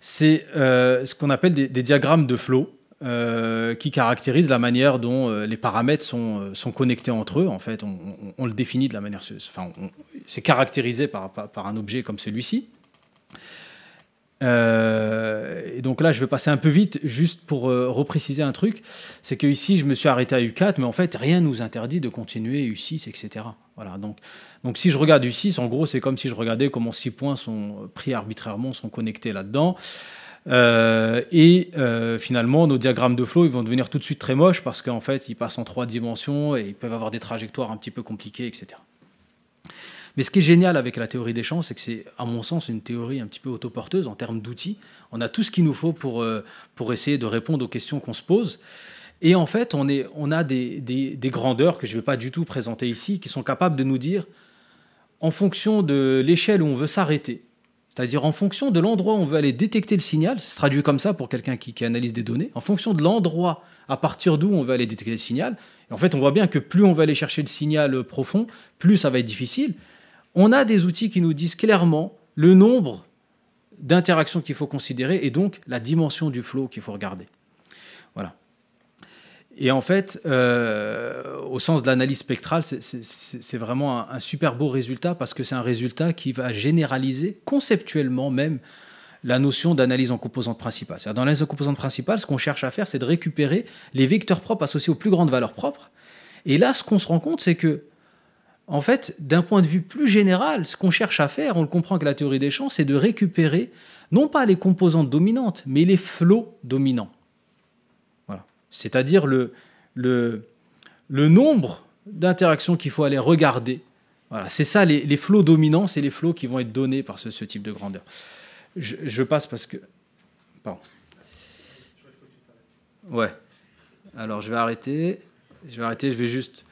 c'est euh, ce qu'on appelle des, diagrammes de flot euh, qui caractérisent la manière dont euh, les paramètres sont, connectés entre eux. En fait, on, le définit de la manière. Enfin, c'est caractérisé par, un objet comme celui-ci. Euh, et donc là, je vais passer un peu vite, juste pour euh, repréciser un truc, c'est que ici, je me suis arrêté à U4, mais en fait, rien nous interdit de continuer U6, etc. Voilà. Donc, donc si je regarde U6, en gros, c'est comme si je regardais comment 6 points sont pris arbitrairement, sont connectés là-dedans. Euh, et finalement, nos diagrammes de flot ils vont devenir tout de suite très moches parce qu'en fait, ils passent en trois dimensions et ils peuvent avoir des trajectoires un petit peu compliquées, etc. Mais ce qui est génial avec la théorie des champs, c'est que c'est, à mon sens, une théorie un petit peu autoporteuse en termes d'outils. On a tout ce qu'il nous faut pour, euh, pour essayer de répondre aux questions qu'on se pose. Et en fait, on, est, on a des, grandeurs que je ne vais pas du tout présenter ici, qui sont capables de nous dire, en fonction de l'échelle où on veut s'arrêter, c'est-à-dire en fonction de l'endroit où on veut aller détecter le signal, ça se traduit comme ça pour quelqu'un qui, analyse des données, en fonction de l'endroit à partir d'où on veut aller détecter le signal. Et en fait, on voit bien que plus on va aller chercher le signal euh, profond, plus ça va être difficile on a des outils qui nous disent clairement le nombre d'interactions qu'il faut considérer et donc la dimension du flot qu'il faut regarder. Voilà. Et en fait, euh, au sens de l'analyse spectrale, c'est vraiment un, un, super beau résultat parce que c'est un résultat qui va généraliser conceptuellement même la notion d'analyse en composantes principales. Dans l'analyse en composantes principales, ce qu'on cherche à faire, c'est de récupérer les vecteurs propres associés aux plus grandes valeurs propres. Et là, ce qu'on se rend compte, c'est que en fait, d'un point de vue plus général, ce qu'on cherche à faire, on le comprend que la théorie des champs, c'est de récupérer non pas les composantes dominantes, mais les flots dominants. Voilà. C'est-à-dire le, le, le, nombre d'interactions qu'il faut aller regarder. Voilà, c'est ça les, flots dominants, c'est les flots qui vont être donnés par ce, type de grandeur. Je, je, passe parce que. Pardon. Ouais. Alors je vais arrêter. Je vais arrêter, je vais juste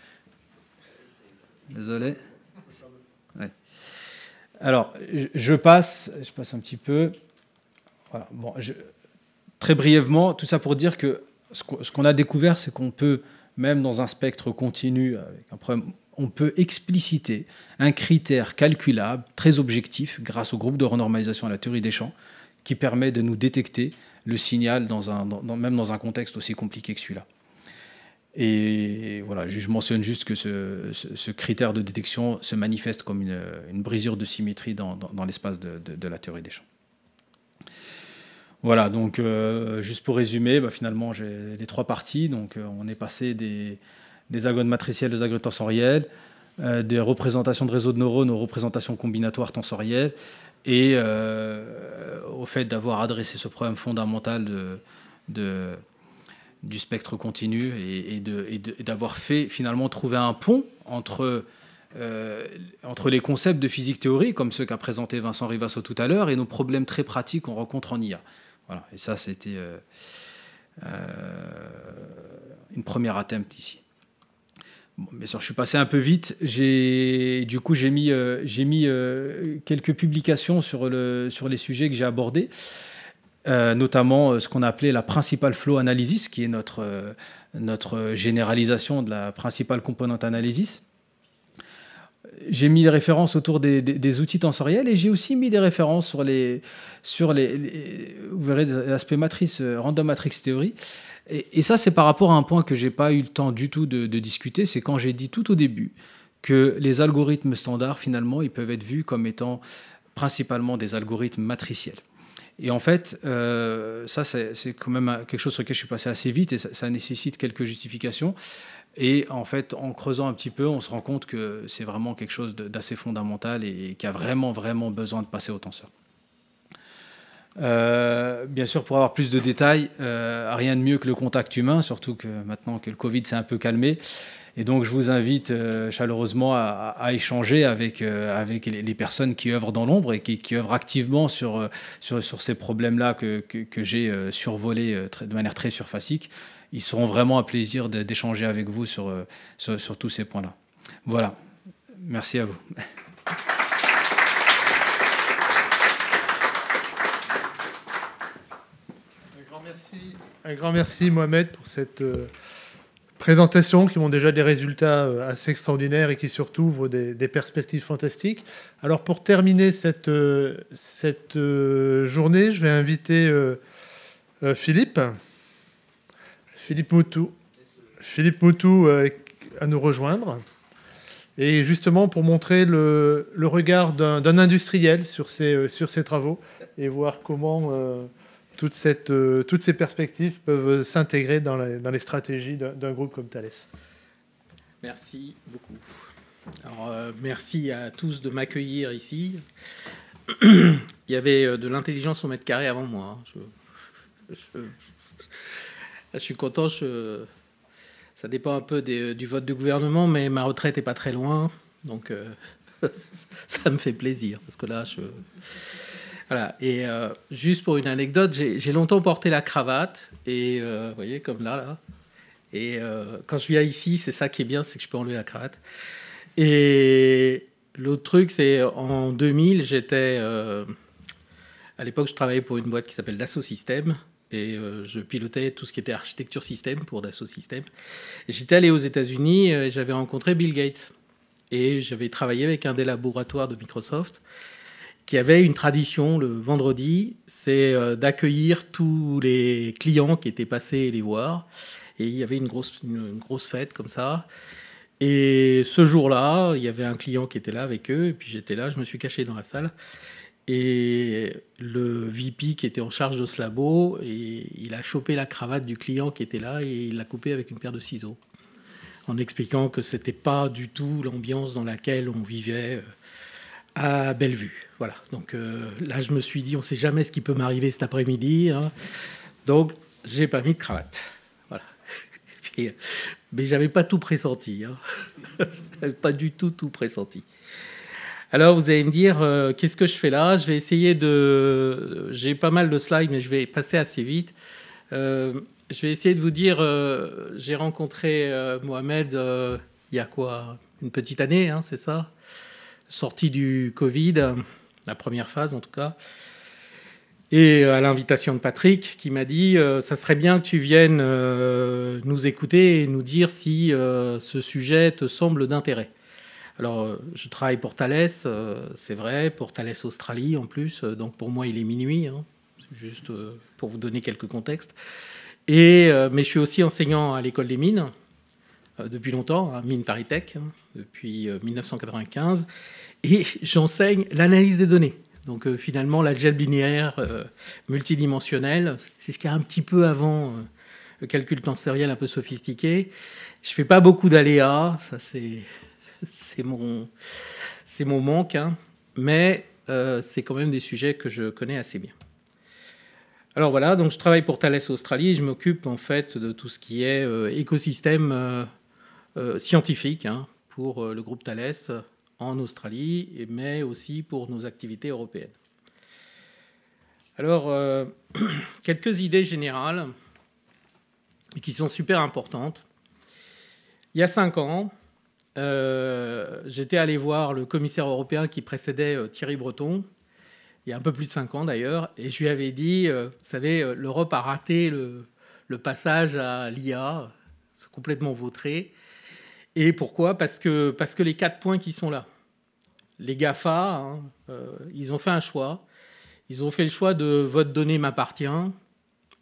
Désolé. Alors, je passe, je passe un petit peu. très brièvement, tout ça pour dire que ce qu'on a découvert, c'est qu'on peut, même dans un spectre continu, avec un problème, on peut expliciter un critère calculable, très objectif, grâce au groupe de renormalisation à la théorie des champs, qui permet de nous détecter le signal, dans un, même dans un contexte aussi compliqué que celui-là. Et voilà, je mentionne juste que ce, critère de détection se manifeste comme une, brisure de symétrie dans, l'espace de, la théorie des champs. Voilà, donc euh, juste pour résumer, bah, finalement j'ai les trois parties. Donc euh, on est passé des, agones matriciels aux agones tensoriels, euh, des représentations de réseaux de neurones aux représentations combinatoires tensorielles, et au fait d'avoir adressé ce problème fondamental de, de du spectre continu et, d'avoir fait finalement trouver un pont entre, euh, entre les concepts de physique théorie, comme ceux qu'a présenté Vincent Rivasso tout à l'heure, et nos problèmes très pratiques qu'on rencontre en IA. Voilà, et ça c'était euh, euh, une première attempt ici. Bon, bien je suis passé un peu vite. du coup, j'ai mis, mis quelques publications sur, le, sur les sujets que j'ai abordés. Euh, notamment euh, ce qu'on a appelé la principale flow analysis, qui est notre, euh, notre généralisation de la principale component analysis. J'ai mis des références autour des, outils tensoriels et j'ai aussi mis des références sur les, sur les, vous matrice, random matrix theory. Et, ça, c'est par rapport à un point que je n'ai pas eu le temps du tout de discuter, c'est quand j'ai dit tout au début que les algorithmes standards, finalement, ils peuvent être vus comme étant principalement des algorithmes matriciels. Et en fait, euh, ça, c'est quand même quelque chose sur lequel je suis passé assez vite et ça, nécessite quelques justifications. Et en fait, en creusant un petit peu, on se rend compte que c'est vraiment quelque chose d'assez fondamental et, qui a vraiment, vraiment besoin de passer au tenseur. Euh, bien sûr, pour avoir plus de détails, euh, rien de mieux que le contact humain, surtout que maintenant que le Covid s'est un peu calmé. Et donc, je vous invite euh, chaleureusement à, échanger avec, euh, avec les, personnes qui œuvrent dans l'ombre et qui, œuvrent activement euh, sur, sur, ces problèmes-là que, que, j'ai survolés de manière très surfacique. Ils seront vraiment un plaisir d'échanger avec vous sur, sur, tous ces points-là. Voilà. Merci à vous. un grand merci Mohamed pour cette présentations qui ont déjà des résultats euh, assez extraordinaires et qui surtout ouvrent des, perspectives fantastiques. Alors pour terminer cette, euh, cette euh, journée, je vais inviter Philippe, Philippe Moutou, Philippe Moutou à nous rejoindre. Et justement pour montrer le, regard d'un industriel sur ces sur ses travaux et voir comment... Euh, toutes ces perspectives peuvent s'intégrer dans, les stratégies d'un groupe comme Thales. Merci beaucoup. Alors, euh, merci à tous de m'accueillir ici. *clears throat* Il y avait euh, de l'intelligence au mètre carré avant moi. Hein. Je, suis content. ça dépend un peu du vote du gouvernement, mais ma retraite n'est pas très loin. Donc, *laughs* ça me fait plaisir parce que là, je. Voilà. Et euh, juste pour une anecdote, j'ai longtemps porté la cravate. Et euh, vous voyez, comme là, là. Et euh, quand je viens ici, c'est ça qui est bien, c'est que je peux enlever la cravate. Et l'autre truc, c'est en 2000, j'étais. à l'époque, je travaillais pour une boîte qui s'appelle Dassault system et je pilotais tout ce qui était architecture système pour Dassault system J'étais allé aux États-Unis, et j'avais rencontré Bill Gates et j'avais travaillé avec un des laboratoires de Microsoft qui avait une tradition le vendredi, c'est euh, d'accueillir tous les clients qui étaient passés les voir. Et il y avait une grosse, grosse fête comme ça. Et ce jour-là, il y avait un client qui était là avec eux, et puis j'étais là, je me suis caché dans la salle. Et le VP qui était en charge de ce labo, et il a chopé la cravate du client qui était là et il l'a coupée avec une paire de ciseaux, en expliquant que c'était pas du tout l'ambiance dans laquelle on vivait. Euh, à Bellevue. Voilà. Donc euh, là, je me suis dit, on ne sait jamais ce qui peut m'arriver cet après-midi. Hein. Donc, j'ai pas mis de cravate. Voilà. *laughs* Euh, mais j'avais pas tout pressenti. Hein. *laughs* pas du tout tout pressenti. Alors, vous allez me dire, euh, qu'est-ce que je fais là Je vais essayer de. J'ai pas mal de slides, mais je vais passer assez vite. je vais essayer de vous dire, j'ai rencontré Mohamed il y a quoi Une petite année, hein, c'est ça sortie du Covid, la première phase en tout cas, et euh, à l'invitation de Patrick qui m'a dit euh, ça serait bien que tu viennes euh, nous écouter et nous dire si ce sujet te semble d'intérêt. Alors, je travaille pour Thales, c'est vrai, pour Thales Australie en plus, donc pour moi il est minuit, hein, juste pour vous donner quelques contextes. Et, mais je suis aussi enseignant à l'école des mines, euh, depuis longtemps, à hein, Mine hein, depuis 1995, euh, et j'enseigne l'analyse des données. Donc finalement, euh, finalement, l'algèbre linéaire multidimensionnelle, c'est ce qu'il y a un petit peu avant le calcul tensoriel un peu sophistiqué. Je ne fais pas beaucoup d'aléas, ça c'est, c'est, mon, c'est mon manque, hein. mais c'est quand même des sujets que je connais assez bien. Alors voilà, donc je travaille pour Thales Australie, je m'occupe en fait de tout ce qui est écosystème euh, scientifique hein, pour euh, le groupe Thales en Australie, mais aussi pour nos activités européennes. Alors, euh, *clears throat* quelques idées générales qui sont super importantes. Il y a cinq ans, j'étais allé voir le commissaire européen qui précédait Thierry Breton, il y a un peu plus de cinq ans d'ailleurs, et je lui avais dit, vous savez, l'Europe a raté le passage à l'IA, c'est complètement vautré. Et pourquoi parce que, parce que les quatre points qui sont là. Les GAFA, hein, euh, ils ont fait un choix. Ils ont fait le choix de votre donnée m'appartient.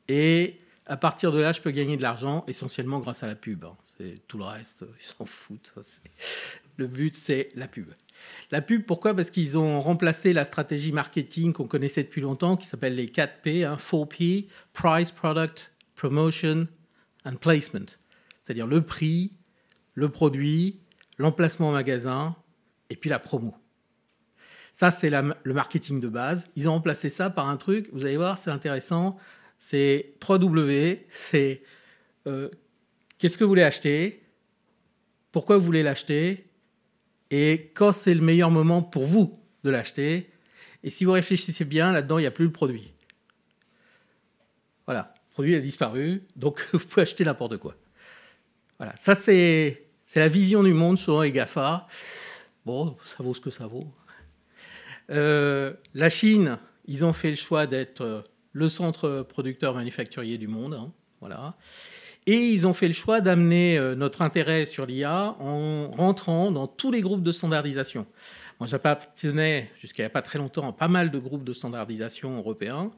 Et à partir de là, je peux gagner de l'argent, essentiellement grâce à la pub. Hein. C'est tout le reste, *laughs* ils s'en foutent. *laughs* le but, c'est la pub. La pub, pourquoi Parce qu'ils ont remplacé la stratégie marketing qu'on connaissait depuis longtemps, qui s'appelle les 4 P, hein, 4P, Price, Product, Promotion and Placement. C'est-à-dire le prix, le produit, l'emplacement au magasin et puis la promo. Ça, c'est le marketing de base. Ils ont remplacé ça par un truc, vous allez voir, c'est intéressant. C'est 3W, c'est euh, qu'est-ce que vous voulez acheter, pourquoi vous voulez l'acheter et quand c'est le meilleur moment pour vous de l'acheter. Et si vous réfléchissez bien, là-dedans, il n'y a plus le produit. Voilà, le produit a disparu, donc *laughs* vous pouvez acheter n'importe quoi. Voilà, ça c'est c'est la vision du monde sur les GAFA. Bon, ça vaut ce que ça vaut. Euh, la Chine, ils ont fait le choix d'être euh, le centre producteur manufacturier du monde. Hein, voilà. Et ils ont fait le choix d'amener euh, notre intérêt sur l'IA en rentrant dans tous les groupes de standardisation. Moi, j'appartenais jusqu'à il n'y a pas très longtemps à pas mal de groupes de standardisation européens.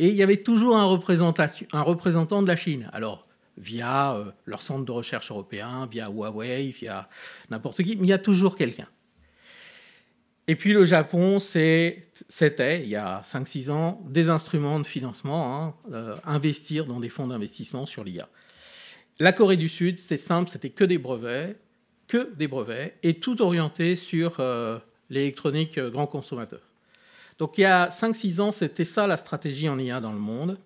Et il y avait toujours un, un représentant de la Chine. Alors, via euh, leur centre de recherche européen, via Huawei, via n'importe qui, mais il y a toujours quelqu'un. Et puis le Japon, c'était, il y a 5-6 ans, des instruments de financement, hein, euh, investir dans des fonds d'investissement sur l'IA. La Corée du Sud, c'était simple, c'était que des brevets, que des brevets, et tout orienté sur euh, l'électronique grand consommateur. Donc il y a 5-6 ans, c'était ça la stratégie en IA dans le monde.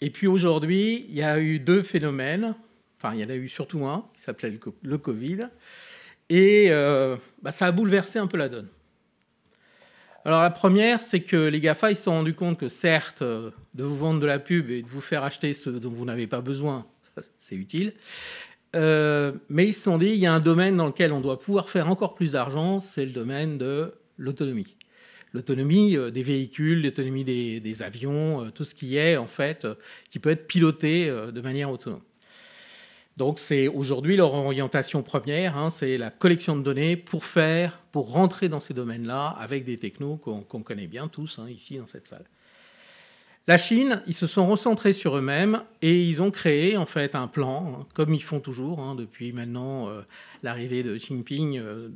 Et puis aujourd'hui, il y a eu deux phénomènes. Enfin, il y en a eu surtout un qui s'appelait le, Covid. Et euh, bah, ça a bouleversé un peu la donne. Alors la première, c'est que les GAFA, ils se sont rendus compte que certes, euh, de vous vendre de la pub et de vous faire acheter ce dont vous n'avez pas besoin, c'est utile. Euh, mais ils se sont dit, il y a un domaine dans lequel on doit pouvoir faire encore plus d'argent, c'est le domaine de l'autonomie l'autonomie euh, des véhicules, l'autonomie des, avions, euh, tout ce qui est en fait euh, qui peut être piloté de manière autonome. Donc c'est aujourd'hui leur orientation première, hein, c'est la collection de données pour faire, pour rentrer dans ces domaines-là avec des technos qu'on connaît bien tous hein, ici dans cette salle. La Chine, ils se sont recentrés sur eux-mêmes et ils ont créé en fait un plan, comme ils font toujours hein, depuis maintenant euh, l'arrivée de Xi Jinping. Euh,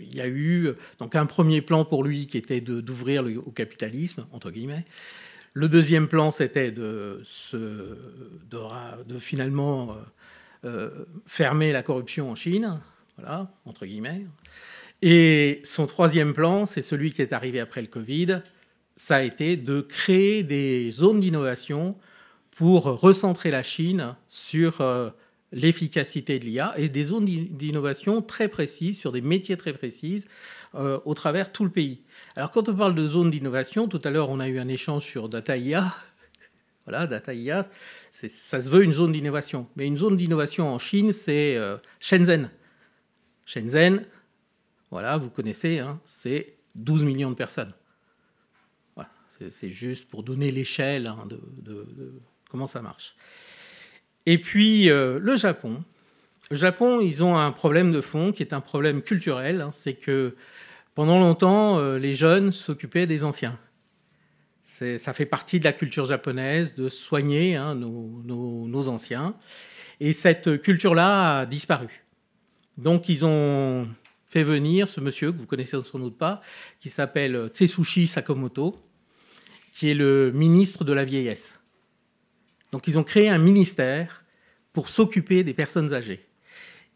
il y a eu donc un premier plan pour lui qui était d'ouvrir au capitalisme entre guillemets. Le deuxième plan, c'était de, finalement euh, fermer la corruption en Chine, voilà entre guillemets. Et son troisième plan, c'est celui qui est arrivé après le Covid ça a été de créer des zones d'innovation pour recentrer la Chine sur euh, l'efficacité de l'IA et des zones d'innovation très précises sur des métiers très précises euh, au travers tout le pays. Alors quand on parle de zones d'innovation, tout à l'heure on a eu un échange sur Data IA. *laughs* voilà, Data IA, ça se veut une zone d'innovation. Mais une zone d'innovation en Chine, c'est euh, Shenzhen. Shenzhen, voilà, vous connaissez, hein, c'est 12 millions de personnes. C'est juste pour donner l'échelle hein, de, comment ça marche. Et puis euh, le Japon. Le Japon, ils ont un problème de fond qui est un problème culturel. Hein. c'est que pendant longtemps, euh, les jeunes s'occupaient des anciens. Ça fait partie de la culture japonaise de soigner hein, nos, anciens. Et cette culture-là a disparu. Donc ils ont fait venir ce monsieur que vous connaissez sans doute pas, qui s'appelle Tsesushi Sakamoto, qui est le ministre de la vieillesse. Donc ils ont créé un ministère pour s'occuper des personnes âgées.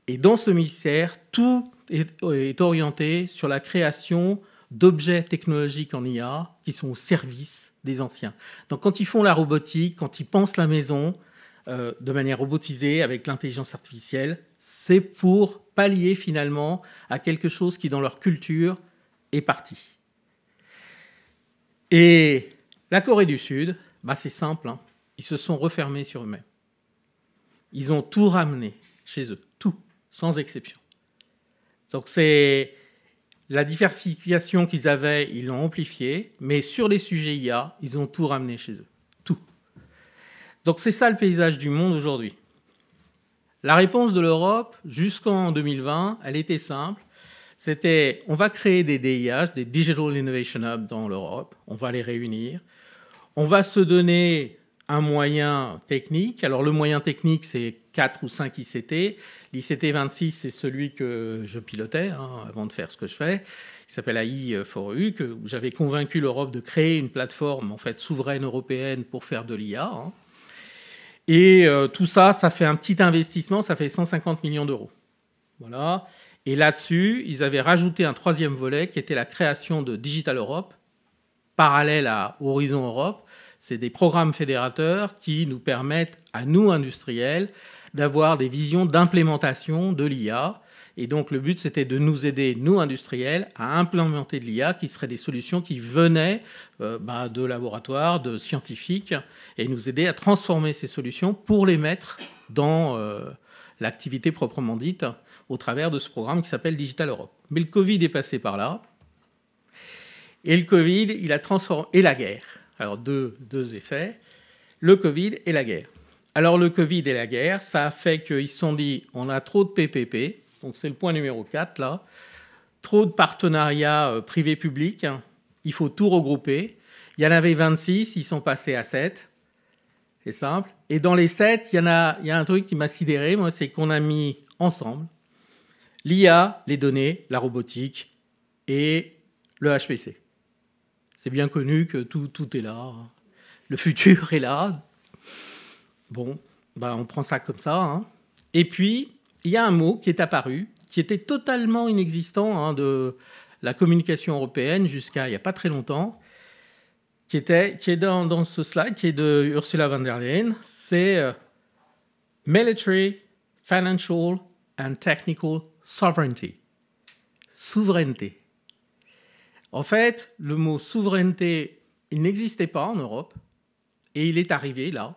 Et dans ce ministère, tout est, orienté sur la création d'objets technologiques en IA qui sont au service des anciens. Donc quand ils font la robotique, quand ils pensent la maison euh, de manière robotisée avec l'intelligence artificielle, c'est pour pallier finalement à quelque chose qui dans leur culture est parti. Et la Corée du Sud, bah c'est simple, hein. ils se sont refermés sur eux-mêmes. Ils ont tout ramené chez eux, tout, sans exception. Donc c'est la diversification qu'ils avaient, ils l'ont amplifiée, mais sur les sujets IA, ils ont tout ramené chez eux, tout. Donc c'est ça le paysage du monde aujourd'hui. La réponse de l'Europe jusqu'en 2020, elle était simple. C'était on va créer des DIH, des Digital Innovation Hubs dans l'Europe, on va les réunir, on va se donner un moyen technique. Alors le moyen technique, c'est 4 ou 5 ICT. L'ICT 26, c'est celui que je pilotais hein, avant de faire ce que je fais. Il s'appelle AI4U, que j'avais convaincu l'Europe de créer une plateforme en fait souveraine européenne pour faire de l'IA. Hein. Et euh, tout ça, ça fait un petit investissement, ça fait 150 millions d'euros. Voilà. Et là-dessus, ils avaient rajouté un troisième volet qui était la création de Digital Europe, parallèle à Horizon Europe, c'est des programmes fédérateurs qui nous permettent, à nous industriels, d'avoir des visions d'implémentation de l'IA. Et donc le but, c'était de nous aider, nous industriels, à implémenter de l'IA, qui seraient des solutions qui venaient euh, bah, de laboratoires, de scientifiques, et nous aider à transformer ces solutions pour les mettre dans euh, l'activité proprement dite au travers de ce programme qui s'appelle Digital Europe. Mais le Covid est passé par là. Et le Covid, il a transformé. Et la guerre alors deux, deux effets, le Covid et la guerre. Alors le Covid et la guerre, ça a fait qu'ils se sont dit, on a trop de PPP, donc c'est le point numéro 4 là, trop de partenariats euh, privés-publics, il faut tout regrouper. Il y en avait 26, ils sont passés à 7, c'est simple. Et dans les 7, il y, en a, il y a un truc qui m'a sidéré, moi, c'est qu'on a mis ensemble l'IA, les données, la robotique et le HPC. C'est bien connu que tout, tout est là. Le futur est là. Bon, ben on prend ça comme ça. Hein. Et puis, il y a un mot qui est apparu, qui était totalement inexistant hein, de la communication européenne jusqu'à il n'y a pas très longtemps, qui, était, qui est dans, dans ce slide, qui est de Ursula von der Leyen. C'est euh, Military, Financial and Technical Sovereignty. Souveraineté. En fait, le mot souveraineté, il n'existait pas en Europe et il est arrivé là.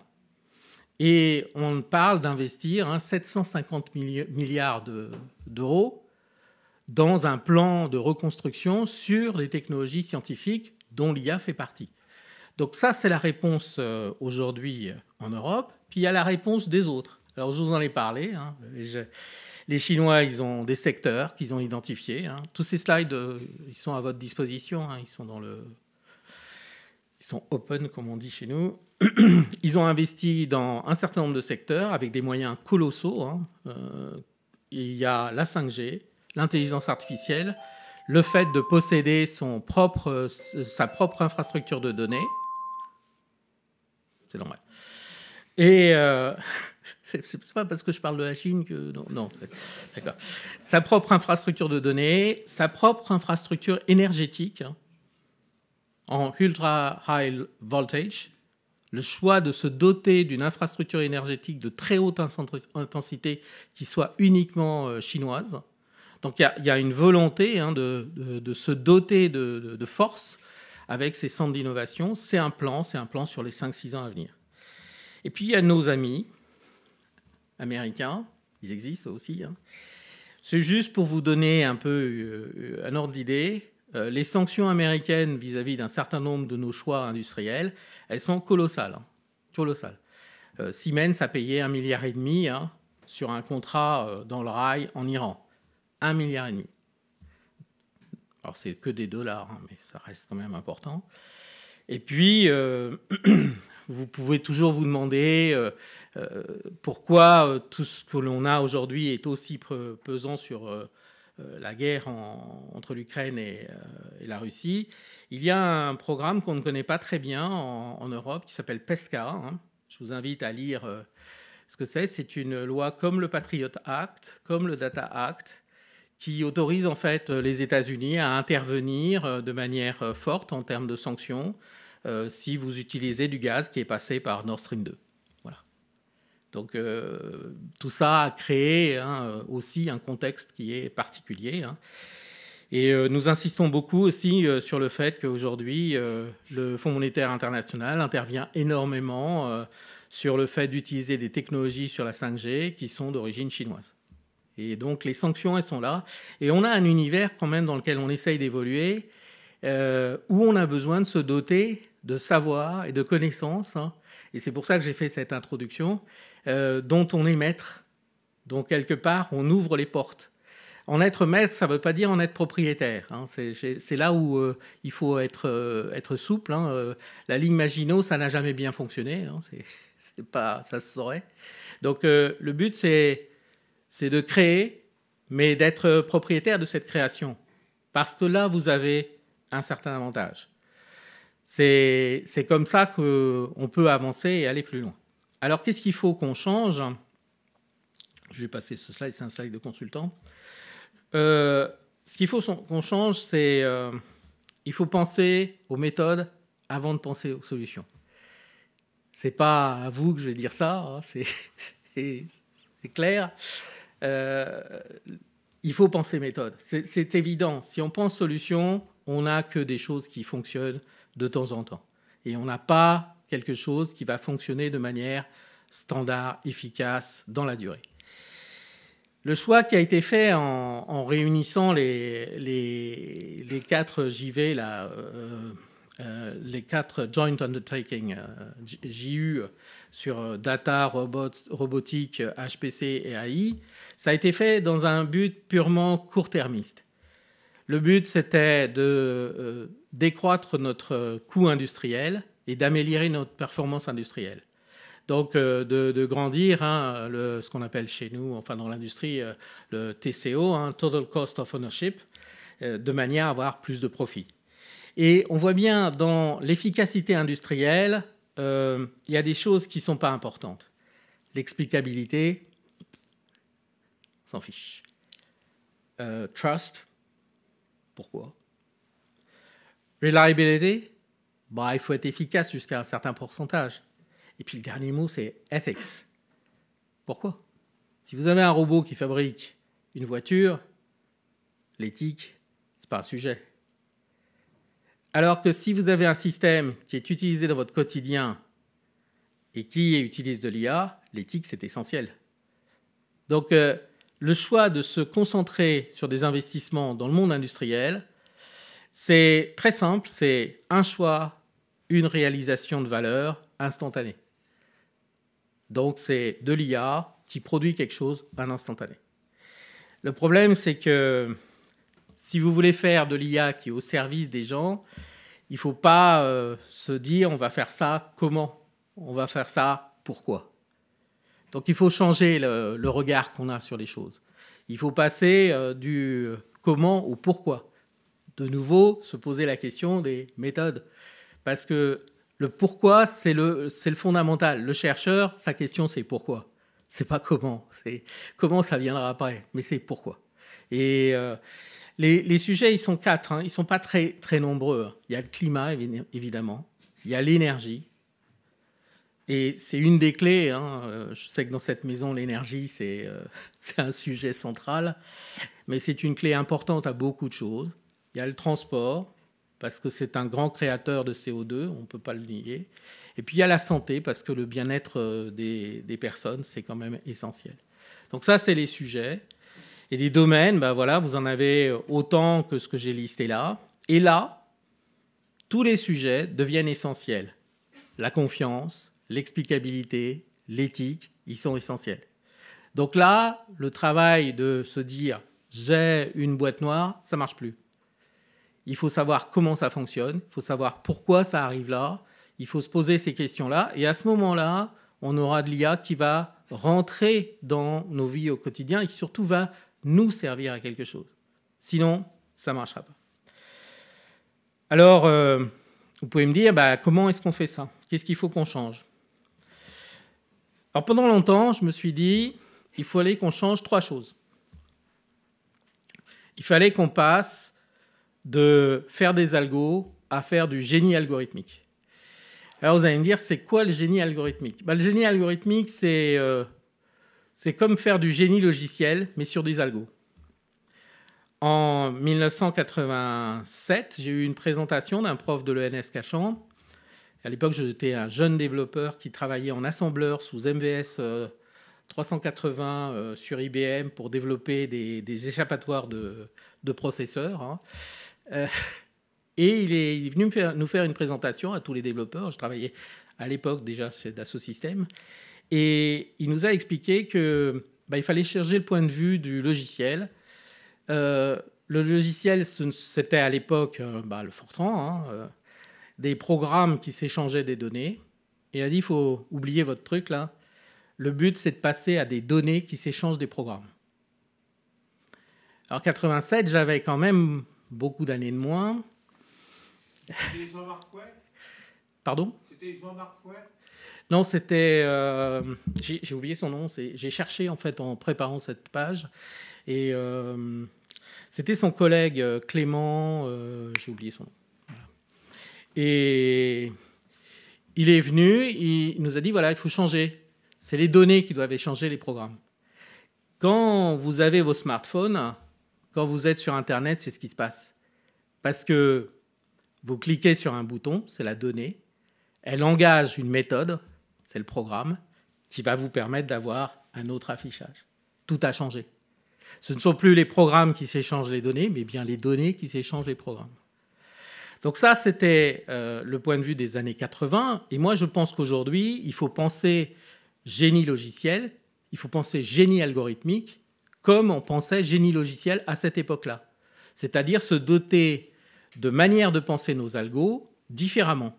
Et on parle d'investir 750 hein, milliards d'euros dans un plan de reconstruction sur les technologies scientifiques dont l'IA fait partie. Donc ça, c'est la réponse euh, aujourd'hui euh, en Europe. Puis il y a la réponse des autres. Alors je vous en ai parlé. Hein, les Chinois, ils ont des secteurs qu'ils ont identifiés. Hein. Tous ces slides, euh, ils sont à votre disposition. Hein. Ils sont dans le, ils sont open comme on dit chez nous. *clears throat* Ils ont investi dans un certain nombre de secteurs avec des moyens colossaux. Hein. Euh, il y a la 5G, l'intelligence artificielle, le fait de posséder son propre, euh, sa propre infrastructure de données. C'est normal. Et euh, *laughs* c'est pas parce que je parle de la Chine que. Non, d'accord. Sa propre infrastructure de données, sa propre infrastructure énergétique hein, en ultra high voltage, le choix de se doter d'une infrastructure énergétique de très haute intensité qui soit uniquement euh, chinoise. Donc il y, a une volonté hein, de, se doter de, de force avec ces centres d'innovation. C'est un plan, c'est un plan sur les 5-6 ans à venir. Et puis il y a nos amis américains, ils existent aussi. Hein. C'est juste pour vous donner un peu euh, un ordre d'idée. Euh, les sanctions américaines vis-à-vis d'un certain nombre de nos choix industriels, elles sont colossales. Hein, colossales. Euh, Siemens a payé un milliard et demi hein, sur un contrat dans le rail en Iran. Un milliard et demi. Alors c'est que des dollars, mais ça reste quand même important. Et puis *clears throat* vous pouvez toujours vous demander euh, euh, pourquoi euh, tout ce que l'on a aujourd'hui est aussi pesant sur la guerre entre l'Ukraine et, la Russie. Il y a un programme qu'on ne connaît pas très bien en, Europe qui s'appelle PESCA. Hein. Je vous invite à lire ce que c'est. C'est une loi comme le Patriot Act, comme le Data Act, qui autorise en fait les États-Unis à intervenir de manière forte en termes de sanctions euh, si vous utilisez du gaz qui est passé par Nord Stream 2. Voilà. Donc euh, tout ça a créé hein, aussi un contexte qui est particulier. Hein. Et euh, nous insistons beaucoup aussi sur le fait qu'aujourd'hui, le Fonds monétaire international intervient énormément sur le fait d'utiliser des technologies sur la 5G qui sont d'origine chinoise. Et donc les sanctions, elles sont là. Et on a un univers quand même dans lequel on essaye d'évoluer euh, où on a besoin de se doter de savoir et de connaissances. Hein. et c'est pour ça que j'ai fait cette introduction, euh, dont on est maître. Donc quelque part, on ouvre les portes. En être maître, ça ne veut pas dire en être propriétaire. Hein. c'est là où euh, il faut être, être souple. Hein. la ligne Maginot, ça n'a jamais bien fonctionné. c'est pas, ça se saurait. Donc le but, c'est de créer, mais d'être propriétaire de cette création. Parce que là, vous avez un certain avantage. C'est comme ça qu'on peut avancer et aller plus loin. Alors qu'est-ce qu'il faut qu'on change Je vais passer ce slide, c'est un slide de consultant. Euh, ce qu'il faut qu'on change, c'est euh, il faut penser aux méthodes avant de penser aux solutions. C'est pas à vous que je vais dire ça, hein, *laughs* c'est clair. Euh, il faut penser méthode. C'est évident. Si on pense solution, on n'a que des choses qui fonctionnent de temps en temps. Et on n'a pas quelque chose qui va fonctionner de manière standard, efficace, dans la durée. Le choix qui a été fait en, réunissant les, quatre JV, euh, euh, les quatre Joint Undertaking, euh, JU, sur data, robotique, HPC et AI, ça a été fait dans un but purement court-termiste. Le but, c'était de euh, décroître notre coût industriel et d'améliorer notre performance industrielle. Donc, euh, de, grandir hein, le, ce qu'on appelle chez nous, enfin dans l'industrie, euh, le TCO, hein, Total Cost of Ownership, de manière à avoir plus de profit. Et on voit bien dans l'efficacité industrielle, il y a des choses qui ne sont pas importantes. L'explicabilité, s'en fiche. trust, pourquoi Reliability, bah, il faut être efficace jusqu'à un certain pourcentage. Et puis le dernier mot, c'est ethics. Pourquoi Si vous avez un robot qui fabrique une voiture, l'éthique, c'est pas un sujet. Alors que si vous avez un système qui est utilisé dans votre quotidien et qui utilise de l'IA, l'éthique, c'est essentiel. Donc, euh, le choix de se concentrer sur des investissements dans le monde industriel, c'est très simple, c'est un choix, une réalisation de valeur instantanée. Donc c'est de l'IA qui produit quelque chose un instantané. Le problème, c'est que si vous voulez faire de l'IA qui est au service des gens, il ne faut pas euh, se dire on va faire ça comment, on va faire ça pourquoi. Donc il faut changer le, regard qu'on a sur les choses. Il faut passer euh, du euh, comment au pourquoi. De nouveau, se poser la question des méthodes. Parce que le pourquoi, c'est le, le fondamental. Le chercheur, sa question, c'est pourquoi. C'est pas comment, c'est comment ça viendra après, mais c'est pourquoi. Et euh, les, les, sujets, ils sont quatre, Ils hein. ils sont pas très, très nombreux. Hein. Il y a le climat, évidemment, il y a l'énergie, et c'est une des clés. Hein, euh, je sais que dans cette maison, l'énergie, euh, *laughs* c'est un sujet central. Mais c'est une clé importante à beaucoup de choses. Il y a le transport, parce que c'est un grand créateur de CO2, on ne peut pas le nier. Et puis il y a la santé, parce que le bien-être euh, des, des, personnes, c'est quand même essentiel. Donc ça, c'est les sujets. Et les domaines, ben voilà, vous en avez autant que ce que j'ai listé là. Et là, tous les sujets deviennent essentiels. La confiance, l'explicabilité, l'éthique, ils sont essentiels. Donc là, le travail de se dire j'ai une boîte noire, ça marche plus. Il faut savoir comment ça fonctionne, il faut savoir pourquoi ça arrive là, il faut se poser ces questions-là, et à ce moment-là, on aura de l'IA qui va rentrer dans nos vies au quotidien et qui surtout va nous servir à quelque chose. Sinon, ça ne marchera pas. Alors, euh, vous pouvez me dire, bah, comment est-ce qu'on fait ça Qu'est-ce qu'il faut qu'on change pendant longtemps, je me suis dit, il fallait qu'on change trois choses. Il fallait qu'on passe de faire des algos à faire du génie algorithmique. Alors vous allez me dire, c'est quoi le génie algorithmique ben, Le génie algorithmique, c'est euh, c'est comme faire du génie logiciel, mais sur des algos. En 1987, j'ai eu une présentation d'un prof de l'ENS Cachan à l'époque, j'étais un jeune développeur qui travaillait en assembleur sous MVS 380 euh, euh, sur IBM pour développer des, échappatoires de, processeurs. Hein. Euh, et il est, venu nous faire une présentation à tous les développeurs. Je travaillais à l'époque déjà chez Dassault Systèmes. Et il nous a expliqué que bah, il fallait chercher le point de vue du logiciel. le logiciel, c'était à l'époque bah, le Fortran. Hein, des programmes qui s'échangeaient des données. Et elle a dit, il faut oublier votre truc là. Le but, c'est de passer à des données qui s'échangent des programmes. Alors 87, j'avais quand même beaucoup d'années de moins. C'était Jean-Marc Pardon C'était Jean-Marc Non, c'était... Euh, j'ai oublié son nom. J'ai cherché en fait en préparant cette page. Et euh, c'était son collègue euh, Clément... j'ai oublié son nom. Et il est venu, il nous a dit, voilà, il faut changer. C'est les données qui doivent échanger les programmes. Quand vous avez vos smartphones, quand vous êtes sur Internet, c'est ce qui se passe. Parce que vous cliquez sur un bouton, c'est la donnée, elle engage une méthode, c'est le programme, qui va vous permettre d'avoir un autre affichage. Tout a changé. Ce ne sont plus les programmes qui s'échangent les données, mais bien les données qui s'échangent les programmes. Donc ça, c'était euh, le point de vue des années 80. Et moi, je pense qu'aujourd'hui, il faut penser génie logiciel, il faut penser génie algorithmique, comme on pensait génie logiciel à cette époque-là. C'est-à-dire se doter de manières de penser nos algos différemment.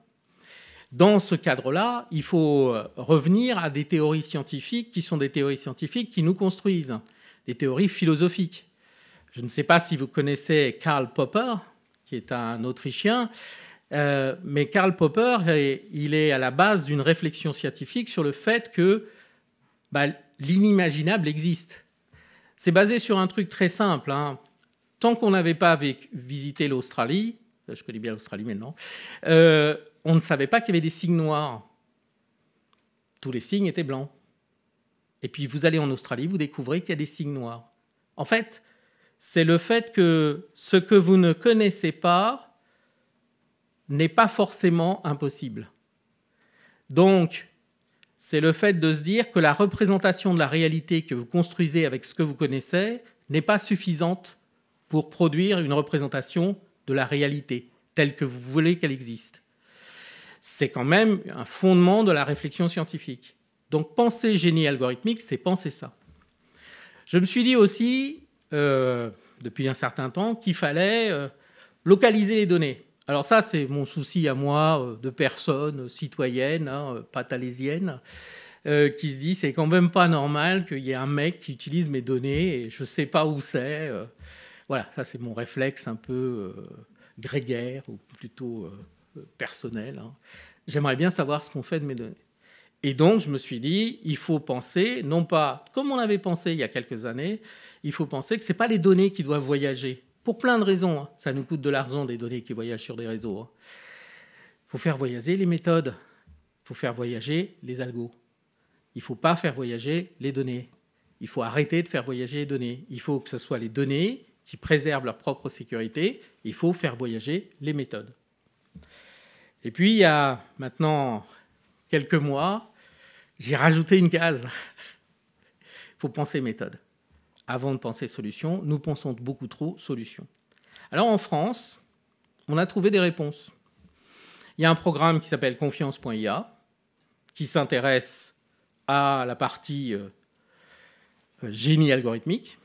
Dans ce cadre-là, il faut euh, revenir à des théories scientifiques qui sont des théories scientifiques qui nous construisent, des théories philosophiques. Je ne sais pas si vous connaissez Karl Popper, qui est un Autrichien. Euh, mais Karl Popper, il est à la base d'une réflexion scientifique sur le fait que bah, l'inimaginable existe. C'est basé sur un truc très simple. Hein. Tant qu'on n'avait pas visité l'Australie, euh, je connais bien l'Australie maintenant, euh, on ne savait pas qu'il y avait des signes noirs. Tous les signes étaient blancs. Et puis vous allez en Australie, vous découvrez qu'il y a des signes noirs. En fait, c'est le fait que ce que vous ne connaissez pas n'est pas forcément impossible. Donc, c'est le fait de se dire que la représentation de la réalité que vous construisez avec ce que vous connaissez n'est pas suffisante pour produire une représentation de la réalité telle que vous voulez qu'elle existe. C'est quand même un fondement de la réflexion scientifique. Donc penser génie algorithmique, c'est penser ça. Je me suis dit aussi, euh, depuis un certain temps qu'il fallait euh, localiser les données. Alors ça, c'est mon souci à moi euh, de personne citoyenne, hein, pas thalésienne, qui se dit c'est quand même pas normal qu'il y ait un mec qui utilise mes données et je sais pas où c'est. voilà, ça c'est mon réflexe un peu grégaire ou plutôt personnel. Hein. J'aimerais bien savoir ce qu'on fait de mes données. Et donc, je me suis dit, il faut penser, non pas comme on avait pensé il y a quelques années, il faut penser que ce n'est pas les données qui doivent voyager. Pour plein de raisons. Hein. Ça nous coûte de l'argent, des données qui voyagent sur des réseaux. Hein. Il faut faire voyager les méthodes. Il faut faire voyager les algos. Il ne faut pas faire voyager les données. Il faut arrêter de faire voyager les données. Il faut que ce soit les données qui préservent leur propre sécurité. Il faut faire voyager les méthodes. Et puis, il y a maintenant quelques mois, j'ai rajouté une case. Il *laughs* faut penser méthode. Avant de penser solution, nous pensons beaucoup trop solution. Alors en France, on a trouvé des réponses. Il y a un programme qui s'appelle confiance.ia qui s'intéresse à la partie euh, génie algorithmique.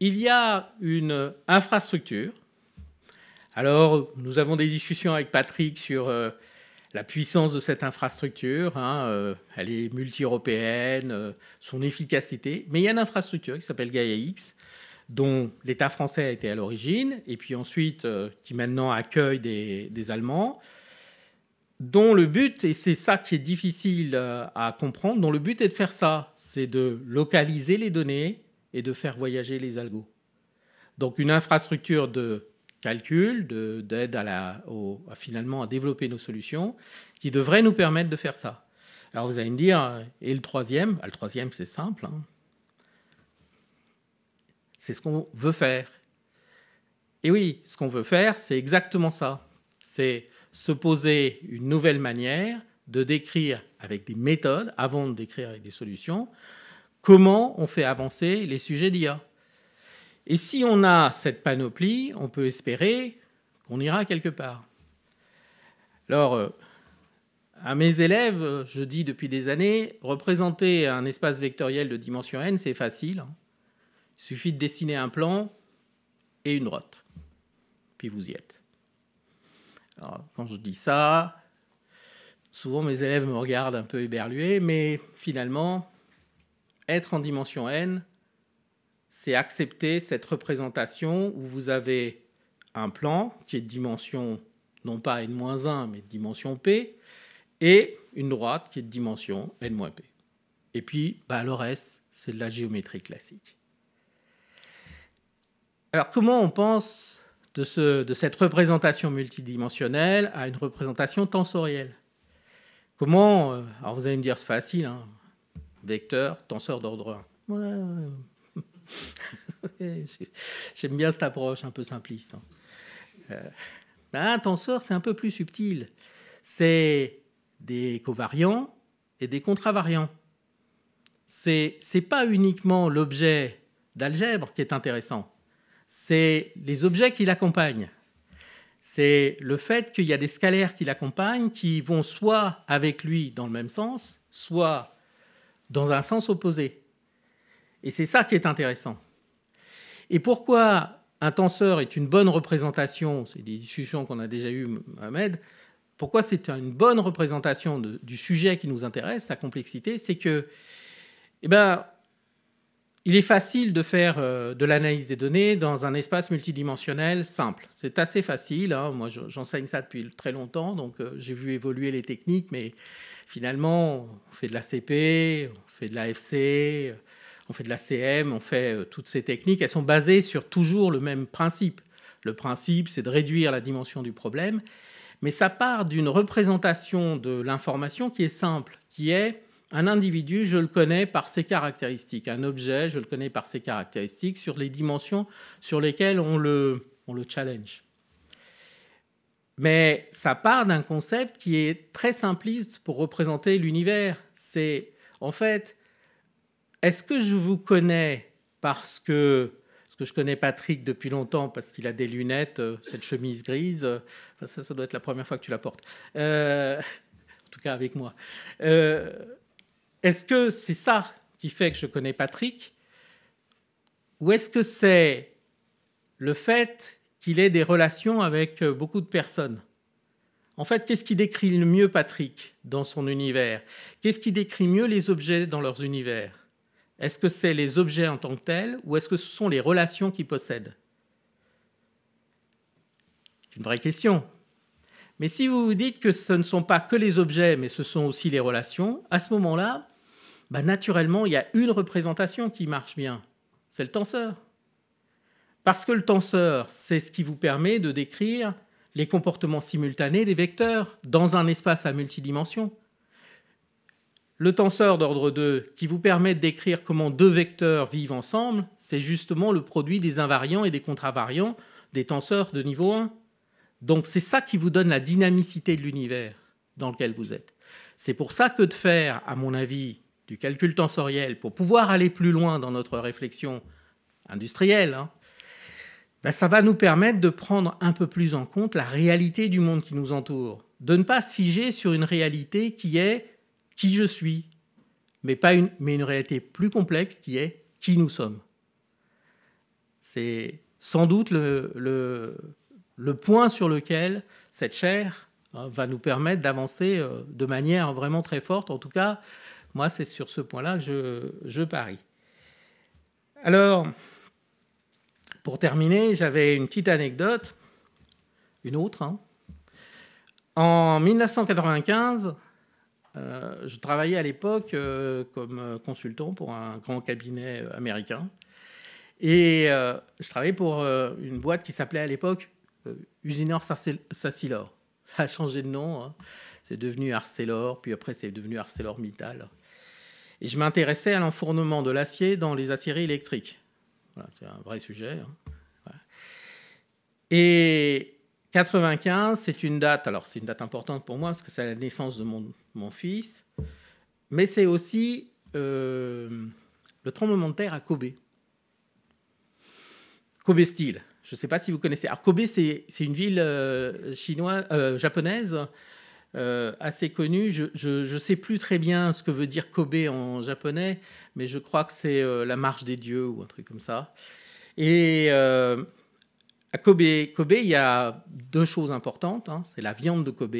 Il y a une infrastructure. Alors, nous avons des discussions avec Patrick sur euh, la puissance de cette infrastructure, hein, euh, elle est multi-européenne, euh, son efficacité. Mais il y a une infrastructure qui s'appelle Gaia-X, dont l'État français a été à l'origine, et puis ensuite euh, qui maintenant accueille des, Allemands, dont le but, et c'est ça qui est difficile à comprendre, dont le but est de faire ça, c'est de localiser les données et de faire voyager les algos. Donc une infrastructure de calcul, d'aide à, la, finalement à développer nos solutions, qui devraient nous permettre de faire ça. Alors vous allez me dire, euh, et le troisième bah, Le troisième, c'est simple. Hein. C'est ce qu'on veut faire. Et oui, ce qu'on veut faire, c'est exactement ça. C'est se poser une nouvelle manière de décrire avec des méthodes, avant de décrire avec des solutions, comment on fait avancer les sujets d'IA. Et si on a cette panoplie, on peut espérer qu'on ira quelque part. Alors, euh, à mes élèves, je dis depuis des années, représenter un espace vectoriel de dimension n, c'est facile. Hein. Il suffit de dessiner un plan et une droite. Puis vous y êtes. quand je dis ça, souvent mes élèves me regardent un peu éberlué, mais finalement, être en dimension n, c'est accepter cette représentation où vous avez un plan qui est de dimension non pas n-1, mais de dimension p, et une droite qui est de dimension n-p. Et puis, bah, le reste, c'est de la géométrie classique. Alors, comment on pense de, ce, de cette représentation multidimensionnelle à une représentation tensorielle Comment euh, Alors, vous allez me dire, c'est facile, hein, vecteur, tenseur d'ordre 1. *laughs* J'aime bien cette approche un peu simpliste. Hein. un euh, ben, tenseur, c'est un peu plus subtil. C'est des covariants et des contravariants. C'est n'est pas uniquement l'objet d'algèbre qui est intéressant, c'est les objets qui l'accompagnent. C'est le fait qu'il y a des scalaires qui l'accompagnent, qui vont soit avec lui dans le même sens, soit dans un sens opposé. Et c'est ça qui est intéressant. Et pourquoi un tenseur est une bonne représentation, c'est des discussions qu'on a déjà eues, Mohamed, pourquoi c'est une bonne représentation du sujet qui nous intéresse, sa complexité, c'est que, eh ben, il est facile de faire euh, de l'analyse des données dans un espace multidimensionnel simple. C'est assez facile. Hein. Moi, j'enseigne ça depuis très longtemps, donc euh, j'ai vu évoluer les techniques, mais finalement, on fait de la CP, on fait de la l'AFC, on fait de la CM, on fait euh, toutes ces techniques, elles sont basées sur toujours le même principe. Le principe, c'est de réduire la dimension du problème, mais ça part d'une représentation de l'information qui est simple, qui est un individu, je le connais par ses caractéristiques, un objet, je le connais par ses caractéristiques, sur les dimensions sur lesquelles on le, on le challenge. Mais ça part d'un concept qui est très simpliste pour représenter l'univers. C'est en fait est-ce que je vous connais parce que, je connais Patrick depuis longtemps, parce qu'il a des lunettes, euh, cette chemise grise euh, enfin Ça, ça doit être la première fois que tu la portes. Euh, *laughs* en tout cas, avec moi. est-ce que c'est ça qui fait que je connais Patrick Ou est-ce que c'est le fait qu'il ait des relations avec beaucoup de personnes en fait, qu'est-ce qui décrit le mieux Patrick dans son univers Qu'est-ce qui décrit mieux les objets dans leurs univers est-ce que c'est les objets en tant que tels ou est-ce que ce sont les relations qu'ils possèdent C'est une vraie question. Mais si vous vous dites que ce ne sont pas que les objets, mais ce sont aussi les relations, à ce moment-là, bah, naturellement, il y a une représentation qui marche bien. C'est le tenseur. Parce que le tenseur, c'est ce qui vous permet de décrire les comportements simultanés des vecteurs dans un espace à multidimension. Le tenseur d'ordre 2 qui vous permet décrire comment deux vecteurs vivent ensemble, c'est justement le produit des invariants et des contravariants des tenseurs de niveau 1. Donc c'est ça qui vous donne la dynamicité de l'univers dans lequel vous êtes. C'est pour ça que de faire, à mon avis, du calcul tensoriel pour pouvoir aller plus loin dans notre réflexion industrielle, hein, bah, ça va nous permettre de prendre un peu plus en compte la réalité du monde qui nous entoure, de ne pas se figer sur une réalité qui est qui je suis, mais, pas une, mais une réalité plus complexe qui est qui nous sommes. C'est sans doute le, point sur lequel cette chair hein, va nous permettre d'avancer euh, de manière vraiment très forte. En tout cas, moi, c'est sur ce point-là que je, parie. Alors, pour terminer, j'avais une petite anecdote, une autre. Hein. En 1995, euh, je travaillais à l'époque euh, comme euh, consultant pour un grand cabinet américain. Et je travaillais pour une boîte qui s'appelait à l'époque Usinor Sassilor. *laughs* Ça a changé de nom. Hein. C'est devenu Arcelor, puis après c'est devenu ArcelorMittal. Et je m'intéressais à l'enfournement de l'acier dans les aciéries électriques. c'est un vrai sujet. Hein. Et 95, c'est une date, alors c'est une date importante pour moi parce que c'est la naissance de mon, mon fils, mais c'est aussi euh, le tremblement de terre à Kobe. Kobe style, je ne sais pas si vous connaissez. Kobe, c'est une ville euh, chinoise, euh, japonaise assez connue. Je ne sais plus très bien ce que veut dire Kobe en japonais, mais je crois que c'est la marche des dieux ou un truc comme ça. Et à Kobe, Kobe, il y a deux choses importantes. Hein. C'est la viande de Kobe.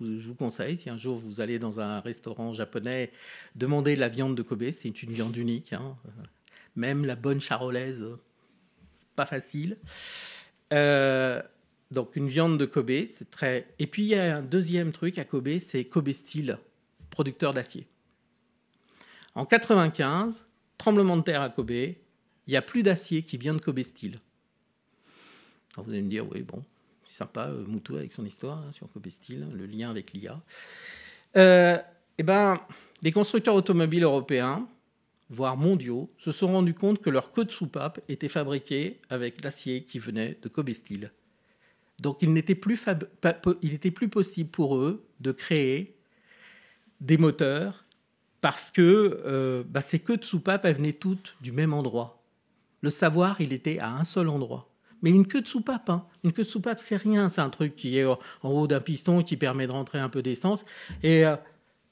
Je vous, conseille, si un jour vous allez dans un restaurant japonais, demandez la viande de Kobe. C'est une viande unique. Hein. Même la bonne charolaise, c'est pas facile. Euh, donc une viande de Kobe, c'est très. Et puis il y a un deuxième truc à Kobe, c'est Kobe Steel, producteur d'acier. En 95, tremblement de terre à Kobe, il n'y a plus d'acier qui vient de Kobe Steel vous allez me dire, oui, bon, c'est sympa, euh, Moutou avec son histoire hein, sur Cobestil, le lien avec l'IA. Euh, eh ben, les constructeurs automobiles européens, voire mondiaux, se sont rendus compte que leur queue de soupape était fabriquée avec l'acier qui venait de Cobestil. Donc il n'était plus, plus possible pour eux de créer des moteurs parce que euh, bah, ces queues de soupape, elles venaient toutes du même endroit. Le savoir, il était à un seul endroit. Mais une queue de soupape, hein. une queue de soupape, c'est rien. C'est un truc qui est en haut d'un piston qui permet de rentrer un peu d'essence. Et euh,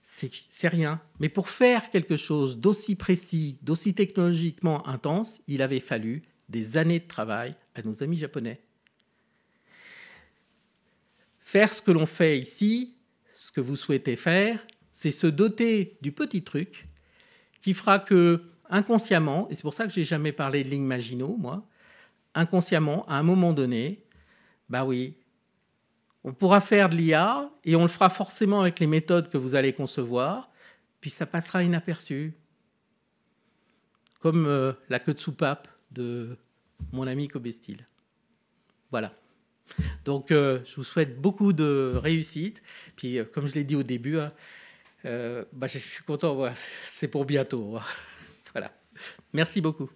c'est rien. Mais pour faire quelque chose d'aussi précis, d'aussi technologiquement intense, il avait fallu des années de travail à nos amis japonais. Faire ce que l'on fait ici, ce que vous souhaitez faire, c'est se doter du petit truc qui fera que, inconsciemment, et c'est pour ça que j'ai jamais parlé de lignes Maginot, moi, inconsciemment, à un moment donné, bah oui, on pourra faire de l'IA et on le fera forcément avec les méthodes que vous allez concevoir, puis ça passera inaperçu. Comme euh, la queue de soupape de mon ami Cobestil. Voilà. Donc, euh, je vous souhaite beaucoup de réussite. Puis, euh, comme je l'ai dit au début, hein, bah, je suis content, *laughs* c'est pour bientôt. Hein. voilà. Merci beaucoup.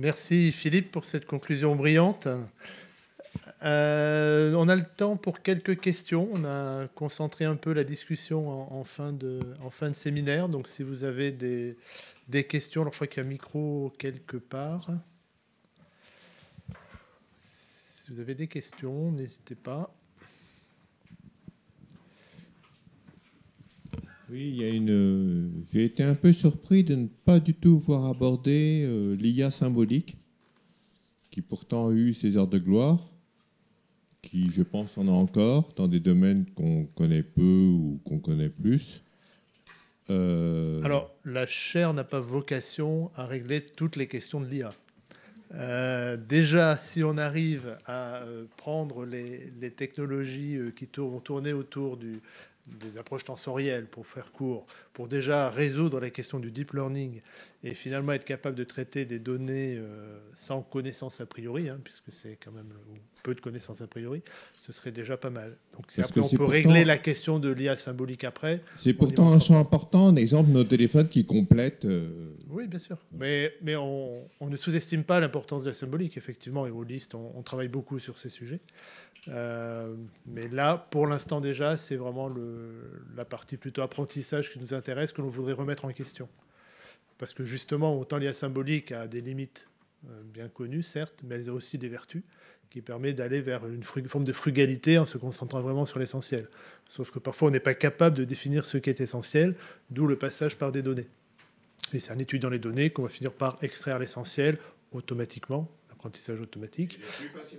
Merci Philippe pour cette conclusion brillante. Euh, on a le temps pour quelques questions. On a concentré un peu la discussion en, fin, de, en fin, de, séminaire. Donc si vous avez des, des questions, alors je crois qu'il y a un micro quelque part. Si vous avez des questions, n'hésitez pas. Oui, il y a une. Euh, j'ai été un peu surpris de ne pas du tout voir aborder euh, l'IA symbolique, qui pourtant a eu ses heures de gloire, qui, je pense, en a encore dans des domaines qu'on connaît peu ou qu'on connaît plus. Euh, Alors, la chair n'a pas vocation à régler toutes les questions de l'IA. déjà, si on arrive à prendre les, technologies qui vont tourner autour du, des approches tensorielles, pour faire court, pour déjà résoudre la question du deep learning et finalement être capable de traiter des données euh, sans connaissance a priori, hein, puisque c'est quand même peu de connaissances a priori, ce serait déjà pas mal. Donc c'est après, on peut régler la question de l'IA symbolique après. C'est pourtant un champ important, exemple nos téléphones qui complètent. Euh, oui, bien sûr. Mais, on, ne sous-estime pas l'importance de la symbolique, effectivement, et au liste, on, travaille beaucoup sur ces sujets. Euh, mais là, pour l'instant déjà, c'est vraiment la partie plutôt apprentissage qui nous intéresse, que l'on voudrait remettre en question parce que justement, autant l'IA symbolique a des limites euh, bien connues, certes, mais elle a aussi des vertus qui permet d'aller vers une forme de frugalité en se concentrant vraiment sur l'essentiel. Sauf que parfois, on n'est pas capable de définir ce qui est essentiel, d'où le passage par des données. Et c'est en étudiant les données qu'on va finir par extraire l'essentiel automatiquement, l'apprentissage automatique. aussi.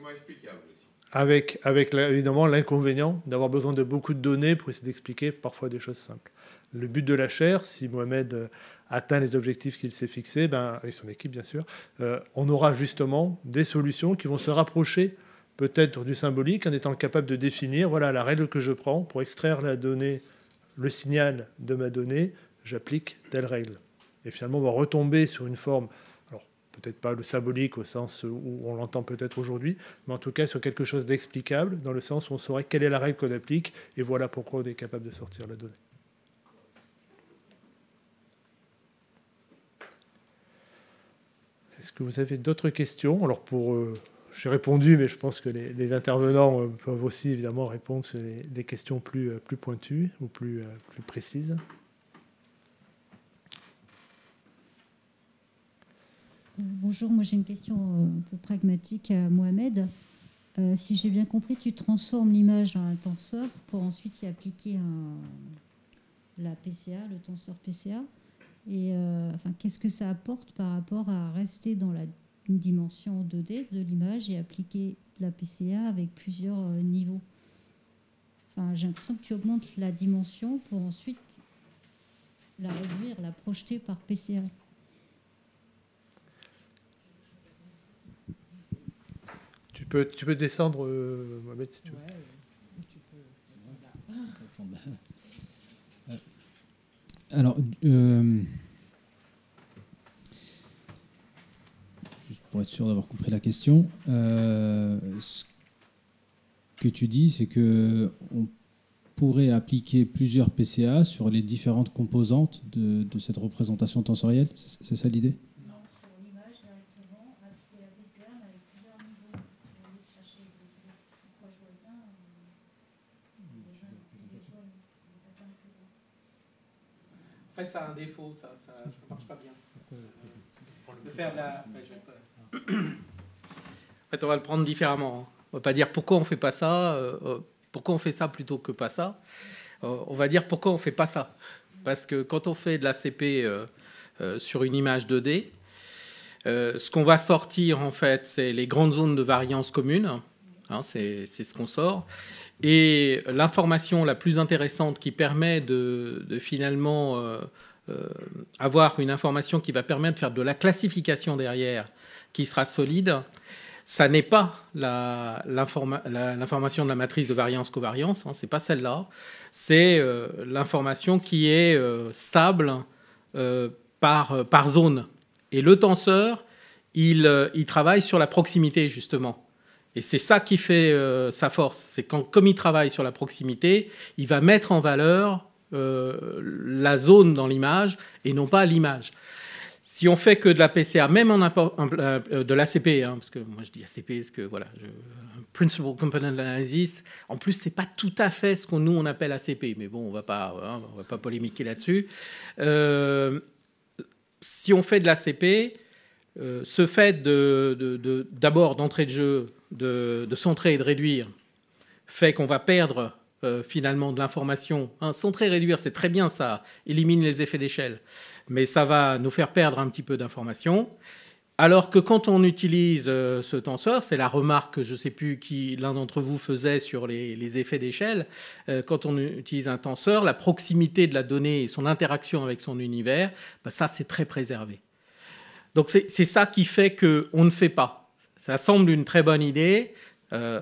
Avec, avec évidemment l'inconvénient d'avoir besoin de beaucoup de données pour essayer d'expliquer parfois des choses simples le but de la chaire, si Mohamed euh, atteint les objectifs qu'il s'est fixés, ben, et son équipe bien sûr, euh, on aura justement des solutions qui vont se rapprocher peut-être du symbolique en étant capable de définir, voilà la règle que je prends pour extraire la donnée, le signal de ma donnée, j'applique telle règle. Et finalement, on va retomber sur une forme, alors peut-être pas le symbolique au sens où on l'entend peut-être aujourd'hui, mais en tout cas sur quelque chose d'explicable, dans le sens où on saurait quelle est la règle qu'on applique, et voilà pourquoi on est capable de sortir la donnée. Est-ce que vous avez d'autres questions Alors pour, euh, j'ai répondu, mais je pense que les, intervenants euh, peuvent aussi évidemment répondre sur des questions plus, euh, plus pointues ou plus, plus précises. Bonjour, moi j'ai une question un peu pragmatique à Mohamed. si j'ai bien compris, tu transformes l'image en un tenseur pour ensuite y appliquer la PCA, le tenseur PCA. Euh, enfin, qu'est-ce que ça apporte par rapport à rester dans la dimension 2D de l'image et appliquer de la PCA avec plusieurs euh, niveaux enfin, J'ai l'impression que tu augmentes la dimension pour ensuite la réduire, la projeter par PCA. Tu peux, tu peux descendre, euh, Mohamed, si tu veux. tu peux. Alors, euh, juste pour être sûr d'avoir compris la question, euh, ce que tu dis, c'est que on pourrait appliquer plusieurs PCA sur les différentes composantes de cette représentation tensorielle. C'est ça l'idée ça a un défaut, ça ne marche pas bien. on va le prendre différemment. Hein. On va pas dire pourquoi on fait pas ça, euh, euh, pourquoi on fait ça plutôt que pas ça. Euh, on va dire pourquoi on fait pas ça. Parce que quand on fait de la CP sur une image 2D, ce qu'on va sortir en fait, c'est les grandes zones de variance communes. Hein, c'est ce qu'on sort. Et l'information la plus intéressante qui permet de, finalement euh, euh, avoir une information qui va permettre de faire de la classification derrière, qui sera solide, ça n'est pas l'information de la matrice de variance-covariance, hein, ce n'est pas celle-là, c'est euh, l'information qui est stable par, zone. Et le tenseur, il travaille sur la proximité, justement. Et c'est ça qui fait euh, sa force. C'est quand, comme il travaille sur la proximité, il va mettre en valeur euh, la zone dans l'image et non pas l'image. Si on fait que de la PCA, même en, euh, de l'ACP, hein, parce que moi je dis ACP parce que voilà, je, Principal Component Analysis. En plus, c'est pas tout à fait ce qu'on nous on appelle ACP, mais bon, on va pas, hein, on va pas polémiquer là-dessus. si on fait de l'ACP, ce fait de d'abord d'entrée de jeu de, centrer et de réduire fait qu'on va perdre euh, finalement de l'information. Hein, centrer et réduire, c'est très bien, ça élimine les effets d'échelle, mais ça va nous faire perdre un petit peu d'information. Alors que quand on utilise euh, ce tenseur, c'est la remarque que je ne sais plus qui l'un d'entre vous faisait sur les, effets d'échelle, euh, quand on utilise un tenseur, la proximité de la donnée et son interaction avec son univers, bah, ça c'est très préservé. Donc c'est ça qui fait qu'on ne fait pas ça semble une très bonne idée, euh,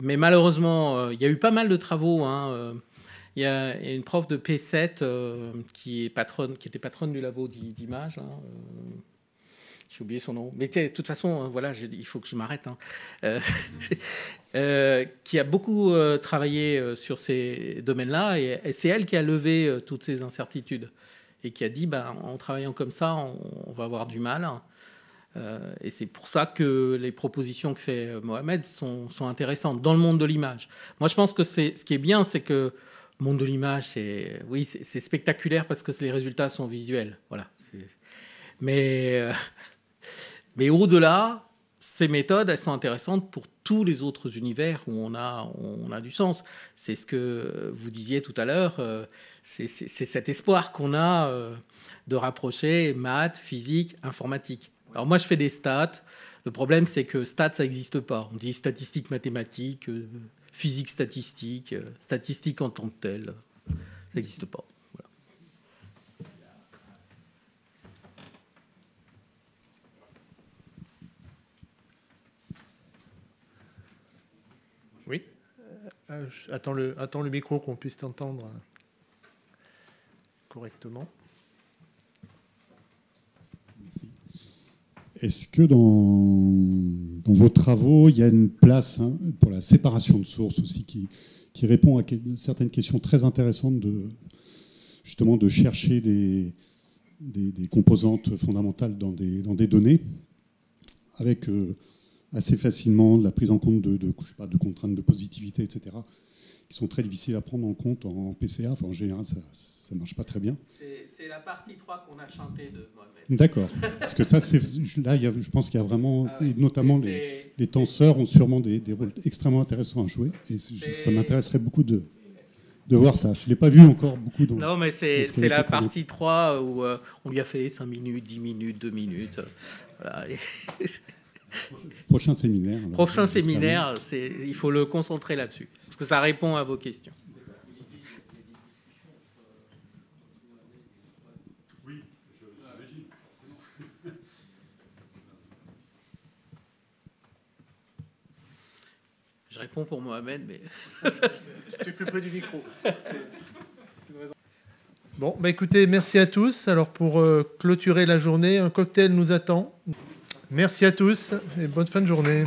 mais malheureusement, euh, il y a eu pas mal de travaux. Hein, euh. il y, a une prof de P7 qui, est patronne, qui était patronne du labo d'image. Hein, j'ai oublié son nom, mais de toute façon, hein, voilà, il faut que je m'arrête. *laughs* qui a beaucoup travaillé sur ces domaines-là, et, c'est elle qui a levé toutes ces incertitudes et qui a dit, bah, en travaillant comme ça, on va avoir du mal. Euh, et c'est pour ça que les propositions que fait euh, Mohamed sont, intéressantes dans le monde de l'image. Moi, je pense que ce qui est bien, c'est que le monde de l'image, c'est oui, c'est spectaculaire parce que les résultats sont visuels. Voilà. Mais, euh, mais au-delà, ces méthodes, elles sont intéressantes pour tous les autres univers où on a, on a du sens. C'est ce que vous disiez tout à l'heure, c'est cet espoir qu'on a de rapprocher maths, physique, informatique. Alors moi, je fais des stats. Le problème, c'est que stats, ça n'existe pas. On dit statistique, mathématiques, euh, physique statistique, euh, statistique en tant que telle. Ça n'existe pas. Oui euh, attends, le, attends le micro qu'on puisse t'entendre correctement. Est-ce que dans, vos travaux, il y a une place hein, pour la séparation de sources aussi qui, répond à certaines questions très intéressantes de justement de chercher des, composantes fondamentales dans des, données, avec euh, assez facilement de la prise en compte de, pas, de contraintes de positivité, etc qui sont très difficiles à prendre en compte en PCA. Enfin, en général, ça ne marche pas très bien. C'est la partie 3 qu'on a chantée de Mohamed. D'accord. Parce que ça, là, y a, je pense qu'il y a vraiment, ah notamment les, tenseurs ont sûrement des, rôles extrêmement intéressants à jouer. Et ça m'intéresserait beaucoup de, de voir ça. Je ne l'ai pas vu encore beaucoup. Dans, non, mais c'est la partie 3 où euh, on lui a fait 5 minutes, 10 minutes, 2 minutes. Voilà. *laughs* Prochain séminaire. Prochain séminaire, il faut le concentrer là-dessus, parce que ça répond à vos questions. Je réponds pour Mohamed, mais. Je suis *laughs* plus près du micro. Bon, bah, écoutez, merci à tous. Alors pour euh, clôturer la journée, un cocktail nous attend. Merci à tous et bonne fin de journée.